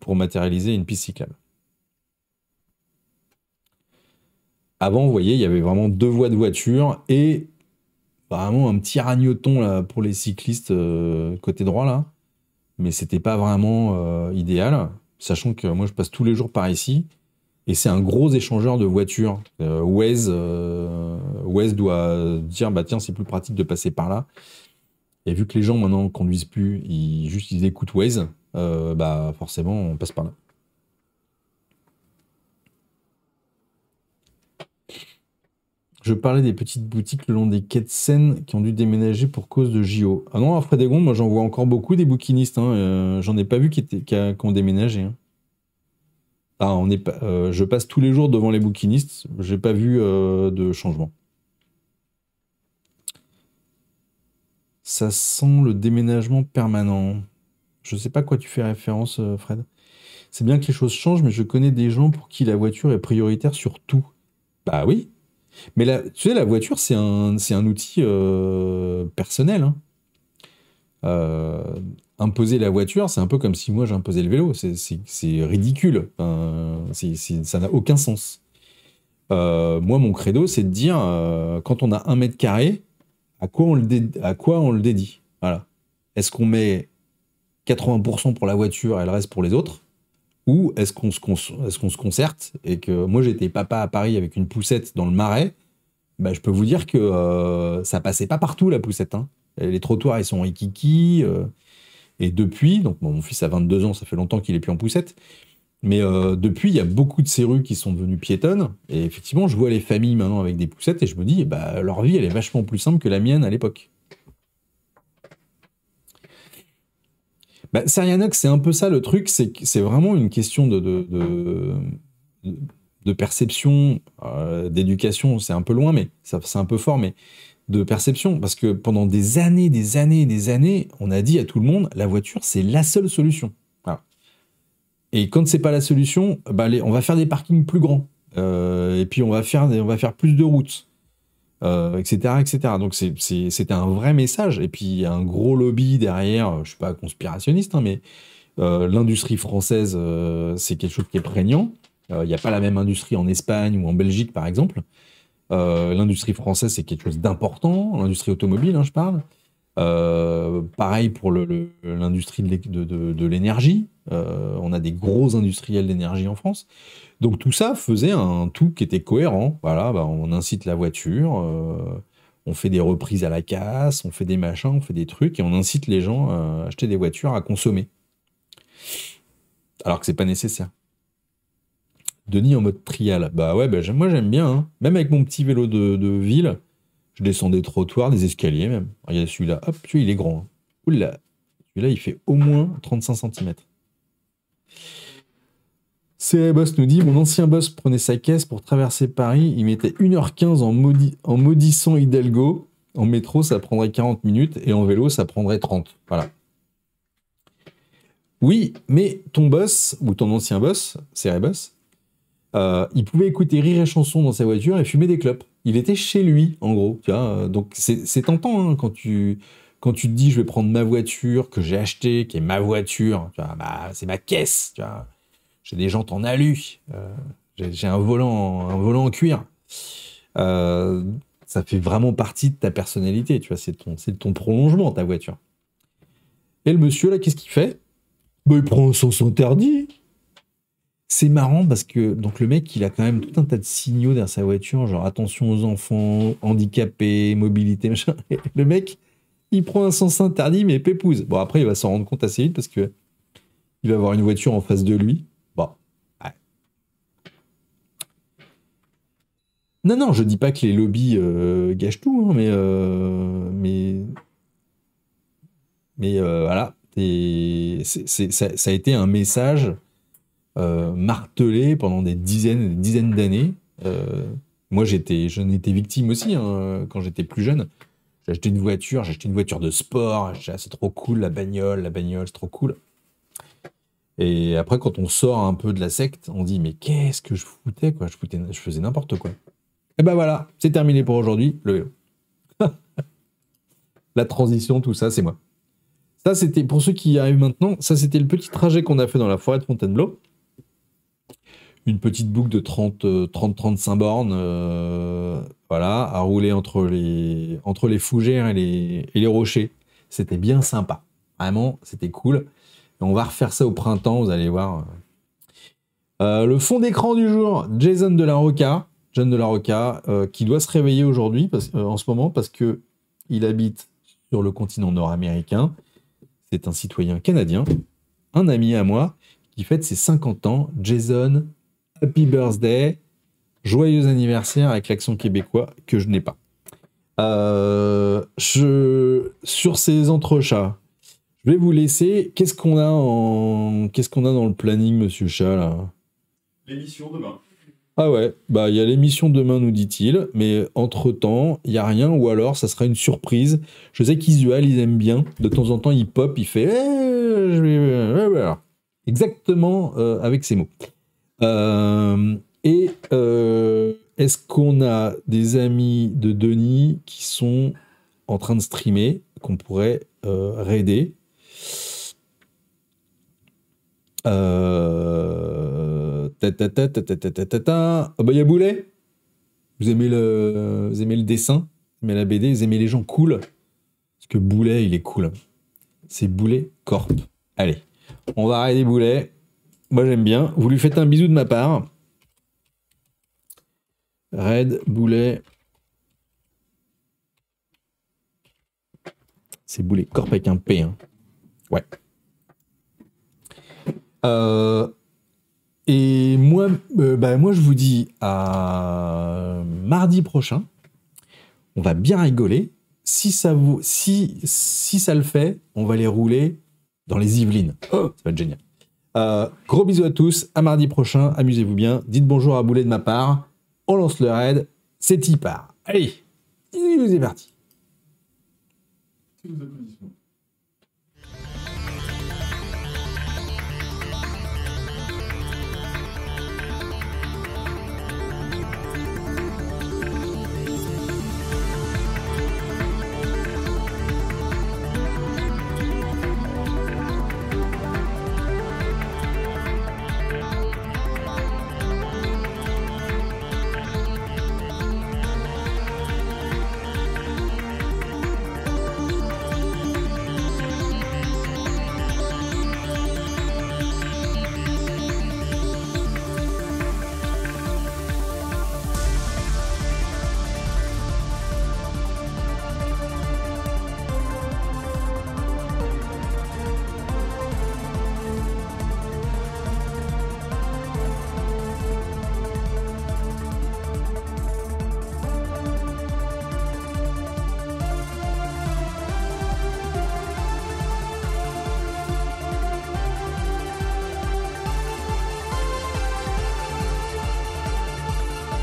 pour matérialiser une piste cyclable. Avant, vous voyez, il y avait vraiment deux voies de voiture et vraiment un petit ragnoton là, pour les cyclistes euh, côté droit là. Mais c'était pas vraiment euh, idéal, sachant que moi je passe tous les jours par ici et c'est un gros échangeur de voitures. Euh, Waze, doit dire bah tiens c'est plus pratique de passer par là. Et vu que les gens maintenant conduisent plus, ils juste ils écoutent Waze, bah forcément on passe par là. Je parlais des petites boutiques le long des quais de Seine qui ont dû déménager pour cause de JO. Ah non, à Frédégon, moi j'en vois encore beaucoup des bouquinistes. Hein. Euh, j'en ai pas vu qui, ont déménagé. Hein. Ah, on euh, je passe tous les jours devant les bouquinistes. J'ai pas vu euh, de changement. Ça sent le déménagement permanent. Je sais pas à quoi tu fais référence, Fred. C'est bien que les choses changent, mais je connais des gens pour qui la voiture est prioritaire sur tout. Bah oui, mais la, tu sais, la voiture, c'est un, outil euh, personnel. Hein. Euh, imposer la voiture, c'est un peu comme si moi j'imposais le vélo. C'est ridicule. ça n'a aucun sens. Euh, moi, mon credo, c'est de dire quand on a un mètre carré, à quoi on le, à quoi on le dédie Voilà. Est-ce qu'on met 80% pour la voiture et le reste pour les autres ou est-ce qu'on se, concerte et que moi j'étais papa à Paris avec une poussette dans le marais, bah, je peux vous dire que euh, ça passait pas partout la poussette. Hein. Les trottoirs ils sont ikiki. Euh, et depuis, donc mon fils a 22 ans, ça fait longtemps qu'il est plus en poussette, mais euh, depuis il y a beaucoup de ces rues qui sont devenues piétonnes. Et effectivement, je vois les familles maintenant avec des poussettes et je me dis, bah, leur vie elle est vachement plus simple que la mienne à l'époque. Bah, c'est un peu ça le truc, c'est vraiment une question de, de, de, perception, euh, d'éducation, c'est un peu loin, mais c'est un peu fort, mais de perception, parce que pendant des années, des années, des années, on a dit à tout le monde, la voiture, c'est la seule solution. Et quand c'est pas la solution, bah, on va faire des parkings plus grands, euh, et puis on va faire, on va faire plus de routes etc., euh, etc. Donc c'était un vrai message. Et puis il y a un gros lobby derrière, euh, je ne suis pas conspirationniste, hein, mais euh, l'industrie française, c'est quelque chose qui est prégnant. Il n'y a pas la même industrie en Espagne ou en Belgique, par exemple. l'industrie française, c'est quelque chose d'important, l'industrie automobile, hein, je parle. pareil pour l'industrie de l'énergie. on a des gros industriels d'énergie en France. Donc tout ça faisait un tout qui était cohérent. Voilà, bah, on incite la voiture, euh, on fait des reprises à la casse, on fait des machins, on fait des trucs, et on incite les gens à acheter des voitures, à consommer. Alors que c'est pas nécessaire. Denis en mode trial. Bah ouais, bah, moi j'aime bien. Hein. Même avec mon petit vélo de, ville, je descends des trottoirs, des escaliers même. Regarde celui-là, hop, celui il est grand. Hein. Oula, celui-là il fait au moins 35 cm. Boss nous dit Mon ancien boss prenait sa caisse pour traverser Paris. Il mettait 1h15 en, maudit, en maudissant Hidalgo. En métro, ça prendrait 40 minutes et en vélo, ça prendrait 30. Voilà. Oui, mais ton boss, ou ton ancien boss, Cereboss, euh, il pouvait écouter rire et chansons dans sa voiture et fumer des clopes. Il était chez lui, en gros. Euh, donc c'est tentant hein, quand tu quand tu te dis je vais prendre ma voiture que j'ai achetée, qui est ma voiture, bah, c'est ma caisse. J'ai des jantes en alu. Euh, j'ai un volant, un volant en cuir. Euh, ça fait vraiment partie de ta personnalité, tu vois, c'est ton, ton prolongement, ta voiture. Et le monsieur, là, qu'est-ce qu'il fait bah, Il prend un sens interdit. C'est marrant parce que donc le mec, il a quand même tout un tas de signaux derrière sa voiture, genre attention aux enfants, handicapés, mobilité, machin. le mec, il prend un sens interdit, mais pépouse. Bon, après, il va s'en rendre compte assez vite parce que il va avoir une voiture en face de lui Non, non, je dis pas que les lobbies euh, gâchent tout, hein, euh, mais, mais. Euh, voilà. ça, a été un message martelé pendant des dizaines des dizaines d'années. moi, j'étais, j'en étais victime aussi hein, quand j'étais plus jeune. J'ai acheté une voiture, j'ai acheté une voiture de sport. Ah, c'est trop cool, la bagnole, la bagnole, c'est trop cool. Et après, quand on sort un peu de la secte, on dit mais qu'est-ce que je foutais quoi je, foutais, je faisais n'importe quoi. Et eh ben voilà, c'est terminé pour aujourd'hui, le La transition, tout ça, c'est moi. Ça, c'était, pour ceux qui arrivent maintenant, ça, c'était le petit trajet qu'on a fait dans la forêt de Fontainebleau. Une petite boucle de 30-35 euh, bornes, euh, voilà, à rouler entre les, entre les fougères et les, rochers. C'était bien sympa. Vraiment, c'était cool. on va refaire ça au printemps, vous allez voir. Euh, le fond d'écran du jour, Jason de la Roca. Jeanne de la Roca, euh, qui doit se réveiller aujourd'hui, euh, en ce moment, parce que il habite sur le continent nord-américain. C'est un citoyen canadien, un ami à moi, qui fête ses 50 ans. Jason, happy birthday, joyeux anniversaire avec l'accent québécois que je n'ai pas. Euh, je, sur ces entrechats, je vais vous laisser. Qu'est-ce qu'on a en, qu'est-ce qu'on a dans le planning, Monsieur Chat L'émission demain. Ah ouais, bah il y a l'émission demain, nous dit-il, mais entre-temps, il n'y a rien, ou alors ça sera une surprise. Je sais qu'Isual, ils aiment bien. De temps en temps, il pop, il fait. Eh, euh, Exactement euh, avec ces mots. Euh, et est-ce qu'on a des amis de Denis qui sont en train de streamer, qu'on pourrait raider euh, ah bah y'a Boulet Vous aimez le, aimez le dessin Vous aimez la BD Vous aimez les gens cool Parce que Boulet, il est cool. C'est Boulet Corp. Allez, on va arrêter Boulet. Moi, j'aime bien. Vous lui faites un bisou de ma part. Red, Boulet. C'est Boulet Corp avec un P. Hein. Ouais. Euh, et moi, euh, bah, moi, je vous dis à mardi prochain. On va bien rigoler. Si ça, vous, si, si ça le fait, on va les rouler dans les Yvelines. Oh. ça va être génial. Euh, gros bisous à tous. À mardi prochain. Amusez-vous bien. Dites bonjour à Boulet de ma part. On lance le raid. C'est y part. Allez, est parti.